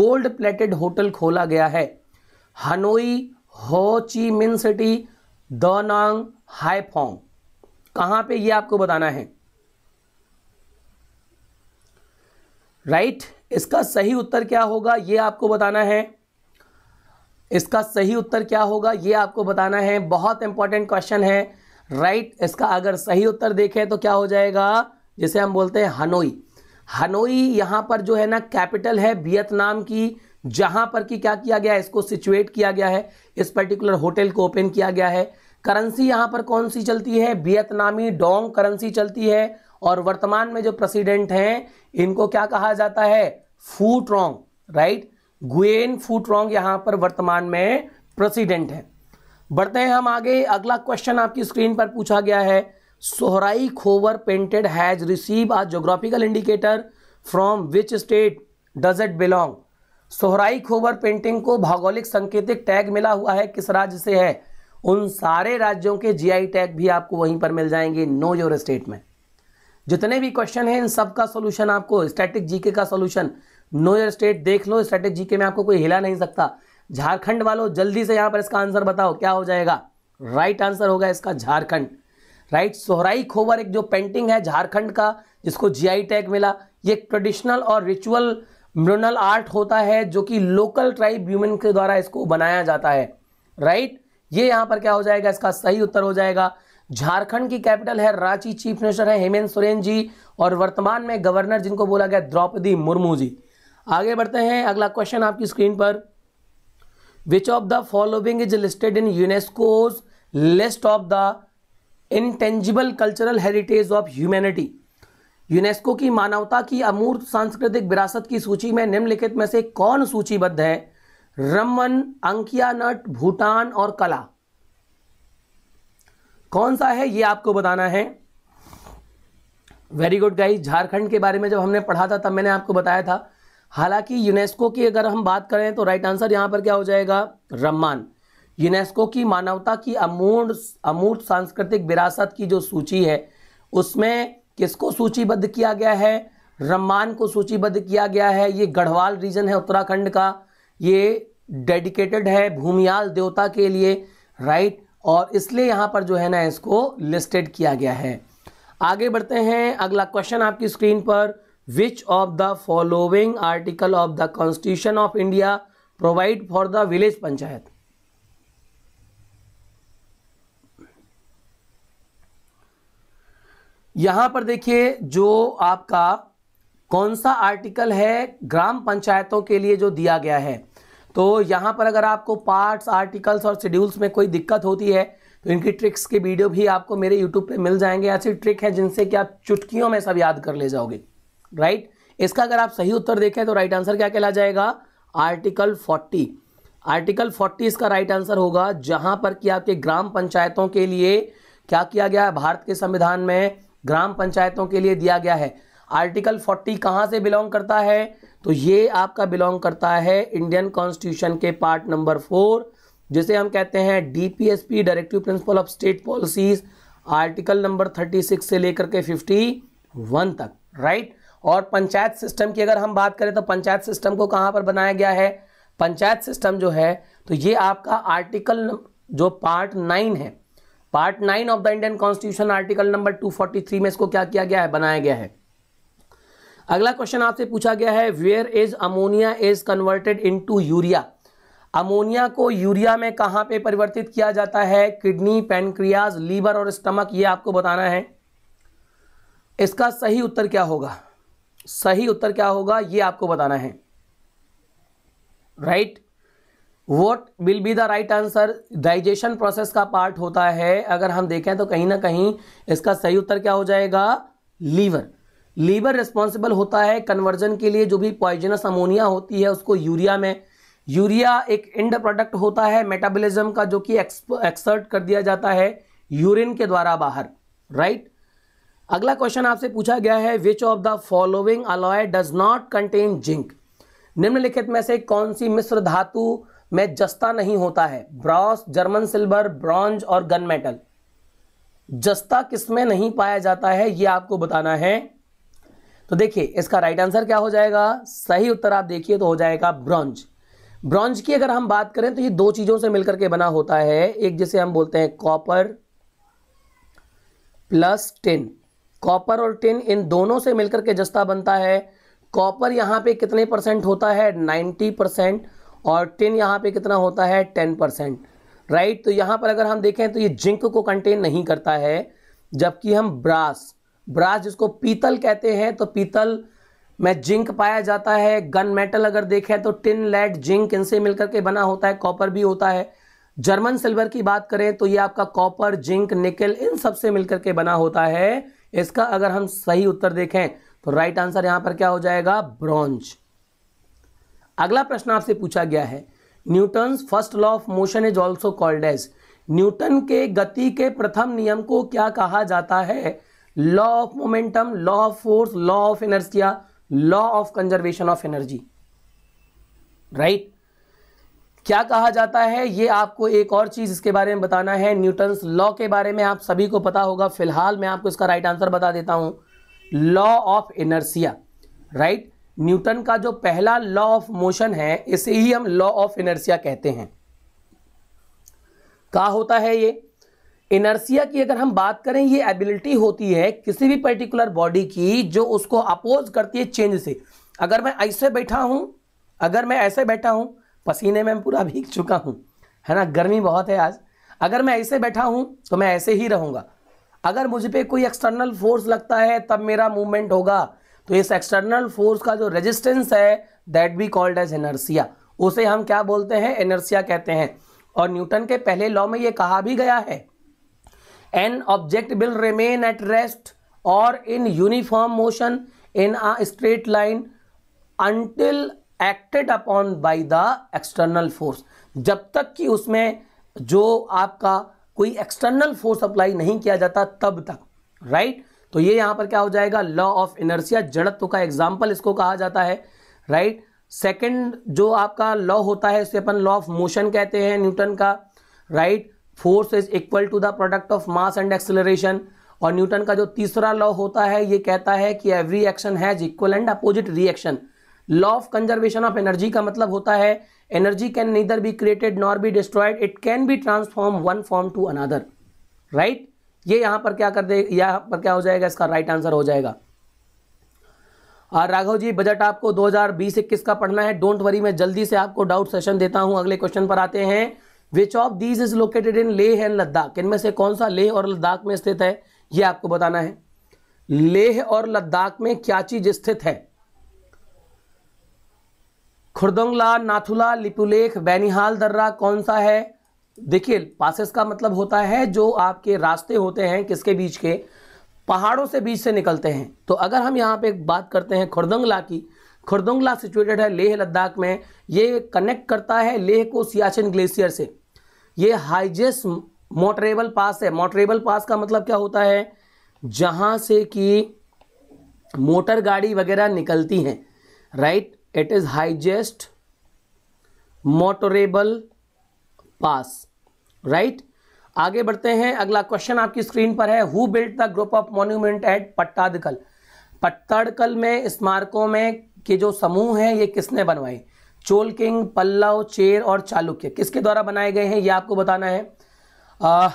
गोल्ड प्लेटेड होटल खोला गया है हनोई हो ची मिन सिटी दोनांग हाईफोंग कहाँ पे ये आपको बताना है राइट इसका सही उत्तर क्या होगा ये आपको बताना है इसका सही उत्तर क्या होगा ये आपको बताना है बहुत इंपॉर्टेंट क्वेश्चन है राइट इसका अगर सही उत्तर देखें तो क्या हो जाएगा जिसे हम बोलते हैं हनोई हनोई यहां पर जो है ना कैपिटल है वियतनाम की जहां पर कि क्या किया गया है इसको सिचुएट किया गया है इस पर्टिकुलर होटल को ओपन किया गया है करेंसी यहां पर कौन सी चलती है वियतनामी डोंग करेंसी चलती है और वर्तमान में जो प्रेसिडेंट हैं इनको क्या कहा जाता है फूट्रोंग राइट गुएन फूट्रोंग यहां पर वर्तमान में प्रेसिडेंट है बढ़ते हैं हम आगे अगला क्वेश्चन आपकी स्क्रीन पर पूछा गया है Sohrai Khovar painted has receive a geographical indicator from which state does it belong Sohrai Khovar painting को भौगोलिक संकेतिक टैग मिला हुआ है किस राज्य से है उन सारे राज्यों के जीआई टैग भी आपको वहीं पर मिल जाएंगे नो योर स्टेट में जितने भी क्वेश्चन हैं इन सब का सोल्यूशन आपको स्टैटिक जीके का सोल्यूशन नो योर स्टेट देख लो स्टैटिक जीके में आपको कोई हिला नहीं सकता झारखंड वालों जल्दी से यहाँ पर इसका आंसर बताओ क्या हो जाएगा राइट आंसर होगा इसका झारखंड राइट सोहराई खोबर एक जो पेंटिंग है झारखंड का जिसको जीआई टैग मिला ये ट्रेडिशनल और रिचुअल म्यूनल आर्ट होता है जो कि लोकल ट्राइब ह्यूमन के द्वारा इसको बनाया जाता है राइट ये यहां पर क्या हो जाएगा इसका सही उत्तर हो जाएगा झारखंड की कैपिटल है रांची चीफ मिनिस्टर है हेमंत सोरेन जी और वर्तमान में गवर्नर जिनको बोला गया द्रौपदी मुर्मू जी आगे बढ़ते हैं अगला क्वेश्चन आपकी स्क्रीन पर which of the following is listed in UNESCO's list of the intangible cultural heritage of humanity UNESCO की मानवता की अमूर्त सांस्कृतिक विरासत की सूची में निम्नलिखित में से कौन सूचीबद्ध है रमन अंकिया नट भूटान और कला कौन सा है ये आपको बताना है वेरी गुड गाइस झारखंड के बारे में जब हमने पढ़ा था तब मैंने आपको बताया था हालांकि यूनेस्को की अगर हम बात करें तो राइट आंसर यहाँ पर क्या हो जाएगा रम्मान यूनेस्को की मानवता की अमूर्ण अमूर्त सांस्कृतिक विरासत की जो सूची है उसमें किसको सूचीबद्ध किया गया है रम्मान को सूचीबद्ध किया गया है ये गढ़वाल रीजन है उत्तराखंड का ये डेडिकेटेड है भूमियाल देवता के लिए राइट और इसलिए यहाँ पर जो है ना इसको लिस्टेड किया गया है आगे बढ़ते हैं अगला क्वेश्चन आपकी स्क्रीन पर which of the following article of the constitution of India provide for the village panchayat यहां पर देखिए जो आपका कौन सा आर्टिकल है ग्राम पंचायतों के लिए जो दिया गया है तो यहाँ पर अगर आपको पार्ट्स आर्टिकल्स और शेड्यूल्स में कोई दिक्कत होती है तो इनकी ट्रिक्स के वीडियो भी आपको मेरे यूट्यूब पे मिल जाएंगे ऐसी ट्रिक है जिनसे कि आप चुटकियों में सब याद कर ले जाओगे राइट इसका अगर आप सही उत्तर देखें तो राइट आंसर क्या कहला जाएगा आर्टिकल फोर्टी आर्टिकल फोर्टी इसका राइट आंसर होगा जहां पर कि आपके ग्राम पंचायतों के लिए क्या किया गया है भारत के संविधान में ग्राम पंचायतों के लिए दिया गया है आर्टिकल 40 कहाँ से बिलोंग करता है तो ये आपका बिलोंग करता है इंडियन कॉन्स्टिट्यूशन के पार्ट नंबर फोर जिसे हम कहते हैं DPSP directive principle of state policies article number 36 से लेकर के 51 तक राइट और पंचायत सिस्टम की अगर हम बात करें तो पंचायत सिस्टम को कहाँ पर बनाया गया है पंचायत सिस्टम जो है तो ये आपका आर्टिकल जो पार्ट नाइन है part nine of the Indian constitution article number 243 में इसको क्या किया गया है बनाया गया है अगला क्वेश्चन आपसे पूछा गया है where is ammonia is converted to urea ammonia को यूरिया में कहाँ पे परिवर्तित किया जाता है किडनी पेनक्रियाज लीवर और स्टमक ये आपको बताना है इसका सही उत्तर क्या होगा सही उत्तर क्या होगा ये आपको बताना है right what will be the right answer digestion process का पार्ट होता है अगर हम देखें तो कहीं ना कहीं इसका सही उत्तर क्या हो जाएगा लीवर लीवर रिस्पॉन्सिबल होता है कन्वर्जन के लिए जो भी पॉइजनस अमोनिया होती है उसको यूरिया में यूरिया एक इंड प्रोडक्ट होता है मेटाबॉलिज्म का जो कि एक्सर्ट कर दिया जाता है यूरिन के द्वारा बाहर राइट अगला क्वेश्चन आपसे पूछा गया है which of the following alloy does not contain zinc निम्नलिखित में से कौन सी मिश्र धातु में जस्ता नहीं होता है ब्रॉस जर्मन सिल्वर ब्रॉन्ज और गन मेटल जस्ता किसमें नहीं पाया जाता है यह आपको बताना है तो देखिए इसका राइट आंसर क्या हो जाएगा सही उत्तर आप देखिए तो हो जाएगा ब्रॉन्ज ब्रॉन्ज की अगर हम बात करें तो ये दो चीजों से मिलकर के बना होता है एक जिसे हम बोलते हैं कॉपर प्लस टिन कॉपर और टिन इन दोनों से मिलकर के जस्ता बनता है कॉपर यहां पे कितने परसेंट होता है 90 परसेंट और टिन यहां पे कितना होता है 10 परसेंट राइट तो यहां पर अगर हम देखें तो ये जिंक को कंटेन नहीं करता है जबकि हम ब्रास ब्रास जिसको पीतल कहते हैं तो पीतल में जिंक पाया जाता है गन मेटल अगर देखें तो टिन लेड जिंक इनसे मिलकर के बना होता है कॉपर भी होता है जर्मन सिल्वर की बात करें तो ये आपका कॉपर जिंक निकल इन सब से मिलकर के बना होता है इसका अगर हम सही उत्तर देखें तो राइट आंसर यहां पर क्या हो जाएगा ब्रॉन्ज अगला प्रश्न आपसे पूछा गया है Newton first law of motion is also called as Newton के गति के प्रथम नियम को क्या कहा जाता है law of momentum law of force law of inertia law of conservation of energy right क्या कहा जाता है ये आपको एक और चीज इसके बारे में बताना है न्यूटन लॉ के बारे में आप सभी को पता होगा फिलहाल मैं आपको इसका राइट आंसर बता देता हूं law of inertia right Newton का जो पहला लॉ ऑफ मोशन है इसे ही हम लॉ ऑफ इनर्सिया कहते हैं कहा होता है ये इनर्सिया की अगर हम बात करें ये एबिलिटी होती है किसी भी पर्टिकुलर बॉडी की जो उसको अपोज करती है चेंज से अगर मैं ऐसे बैठा हूं अगर मैं ऐसे बैठा हूं पसीने में पूरा भीग चुका हूं है ना गर्मी बहुत है आज अगर मैं ऐसे बैठा हूं तो मैं ऐसे ही रहूंगा अगर मुझ पर कोई एक्सटर्नल फोर्स लगता है तब मेरा मूवमेंट होगा तो इस एक्सटर्नल फोर्स का जो रेजिस्टेंस है that be called as inertia उसे हम क्या बोलते हैं एनर्सिया कहते हैं और न्यूटन के पहले लॉ में ये कहा भी गया है an object will remain at rest और in uniform motion in a straight line until acted upon by the external force जब तक कि उसमें जो आपका कोई एक्सटर्नल फोर्स अप्लाई नहीं किया जाता तब तक राइट तो ये यहां पर क्या हो जाएगा लॉ ऑफ इनर्सिया जड़त्व का एग्जाम्पल इसको कहा जाता है राइट सेकेंड जो आपका लॉ होता है इसे अपन लॉ ऑफ मोशन कहते हैं न्यूटन का right force is equal to the product of mass and acceleration और न्यूटन का जो तीसरा लॉ होता है ये कहता है कि every action has equal and opposite reaction law of conservation of energy का मतलब होता है energy can neither be created nor be destroyed it can be transform one form to another right ये यहां पर क्या कर दे यहां पर क्या हो जाएगा इसका राइट right आंसर हो जाएगा और राघव जी बजट आपको बीस इक्कीस का पढ़ना है डोंट वरी मैं जल्दी से आपको डाउट सेशन देता हूं अगले क्वेश्चन पर आते हैं which of these is located in Leh and Ladakh इनमें से कौन सा लेह और लद्दाख में स्थित है यह आपको बताना है लेह और लद्दाख में क्या चीज स्थित है खुरदोंगला नाथुला लिपुलेख बैनिहाल दर्रा कौन सा है देखिए पासिस का मतलब होता है जो आपके रास्ते होते हैं किसके बीच के पहाड़ों से बीच से निकलते हैं तो अगर हम यहाँ पे बात करते हैं खुरदोंगला की खुरदोंगला सिचुएटेड है लेह लद्दाख में ये कनेक्ट करता है लेह को सियाचिन ग्लेशियर से ये हाइजेस्ट मोटरेबल पास है मोटरेबल पास का मतलब क्या होता है जहां से कि मोटर गाड़ी वगैरह निकलती हैं right it is highest motorable pass right आगे बढ़ते हैं अगला क्वेश्चन आपकी स्क्रीन पर है who built the group of monument at Pattadakal Pattadakal में स्मारकों में के जो समूह हैं ये किसने बनवाए चोल किंग पल्लव चेर और चालुक्य किसके द्वारा बनाए गए हैं ये आपको बताना है आ,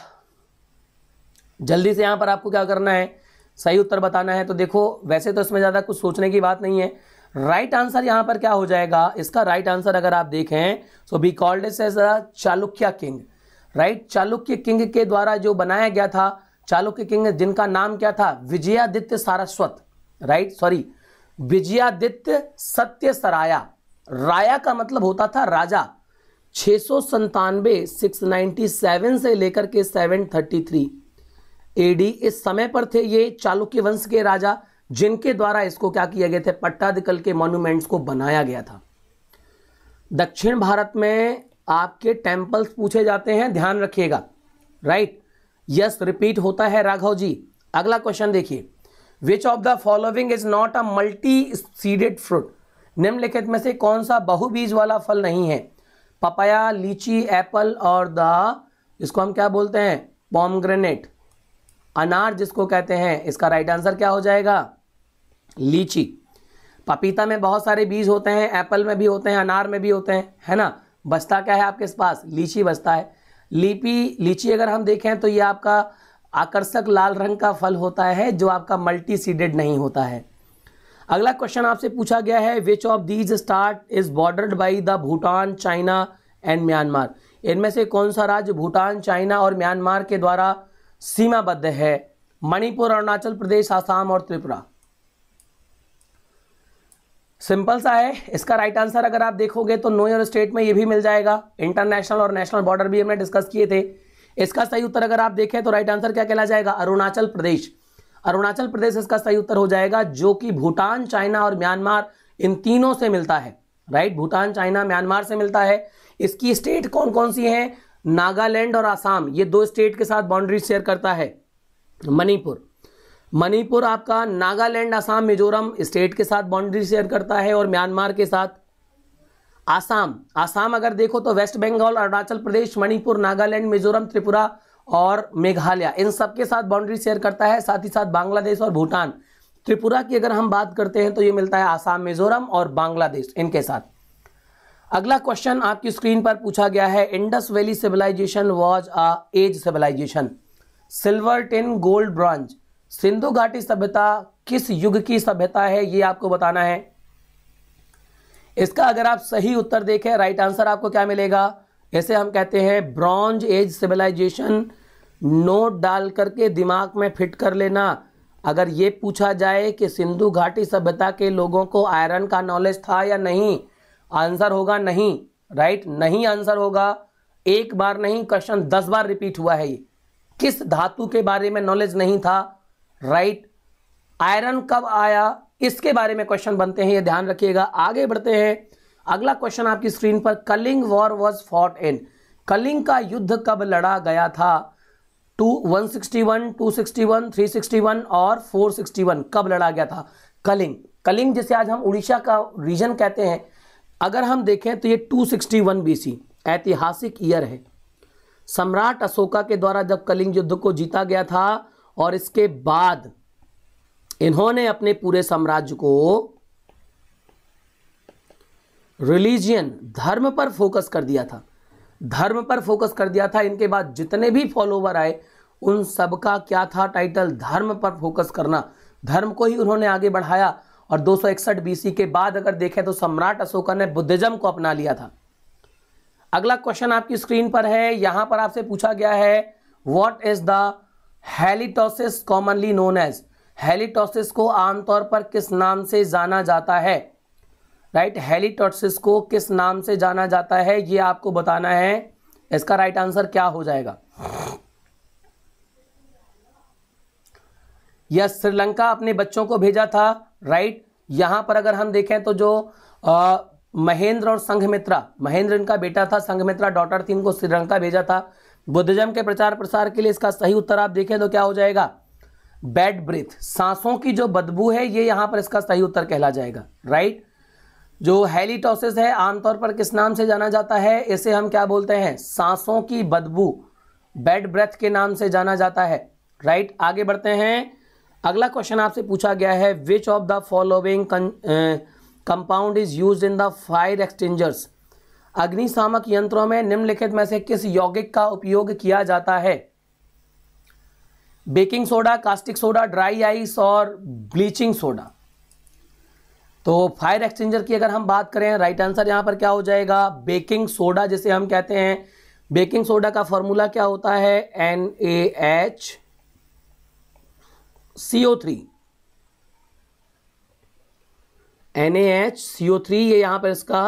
जल्दी से यहाँ पर आपको क्या करना है सही उत्तर बताना है तो देखो वैसे तो इसमें ज़्यादा कुछ सोचने की बात नहीं है राइट आंसर यहाँ पर क्या हो जाएगा इसका राइट आंसर अगर आप देखें सो बी कॉल्ड इस Chalukya king right Chalukya king के द्वारा जो बनाया गया था चालुक्य किंग जिनका नाम क्या था विजयादित्य सारस्वत राइट सॉरी विजयादित्य सत्य सराया राया का मतलब होता था राजा छः सौ संतानवे सिक्स नाइन्टी सेवन से लेकर के सेवन थर्टी थ्री एडी इस समय पर थे ये चालुक्य वंश के राजा जिनके द्वारा इसको क्या किया गया था पट्टाधिकल के मॉन्यूमेंट्स को बनाया गया था दक्षिण भारत में आपके टेम्पल्स पूछे जाते हैं ध्यान रखिएगा राइट यस रिपीट होता है राघव जी अगला क्वेश्चन देखिए which of the following is not a multi seeded fruit निम्नलिखित में से कौन सा बहुबीज वाला फल नहीं है पपाया लीची एप्पल और द इसको हम क्या बोलते हैं पॉमग्रेनेट अनार जिसको कहते हैं इसका राइट आंसर क्या हो जाएगा लीची पपीता में बहुत सारे बीज होते हैं एप्पल में भी होते हैं अनार में भी होते हैं है ना बस्ता क्या है आपके पास लीची बस्ता है लीपी लीची अगर हम देखें तो ये आपका आकर्षक लाल रंग का फल होता है जो आपका मल्टी सीडेड नहीं होता है अगला क्वेश्चन आपसे पूछा गया है which of these start is bordered by the Bhutan China and Myanmar इनमें से कौन सा राज्य भूटान चाइना और म्यांमार के द्वारा सीमाबद्ध है मणिपुर अरुणाचल प्रदेश आसाम और त्रिपुरा सिंपल सा है इसका राइट आंसर अगर आप देखोगे तो नो योर स्टेट में ये भी मिल जाएगा इंटरनेशनल और नेशनल बॉर्डर भी हमने डिस्कस किए थे इसका सही उत्तर अगर आप देखें तो राइट आंसर क्या कहला जाएगा अरुणाचल प्रदेश अरुणाचल प्रदेश इसका सही उत्तर हो जाएगा जो कि भूटान चाइना और म्यांमार इन तीनों से मिलता है राइट भूटान चाइना म्यांमार से मिलता है इसकी स्टेट कौन कौन सी है नागालैंड और आसाम ये दो स्टेट के साथ बाउंड्री शेयर करता है मणिपुर मणिपुर आपका नागालैंड आसाम मिजोरम स्टेट के साथ बाउंड्री शेयर करता है और म्यांमार के साथ आसाम आसाम अगर देखो तो वेस्ट बंगाल अरुणाचल प्रदेश मणिपुर नागालैंड मिजोरम त्रिपुरा और मेघालय इन सब के साथ बाउंड्री शेयर करता है साथ ही साथ बांग्लादेश और भूटान त्रिपुरा की अगर हम बात करते हैं तो ये मिलता है आसाम मिजोरम और बांग्लादेश इनके साथ अगला क्वेश्चन आपकी स्क्रीन पर पूछा गया है Indus valley civilization was a age civilization silver ten gold bronze Sindhu घाटी सभ्यता किस युग की सभ्यता है ये आपको बताना है इसका अगर आप सही उत्तर देखें राइट आंसर आपको क्या मिलेगा ऐसे हम कहते हैं ब्रॉन्ज एज सिविलाइजेशन नोट डाल करके दिमाग में फिट कर लेना अगर ये पूछा जाए कि सिंधु घाटी सभ्यता के लोगों को आयरन का नॉलेज था या नहीं आंसर होगा नहीं राइट नहीं आंसर होगा एक बार नहीं क्वेश्चन दस बार रिपीट हुआ है ये किस धातु के बारे में नॉलेज नहीं था राइट आयरन कब आया इसके बारे में क्वेश्चन बनते हैं ये ध्यान रखिएगा आगे बढ़ते हैं अगला क्वेश्चन आपकी स्क्रीन पर Kalinga war was fought in Kalinga का युद्ध कब लड़ा गया था two one sixty one two sixty one three sixty one और फोर सिक्सटी वन कब लड़ा गया था कलिंग कलिंग जिसे आज हम उड़ीसा का रीजन कहते हैं अगर हम देखें तो ये two sixty one B C ऐतिहासिक ईयर है सम्राट अशोका के द्वारा जब कलिंग युद्ध को जीता गया था और इसके बाद इन्होंने अपने पूरे साम्राज्य को रिलीजियन धर्म पर फोकस कर दिया था धर्म पर फोकस कर दिया था इनके बाद जितने भी फॉलोवर आए उन सब का क्या था टाइटल धर्म पर फोकस करना धर्म को ही उन्होंने आगे बढ़ाया और दो बीसी के बाद अगर देखें तो सम्राट अशोक ने बुद्धिज्म को अपना लिया था अगला क्वेश्चन आपकी स्क्रीन पर है यहां पर आपसे पूछा गया है what is the halitosis commonly known as halitosis को आमतौर पर किस नाम से जाना जाता है राइट हेलीटॉटसिस को किस नाम से जाना जाता है ये आपको बताना है इसका राइट आंसर क्या हो जाएगा यह श्रीलंका अपने बच्चों को भेजा था राइट यहां पर अगर हम देखें तो जो आ, महेंद्र और संघमित्रा महेंद्र इनका बेटा था संघमित्रा डॉटर थी इनको श्रीलंका भेजा था बुद्धिज्म के प्रचार प्रसार के लिए इसका सही उत्तर आप देखें तो क्या हो जाएगा बैड ब्रिथ सांसों की जो बदबू है ये यहां पर इसका सही उत्तर कहला जाएगा राइट जो हेलीटोसिस है आमतौर पर किस नाम से जाना जाता है इसे हम क्या बोलते हैं सांसों की बदबू बेड ब्रेथ के नाम से जाना जाता है राइट right? आगे बढ़ते हैं अगला क्वेश्चन आपसे पूछा गया है which of the following compound is use in the fire extinguishers अग्निशामक यंत्रों में निम्नलिखित में से किस यौगिक का उपयोग किया जाता है baking soda caustic soda dry ice और ब्लीचिंग सोडा तो फायर एक्सचेंजर की अगर हम बात करें राइट आंसर यहाँ पर क्या हो जाएगा बेकिंग सोडा जिसे हम कहते हैं बेकिंग सोडा का फॉर्मूला क्या होता है N A H C O three N A H C O three ये यहां पर इसका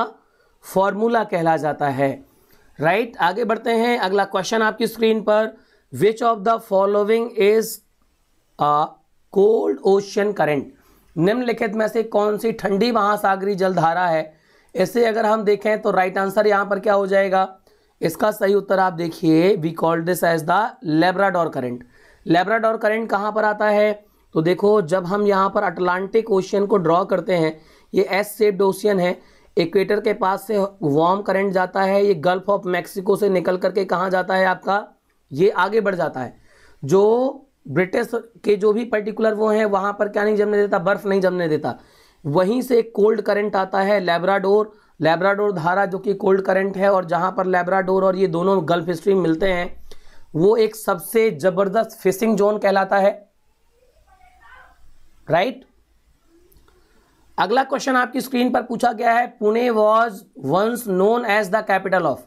फॉर्मूला कहला जाता है राइट right? आगे बढ़ते हैं अगला क्वेश्चन आपकी स्क्रीन पर which of the following is cold ocean current निम्नलिखित में से कौन सी ठंडी महासागरी जलधारा है ऐसे अगर हम देखें तो राइट आंसर यहाँ पर क्या हो जाएगा इसका सही उत्तर आप देखिए we called this as the Labrador current Labrador current कहाँ पर आता है तो देखो जब हम यहाँ पर अटलांटिक ओशियन को ड्रॉ करते हैं ये एस सेप्ड ओशियन है इक्वेटर के पास से वार्म करंट जाता है ये गल्फ ऑफ मैक्सिको से निकल करके कहाँ जाता है आपका ये आगे बढ़ जाता है जो ब्रिटिश के जो भी पर्टिकुलर वो हैं वहाँ पर क्या नहीं जमने देता बर्फ नहीं जमने देता वहीं से कोल्ड करंट आता है लेबराडोर लेबराडोर धारा जो कि कोल्ड करंट है और जहाँ पर लेबराडोर और ये दोनों गल्फ स्ट्रीम मिलते हैं वो एक सबसे ज़बरदस्त फिशिंग जोन कहलाता है राइट right? अगला क्वेश्चन आपकी स्क्रीन पर पूछा गया है Pune was once known as the capital of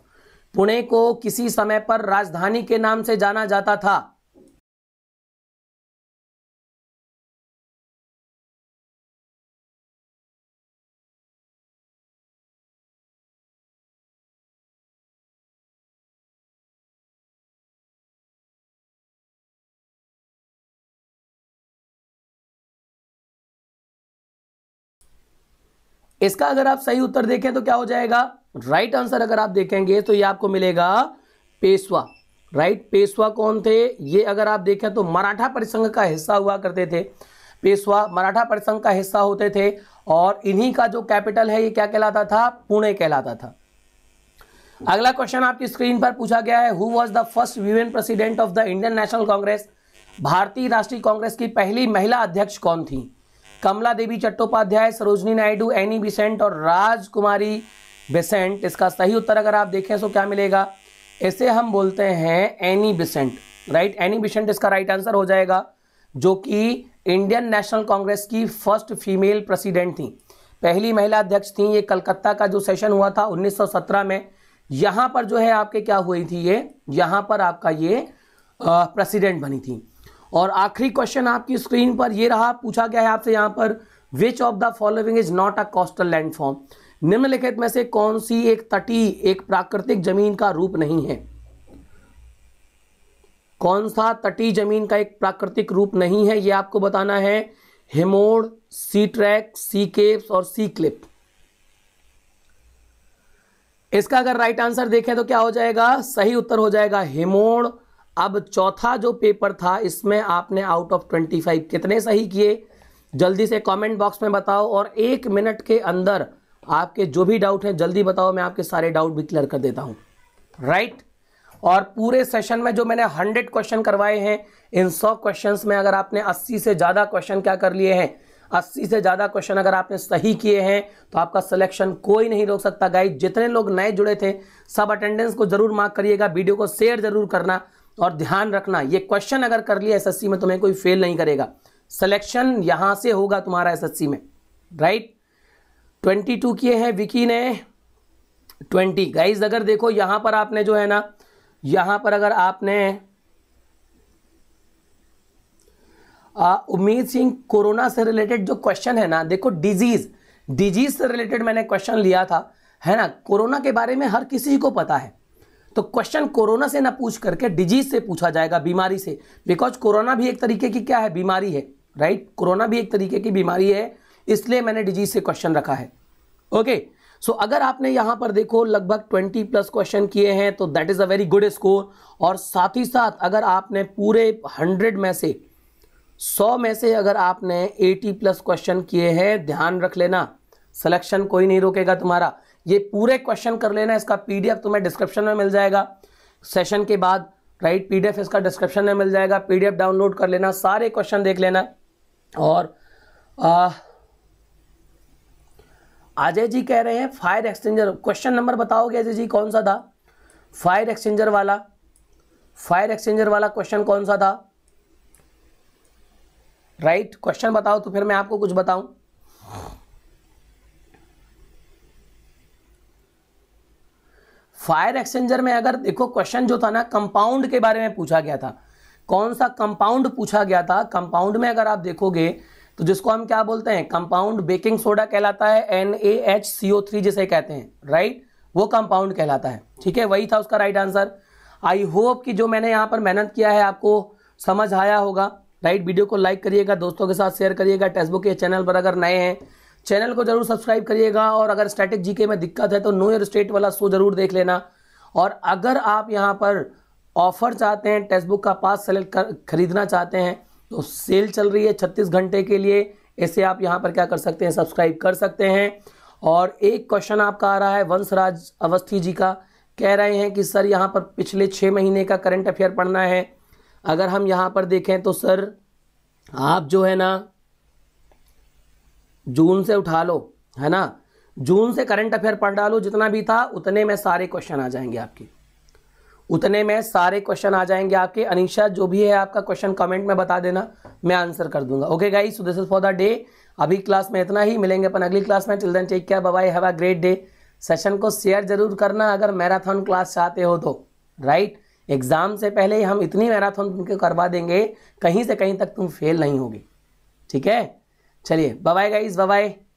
Pune को किसी समय पर राजधानी के नाम से जाना जाता था इसका अगर आप सही उत्तर देखें तो क्या हो जाएगा राइट आंसर अगर आप देखेंगे तो ये आपको मिलेगा पेशवा राइट पेशवा कौन थे ये अगर आप देखें तो मराठा परिसंघ का हिस्सा हुआ करते थे पेशवा मराठा परिसंघ का हिस्सा होते थे और इन्हीं का जो कैपिटल है ये क्या कहलाता था पुणे कहलाता था अगला क्वेश्चन आपकी स्क्रीन पर पूछा गया है who was the first women president of the Indian National Congress Bharatiya Rashtriya Congress की पहली महिला अध्यक्ष कौन थी कमला देवी चट्टोपाध्याय सरोजनी नायडू एनी बिसेंट और राजकुमारी बेसेंट इसका सही उत्तर अगर आप देखें तो क्या मिलेगा इसे हम बोलते हैं Annie Besant right Annie Besant इसका राइट आंसर हो जाएगा जो कि इंडियन नेशनल कांग्रेस की फर्स्ट फीमेल प्रेसिडेंट थी पहली महिला अध्यक्ष थी ये कलकत्ता का जो सेशन हुआ था 1917 में यहाँ पर जो है आपके क्या हुई थी ये यहाँ पर आपका ये प्रेसिडेंट बनी थी और आखिरी क्वेश्चन आपकी स्क्रीन पर यह रहा पूछा गया है आपसे यहाँ पर which of the following is not a coastal landform निम्नलिखित में से कौन सी एक तटी एक प्राकृतिक जमीन का रूप नहीं है कौन सा तटी जमीन का एक प्राकृतिक रूप नहीं है ये आपको बताना है हिमोड़ सी ट्रैक सी केप्स और सी क्लिप इसका अगर राइट आंसर देखें तो क्या हो जाएगा सही उत्तर हो जाएगा हिमोड़ अब चौथा जो पेपर था इसमें आपने आउट ऑफ ट्वेंटी फाइव कितने सही किए जल्दी से कमेंट बॉक्स में बताओ और एक मिनट के अंदर आपके जो भी डाउट हैं जल्दी बताओ मैं आपके सारे डाउट भी क्लियर कर देता हूं राइट right? और पूरे सेशन में जो मैंने हंड्रेड क्वेश्चन करवाए हैं इन सौ क्वेश्चन में अगर आपने अस्सी से ज़्यादा क्वेश्चन क्या कर लिए हैं अस्सी से ज़्यादा क्वेश्चन अगर आपने सही किए हैं तो आपका सिलेक्शन कोई नहीं रोक सकता गाइड जितने लोग नए जुड़े थे सब अटेंडेंस को जरूर मार्क करिएगा वीडियो को शेयर जरूर करना और ध्यान रखना ये क्वेश्चन अगर कर लिया एसएससी में तुम्हें कोई फेल नहीं करेगा सिलेक्शन यहां से होगा तुम्हारा एसएससी में राइट ट्वेंटी टू किए हैं विकी ने ट्वेंटी गाइज अगर देखो यहां पर आपने जो है ना यहां पर अगर आपने उम्मीद सिंह कोरोना से रिलेटेड जो क्वेश्चन है ना देखो डिजीज डिजीज से रिलेटेड मैंने क्वेश्चन लिया था है ना कोरोना के बारे में हर किसी को पता है तो क्वेश्चन कोरोना से ना पूछ करके डिजीज से पूछा जाएगा बीमारी से बिकॉज कोरोना भी एक तरीके की क्या है बीमारी है राइट right? कोरोना भी एक तरीके की बीमारी है इसलिए मैंने डिजीज से क्वेश्चन रखा है ओके okay. सो so, अगर आपने यहां पर देखो लगभग 20 प्लस क्वेश्चन किए हैं तो that is a very good score और साथ ही साथ अगर आपने पूरे 100 में से 100 में से अगर आपने 80 प्लस क्वेश्चन किए हैं ध्यान रख लेना सिलेक्शन कोई नहीं रोकेगा तुम्हारा ये पूरे क्वेश्चन कर लेना इसका पीडीएफ तुम्हें डिस्क्रिप्शन में मिल जाएगा सेशन के बाद राइट पीडीएफ इसका डिस्क्रिप्शन में मिल जाएगा पीडीएफ डाउनलोड कर लेना सारे क्वेश्चन देख लेना और अजय जी कह रहे हैं फायर एक्सचेंजर क्वेश्चन नंबर बताओगे अजय जी कौन सा था फायर एक्सचेंजर वाला फायर एक्सचेंजर वाला क्वेश्चन कौन सा था राइट right? क्वेश्चन बताओ तो फिर मैं आपको कुछ बताऊं फायर एक्सचेंजर में अगर देखो क्वेश्चन जो था ना कंपाउंड के बारे में पूछा गया था कौन सा कंपाउंड पूछा गया था कंपाउंड में अगर आप देखोगे तो जिसको हम क्या बोलते हैं कंपाउंड बेकिंग सोडा कहलाता है N A H C O three जिसे कहते हैं राइट वो कंपाउंड कहलाता है ठीक है वही था उसका राइट आंसर आई होप कि जो मैंने यहाँ पर मेहनत किया है आपको समझ आया होगा राइट वीडियो को लाइक करिएगा दोस्तों के साथ शेयर करिएगा टेक्सबुक के चैनल पर अगर नए हैं चैनल को जरूर सब्सक्राइब करिएगा और अगर स्टैटिक जीके में दिक्कत है तो नो योर स्टेट वाला शो जरूर देख लेना और अगर आप यहाँ पर ऑफर चाहते हैं टेक्स्ट बुक का पास सेलेक्ट कर खरीदना चाहते हैं तो सेल चल रही है छत्तीस घंटे के लिए ऐसे आप यहाँ पर क्या कर सकते हैं सब्सक्राइब कर सकते हैं और एक क्वेश्चन आपका आ रहा है वंशराज अवस्थी जी का कह रहे हैं कि सर यहाँ पर पिछले छः महीने का करंट अफेयर पढ़ना है अगर हम यहाँ पर देखें तो सर आप जो है ना जून से उठा लो है ना जून से करंट अफेयर पढ़ डालो जितना भी था उतने में सारे क्वेश्चन आ जाएंगे आपके उतने में सारे क्वेश्चन आ जाएंगे आपके अनिशा जो भी है आपका क्वेश्चन कमेंट में बता देना मैं आंसर कर दूंगा okay guys so this is for the day अभी क्लास में इतना ही मिलेंगे अपन अगली क्लास में children take care bye have a great day सेशन को शेयर जरूर करना अगर मैराथन क्लास चाहते हो तो राइट एग्जाम से पहले हम इतनी मैराथन तुमको करवा देंगे कहीं से कहीं तक तुम फेल नहीं होगी ठीक है चलिए बाय गाइज बाय